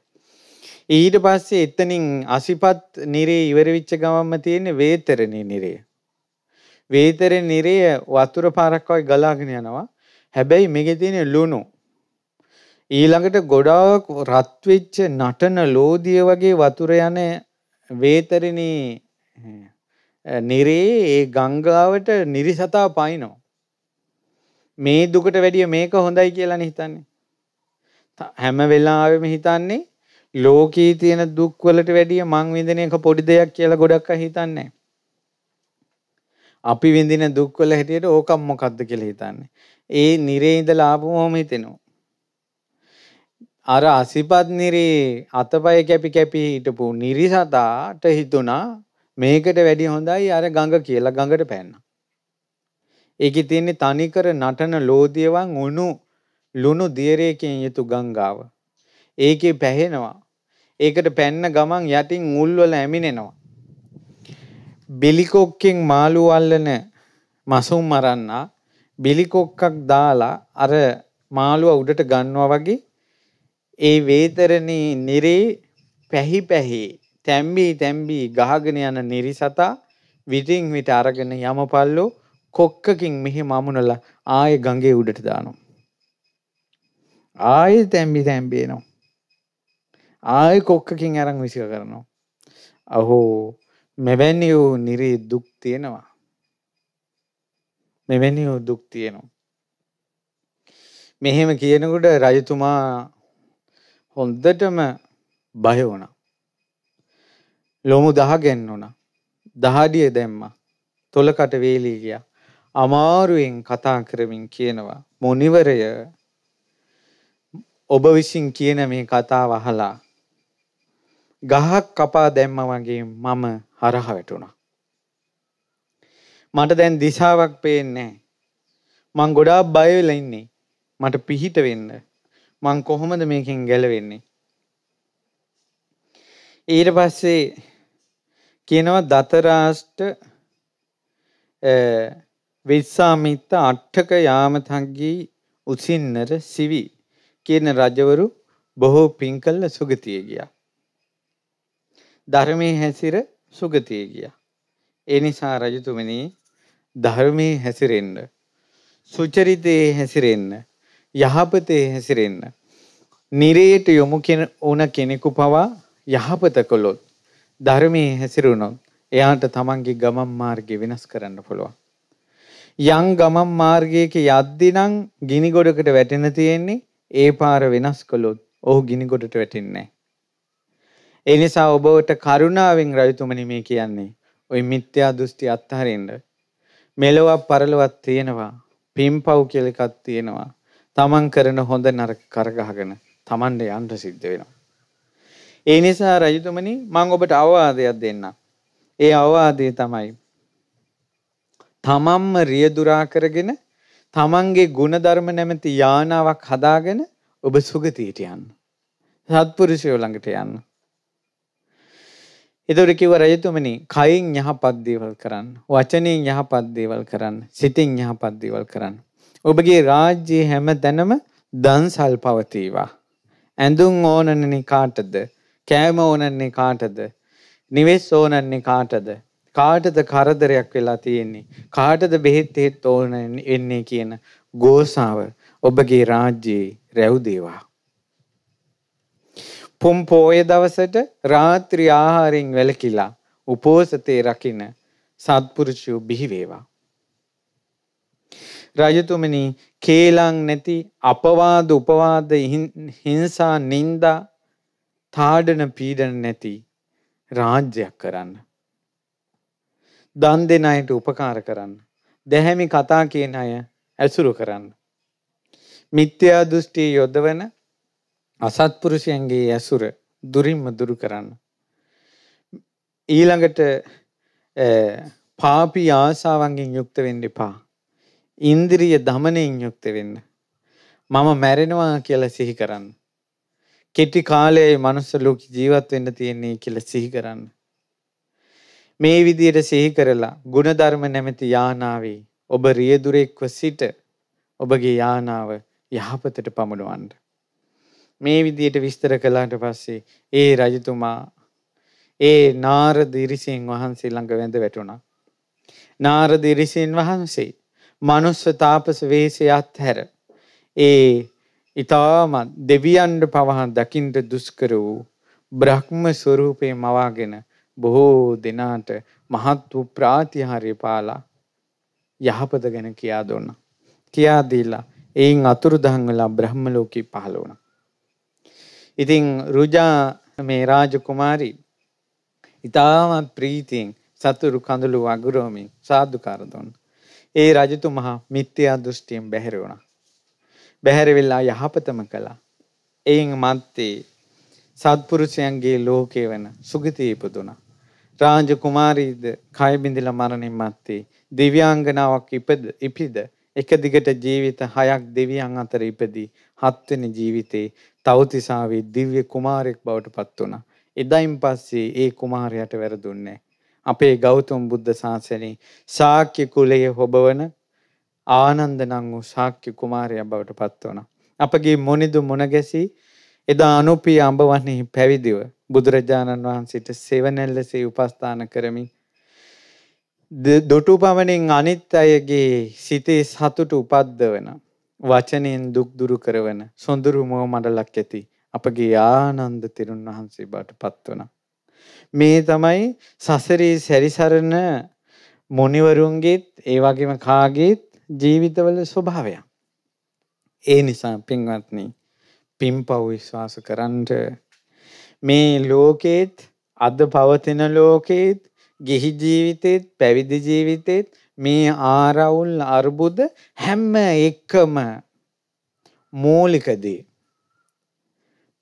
ඊට පස්සේ එතනින් අසිපත් නිරේ ඉවර වෙච්ච ගමන්ම තියෙන වේතරණේ නිරය වේතරණේ නිරය වතුර පාරක් වගේ ගලාගෙන යනවා හැබැයි මේකේ තියෙන ලුණු ඊළඟට ගොඩාක් රත් වෙච්ච නටන ලෝදිය වගේ වතුර යන වේතරණේ නිරේ ඒ ගංගාවට නිරිසතා පයින්නවා මේ දුකට වැඩිය මේක හොඳයි කියලා හිතන්නේ. හැම වෙලාවෙම හිතන්නේ ලෝකයේ තියෙන දුක් වලට වැඩිය මං විඳින එක පොඩි දෙයක් කියලා ගොඩක් අය හිතන්නේ. අපි විඳින දුක් වල හැටියට ඕකක් මොකද්ද කියලා හිතන්නේ. ඒ නිරේ ඉඳලා ආපුවම හිතෙනවා. අර අසිපත් නිරේ අතපය කැපි කැපි හිටපු නිරිසතාට හිතුණා මේකට වැඩි හොඳයි අර ගඟ කියලා ගඟට පැන්නා. ඒකේ තියෙන්නේ තනිකර නටන ලෝදියවන් උණු ලුණු දියරයකින් යුතු ගංගාව. ඒකේ පැහෙනවා. ඒකට පැන්න ගමන් යටින් උල් වල ඇමිනෙනවා. බිලිකොක්කෙන් මාළු අල්ලන මසුම් මරන්නා බිලිකොක්කක් දාලා අර මාළුව උඩට ගන්නවා වගේ ඒ වේතරණී නිරේ පැහි පැහි තැම්බී තැම්බී ගහගෙන යන නිරිසතා විටින් විට අරගෙන යමපල්ලෝ කොක්කකින් මෙහි මමුණලා ආය ගඟේ උඩට දානවා. ආය තැම්බි තැම්බේනවා. ආය කොක්කකින් අරන් විසික කරනවා. අහෝ මෙවැනි වූ නිරේ දුක් තියෙනවා. මෙවැනි වූ දුක් තියෙනවා. මෙහෙම කියනකොට රජතුමා හොන්දටම බය වුණා. ලොමු දහ ගැන්නුණා. දහඩිය දැම්මා. තොලකට වේලී ගියා. අමාරුවෙන් කතා කරමින් කියනවා මොනිවරය ඔබ විසින් කියන මේ කතාව අහලා ගහක් කපා දැම්ම වගේ මම හරහ වැටුණා. මට දැන් දිශාවක් පේන්නේ මං ගොඩාක් බය වෙලා ඉන්නේ. මට පිහිට වෙන්න. මං කොහොමද මේකෙන් ගැලවෙන්නේ? ඊට පස්සේ කියනවා දතරාෂ්ට විස්සාමිත්ත අට්ඨක යාමතංගී උසින්නර සිවි කියන රජවරු බොහෝ පින් කළ සුගතිය ගියා. ධර්මයේ හැසිර සුගතිය ගියා. ඒ නිසා රජතුමනි ධර්මයේ හැසිරෙන්න සුචරිතයේ හැසිරෙන්න යහපතේ හැසිරෙන්න නිරේට යොමු වුණ කෙනෙකු පවා යහපත කළොත් ධර්මයේ හැසිරුණොත් එයාට තමන්ගේ ගමන් මාර්ගය වෙනස් කරන්න පුළුවන්. යම් ගමන් මාර්ගයක යද්දි නම් ගිනි ගොඩකට වැටෙන තියෙන්නේ ඒ පාර වෙනස් කළොත් ඔහු ගිනි ගොඩට වැටෙන්නේ ඒ නිසා ඔබවට කරුණාවෙන් රජතුමනි මේ කියන්නේ ওই මිත්‍යා දෘෂ්ටි අත්හරින්න මෙලොවක් පරලොවක් තියෙනවා පින්පව් කියලා එකක් තියෙනවා තමන් කරන හොඳ නරක කරගහගෙන තමන්ට යන්න සිද්ධ වෙනවා ඒ නිසා රජතුමනි මම ඔබට අවවාදයක් දෙන්නම් ඒ අවවාදය තමයි තමන්ම රියදුරා කරගෙන තමන්ගේ ගුණධර්ම නැමැති යානාවක් හදාගෙන ඔබ සුගතියට යන්න. සත්පුරුෂයෝ ළඟට යන්න. ඒතර කිව්ව රජතුමනි, කයින් යහපත් දේවල් කරන්න, වචනෙන් යහපත් දේවල් කරන්න, සිතින් යහපත් දේවල් කරන්න. ඔබගේ රාජ්‍යයේ හැම තැනම දන්සල් පවතිවා. ඇඳුම් ඕනන්නේ කාටද? කෑම ඕනන්නේ කාටද? නිවෙස් ඕනන්නේ කාටද? කාටද කරදරයක් වෙලා තියෙන්නේ. කාටද බෙහෙත් එහෙත් ඕන එන්නේ කියන ගෝසාව ඔබගේ රාජ්‍යයේ රැව්දේවා. පොම් පෝය දවසට රාත්‍රී ආහාරයෙන් වැළකිලා උපෝසතේ රකින සත්පුරුෂයෝ බිහි වේවා. රජතුමනි කේලං නැති අපවාද උපවාද හිංසා නින්දා තාඩන පීඩන නැති රාජ්‍යයක් කරන්න. දන් දෙන අයට උපකාර කරන්න. දැහැමි කතා කියන අය ඇසුරු කරන්න. මිත්‍යා දෘෂ්ටි යොදවන අසත්පුරුෂයන්ගේ ඇසුර දුරින්ම දුරු කරන්න. ඊළඟට පාපී ආසාවන්ගෙන් යුක්ත වෙන්න එපා. ඉන්ද්‍රිය දමනයෙන් යුක්ත වෙන්න. මම මැරෙනවා කියලා සිහි කරන්න. කෙටි කාලයේ මනුස්ස ලෝක ජීවත් වෙන්න තියෙන්නේ කියලා සිහි කරන්න. මේ විදියට සිහි කරලා ಗುಣධර්ම නැමැති යානාවේ ඔබ රියදුරෙක්ව සිට ඔබගේ යානාව යහපතට පමුණවන්න. මේ විදියට විස්තර කළාට පස්සේ ඒ රජතුමා ඒ නාරද ඉරිසින් වහන්සේ ළඟ වැඳ වැටුණා. නාරද ඉරිසින් වහන්සේ මනුස්ස තාපස වේශය අත්හැර ඒ ඊටම දෙවියන්ට පවහ දකින්ට දුෂ්කර වූ බ්‍රහ්ම ස්වરૂපේ මවාගෙන බොහෝ දෙනාට මහත් වූ ප්‍රාතිහාර්ය පාලා යහපත ගැන කියා දුන්නා. කියා දීලා එයින් අතුරුදහන් වෙලා බ්‍රහ්ම ලෝකේ පහළ වුණා. ඉතින් රුජා මේ රාජකුමාරී ඉතාමත් ප්‍රීතියෙන් සතුරු කඳුළු වගුරුවමින් සාදුකාර දුන්නා. ඒ රජතුමා මිත්‍යා දෘෂ්ටියෙන් බැහැර වුණා. බැහැර වෙලා යහපතම කළා. එයින් මත්තේ සත්පුරුෂයන්ගේ ලෝකේ වෙන සුගතිය ඉපදුණා. රාජ කුමාරීද කය බිඳිලා මරණින් මත්තේ දිව්‍යාංගනාවක් ඉපද ඉපිද එක දිගට ජීවිත හයක් දෙවියන් අතර ඉපදී හත්වෙනි ජීවිතේ තවතිසාවේ දිව්‍ය කුමාරයෙක් බවට පත් වුණා. එදයින් පස්සේ ඒ කුමාරයාට වැරදුන්නේ අපේ ගෞතම බුද්ධ ශාසනයේ ශාක්‍ය කුලයේ හොබවන ආනන්ද නම් වූ ශාක්‍ය කුමාරයා බවට පත් වුණා. අපගේ මොනිදු මොනගැසී එදා අනුපී අඹවනේ පැවිදිව බුදුරජාණන් වහන්සේට සෙවණැල්ලසේ උපස්ථාන කරමින් දොටු පමණින් අනිත් අයගේ සිතේ සතුට උපද්දවන වචනයෙන් දුක් දුරු කරවන සොඳුරු මෝ මඩලක් ඇති අපගේ ආනන්ද තෙරුන් වහන්සේ බාට පත් වුණා. මේ තමයි සසරේ සැරිසරන මොනිවරුන්ගේත් ඒ වගේම කාගේත් ජීවිතවල ස්වභාවයක්. ඒ නිසා පින්වත්නි පින්පව් විශ්වාස කරන්ට මේ ලෝකෙත් අද පවතින ලෝකෙත් ගිහි ජීවිතෙත් පැවිදි ජීවිතෙත් මේ ආරවුල් අර්බුද හැම එකම මූලිකදී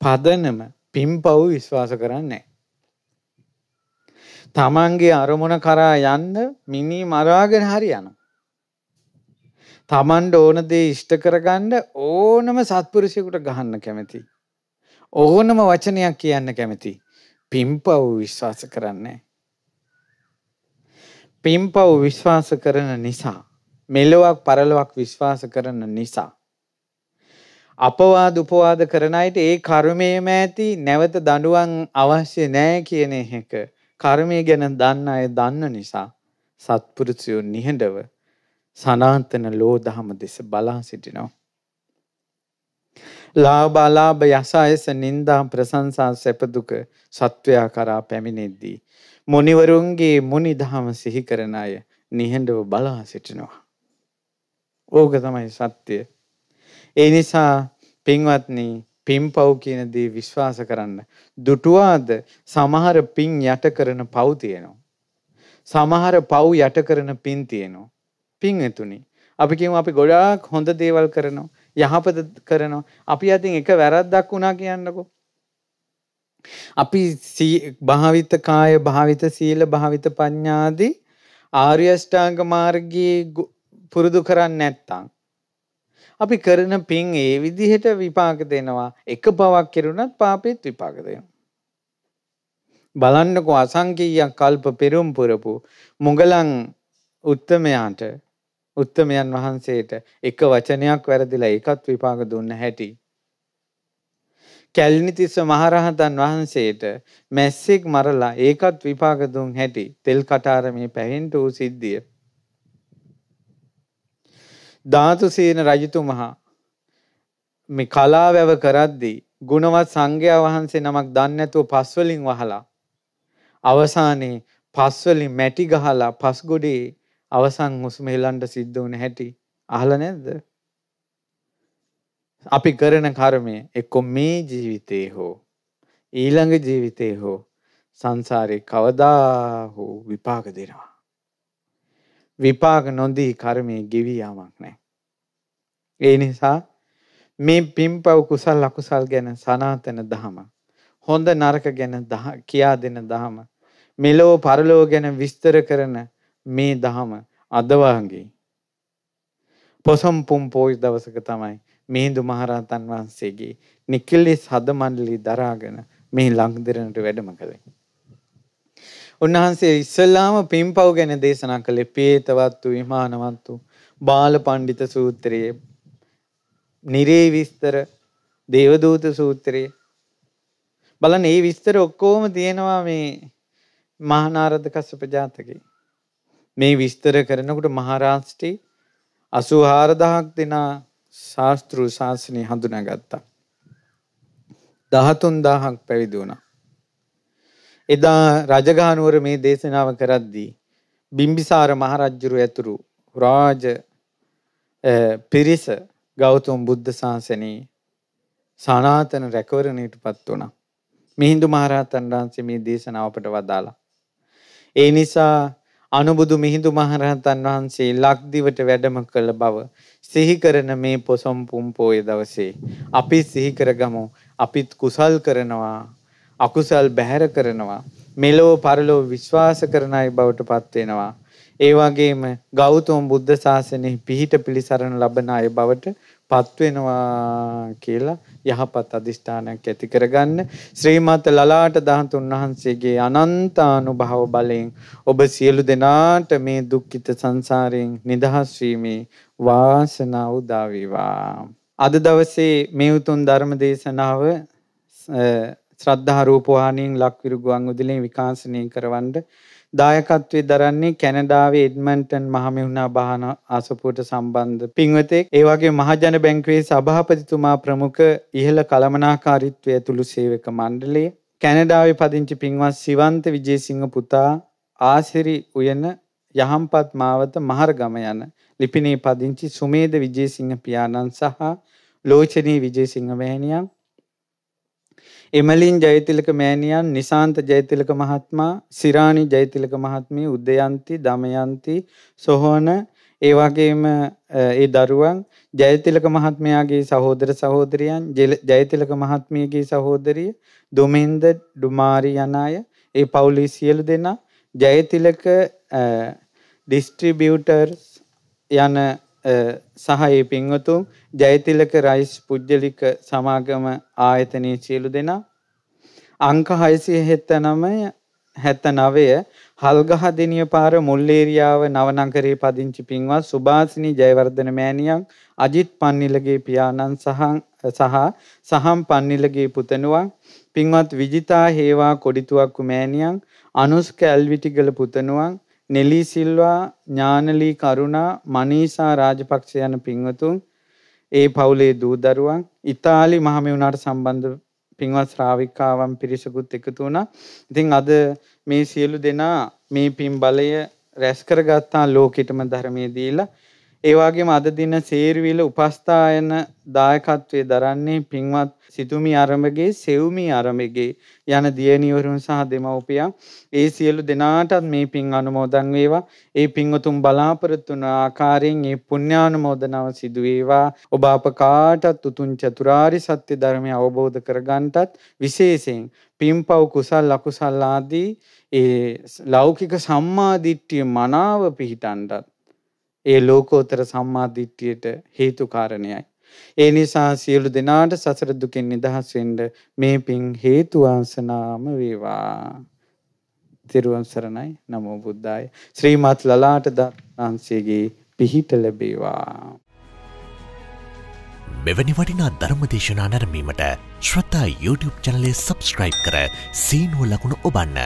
පදනම පින්පව් විශ්වාස කරන්නේ තමන්ගේ අරමුණ කරා යන්න මිනි මරාගෙන හරි යනවා තමන්ට ඕන දේ ඉෂ්ට කරගන්න ඕනම සත්පුරුෂයෙකුට ගහන්න කැමති. ඕනම වචනයක් කියන්න කැමති. පිම්පව් විශ්වාස කරන්නේ. පිම්පව් විශ්වාස කරන නිසා මෙලොවක් පරලොවක් විශ්වාස කරන නිසා අපවාද උපවාද කරන අයට ඒ කර්මයේම ඇති නැවත දඬුවම් අවශ්‍ය නැහැ කියන එක කර්මය ගැන දන්න අය දන්න නිසා සත්පුරුෂයෝ නිහඬව සනාතන ලෝ දහම දෙස බලා සිටිනවා. ලාබාලාභ යසායස නින්දා ප්‍රසංසා සැපදුක සත්වයා කරා පැමිණෙද්දී. මොනිවරුන්ගේ මුනිදහම සිහි කරන අය නිහඬව බලා සිටිනවා. ඕක තමයි සත්‍යය. ඒ නිසා පින්වත්නී පින්පව් කියන දේ විශ්වාස කරන්න. දුටුවාද සමහර පින් යට කරන පව් තියෙනවා. සමහර පව් යට කරන පින් තියෙනවා. පින්ඇතුනි. අපි කියමු අපි ගොඩාක් හොඳ දේවල් කරනවා. යහපත කරනවා. අපි අතින් එක වැරද්දක් වුණා කියන්නකෝ. අපි භාවිත කාය භාවිත සීල භාවිත පඤ්ඤාදී ආර්ය අෂ්ටාංග මාර්ගයේ පුරුදු කරන්නේ නැත්තම් අපි කරන පින් ඒ විදිහට විපාක දෙනවා එක පවක් කෙරුණත් පාපෙත් විපාක දෙනවා බලන්නකෝ අසංකීය කල්ප පෙරම් පුරපු මොගලන් උත්තමයාට උත්තමයන් වහන්සේට එක වචනයක් වැරදිලා ඒකත් විපාක දුන්න හැටි. කැලණිතිස්ස මහරහතන් වහන්සේට මැස්සෙක් මරලා ඒකත් විපාක දුන් හැටි තෙල් කටාරමේ පැහෙන්න වූ සිද්ධිය. ධාතුසේන රජතුමහා මේ කලාවැව කරද්දී ගුණවත් සංඝයා වහන්සේ නමක් දන්නේ නැතුව පස්වලින් වහලා අවසානයේ පස්වලින් මැටි ගහලා පස්ගොඩේ අවසන් හුස්ම හෙලන්න සිද්ධ වුණ හැටි අහලා නැද්ද? අපි කරන කර්මය එක්ක මේ ජීවිතේ හෝ ඊළඟ ජීවිතේ හෝ සංසාරේ කවදා හෝ විපාක දෙනවා. විපාක නොදී කර්මයේ ගෙවි යාමක් නැහැ. ඒ නිසා මේ පින්පව් කුසල් අකුසල් ගැන සනාතන දහම හොඳ නරක ගැන කියා දෙන දහම මෙලෝ පරලෝ ගැන විස්තර කරන මේ දහම අද වගේ පොසම් පුම් පෝයි දවසක තමයි මිහිඳු මහරහතන් වහන්සේගේ නිකිලස් හද මණ්ඩලි දරාගෙන මේ ලංදිරණට වැඩම කළේ. උන්වහන්සේ ඉස්සල්ලාම පින්පව් ගැන දේශනා කළේ පේතවත්තු විමානවත්තු බාල පණ්ඩිත සූත්‍රයේ නිරේ විස්තර දේවදූත සූත්‍රයේ බලන්න මේ විස්තර ඔක්කොම තියෙනවා මේ මහානාරද කස්සප ජාතකේ. මේ විස්තර කරනකොට මහරාෂ්ටි 84000ක් දෙනා ශාස්ත්‍රු ශාසනය හඳුනාගත්තා. 13000ක් පැවිදි වුණා. එදා රජගහනුවර මේ දේශනාව කරද්දී බිම්බිසාර මහරජුරු ඇතුළු රාජ පිරිස ගෞතම බුද්ධ ශාසනයේ සනාතන රැකවරණයටපත් වුණා. මිහිඳු මහරහතන් වහන්සේ මේ දේශනාව අපට වදාලා. ඒ නිසා අනුබුදු මිහිඳු මහරහතන් වහන්සේ ලක්දිවට වැඩම කළ බව සිහි කරන මේ පොසොන් පුම් පෝය දවසේ අපි සිහි කරගමු අපිත් කුසල් කරනවා අකුසල් බැහැර කරනවා මෙලෝ පරලෝ විශ්වාස කරන අය බවට පත් වෙනවා ඒ වගේම ගෞතම බුද්ධ ශාසනයේ පිහිට පිළිසරණ ලබන අය බවට පත්වෙනවා කියලා යහපත් අධිෂ්ඨානයක් ඇති කරගන්න. ශ්‍රීමත් ලලාට දහතුන් වහන්සේගේ අනන්ත අනුභව බලයෙන් ඔබ සියලු දෙනාට මේ දුක්ඛිත සංසාරයෙන් නිදහස් වීමේ වාසනාව උදා වේවා. අද දවසේ මේ උතුම් ධර්ම දේශනාව ශ්‍රද්ධා රූපවාහිනියෙන් ලක්විරු ගුවන් විදුලියෙන් විකාශනය කරවන්න දායකත්වයේ දරන්නේ කැනඩාවේ එඩ්මන්ටන් මහමෙවුනා බහන ආසපුවට සම්බන්ධ පින්වතෙක් ඒ වගේ මහජන බැංකුවේ සභාපතිතුමා ප්‍රමුඛ ඉහළ කළමනාකාරීත්වය ඇතුළු සේවක මණ්ඩලය කැනඩාවේ පදිංචි පින්වත් සිවන්ත විජේසිංහ පුතා ආසිරි උයන යහම්පත් මාවත මහරගම යන ලිපිනේ පදිංචි සුමේද විජේසිංහ පියාණන් සහ ලෝචනී විජේසිංහ මෑණියන් එමලින් ජයතිලක මෑණියන්, නිසාන්ත ජයතිලක මහත්මයා, සිරාණි ජයතිලක මහත්මිය, උදයන්ති, දමයන්ති, සොහොන ඒ වගේම ඒ දරුවන් ජයතිලක මහත්මයාගේ සහෝදර සහෝදරියන්, ජයතිලක මහත්මියගේ සහෝදරිය, දුමින්ද, ඩුමාරි යන අය, ඒ පවුලේ සියලු දෙනා ජයතිලක ඩිස්ට්‍රිබියුටර්ස් යන සහ ඒ පින්වතුන් ජයතිලක රයිස් පුජ්‍යලික සමාගම ආයතනයේ සියලු දෙනා අංක 679 79 හල්ගහ දිනිය පාර මුල්ලේරියාව නවනගරේ පදිංචි පින්වත් සුභාසිනී ජයවර්ධන මෑණියන් අජිත් පන්නිලගේ පියාණන් සහ සහ සහම් පන්නිලගේ පුතණුවන් පින්වත් විජිතා හේවා කොඩිතුවක්කු මෑණියන් අනුස්ක ඇල්විටිගල පුතණුවන් නෙලී සිල්වා ඥානලී කරුණා මනීෂා රාජපක්ෂ යන පින්වතුන් ඒ පවුලේ දූ දරුවන් ඉතාලි මහමෙවුනාට සම්බන්ධ පින්වත් ශ්‍රාවිකාවන් පිරිසකුත් එකතු වුණා. ඉතින් අද මේ සියලු දෙනා මේ පින් බලය රැස් කරගත්තා ලෝකෙටම ධර්මයේ දීලා ඒ වගේම අද දින සේරවිල උපස්ථායන දායකත්වයේ දරන්නේ පින්වත් සිතුමි ආරම්භගේ සෙව්මි ආරම්භගේ යන දියණිවරුන් සහ දෙමව්පියන් ඒ සියලු දෙනාටත් මේ පින් අනුමෝදන් වේවා. ඒ පින්වතුන් බලාපොරොත්තු වන ආකාරයෙන් මේ පුණ්‍යානුමෝදනාව සිදු වේවා. ඔබ අප කාටත් උතුම් චතුරාරි සත්‍ය ධර්මය අවබෝධ කරගන්නටත් විශේෂයෙන් පින්පව් කුසල් අකුසල් ආදී ඒ ලෞකික සම්මාදිට්ඨිය මනාව පිහිටන්ටත් ඒ ලෝකෝත්තර සම්මාදිට්ඨියට හේතු කාරණයයි. ඒ නිසා සියලු දෙනාට සසර දුකෙන් නිදහස් වෙන්න මේ පින් හේතු වාසනාම වේවා. තිරුවන් සරණයි නමෝ බුද්දාය. ශ්‍රීමත් ලලාට දානංශයේ පිහිට ලැබේවා. මෙවැනි වටිනා ධර්ම දේශනා නැරඹීමට ශ්‍රතා YouTube channel එක subscribe කර සීනුව ලකුණ ඔබන්න.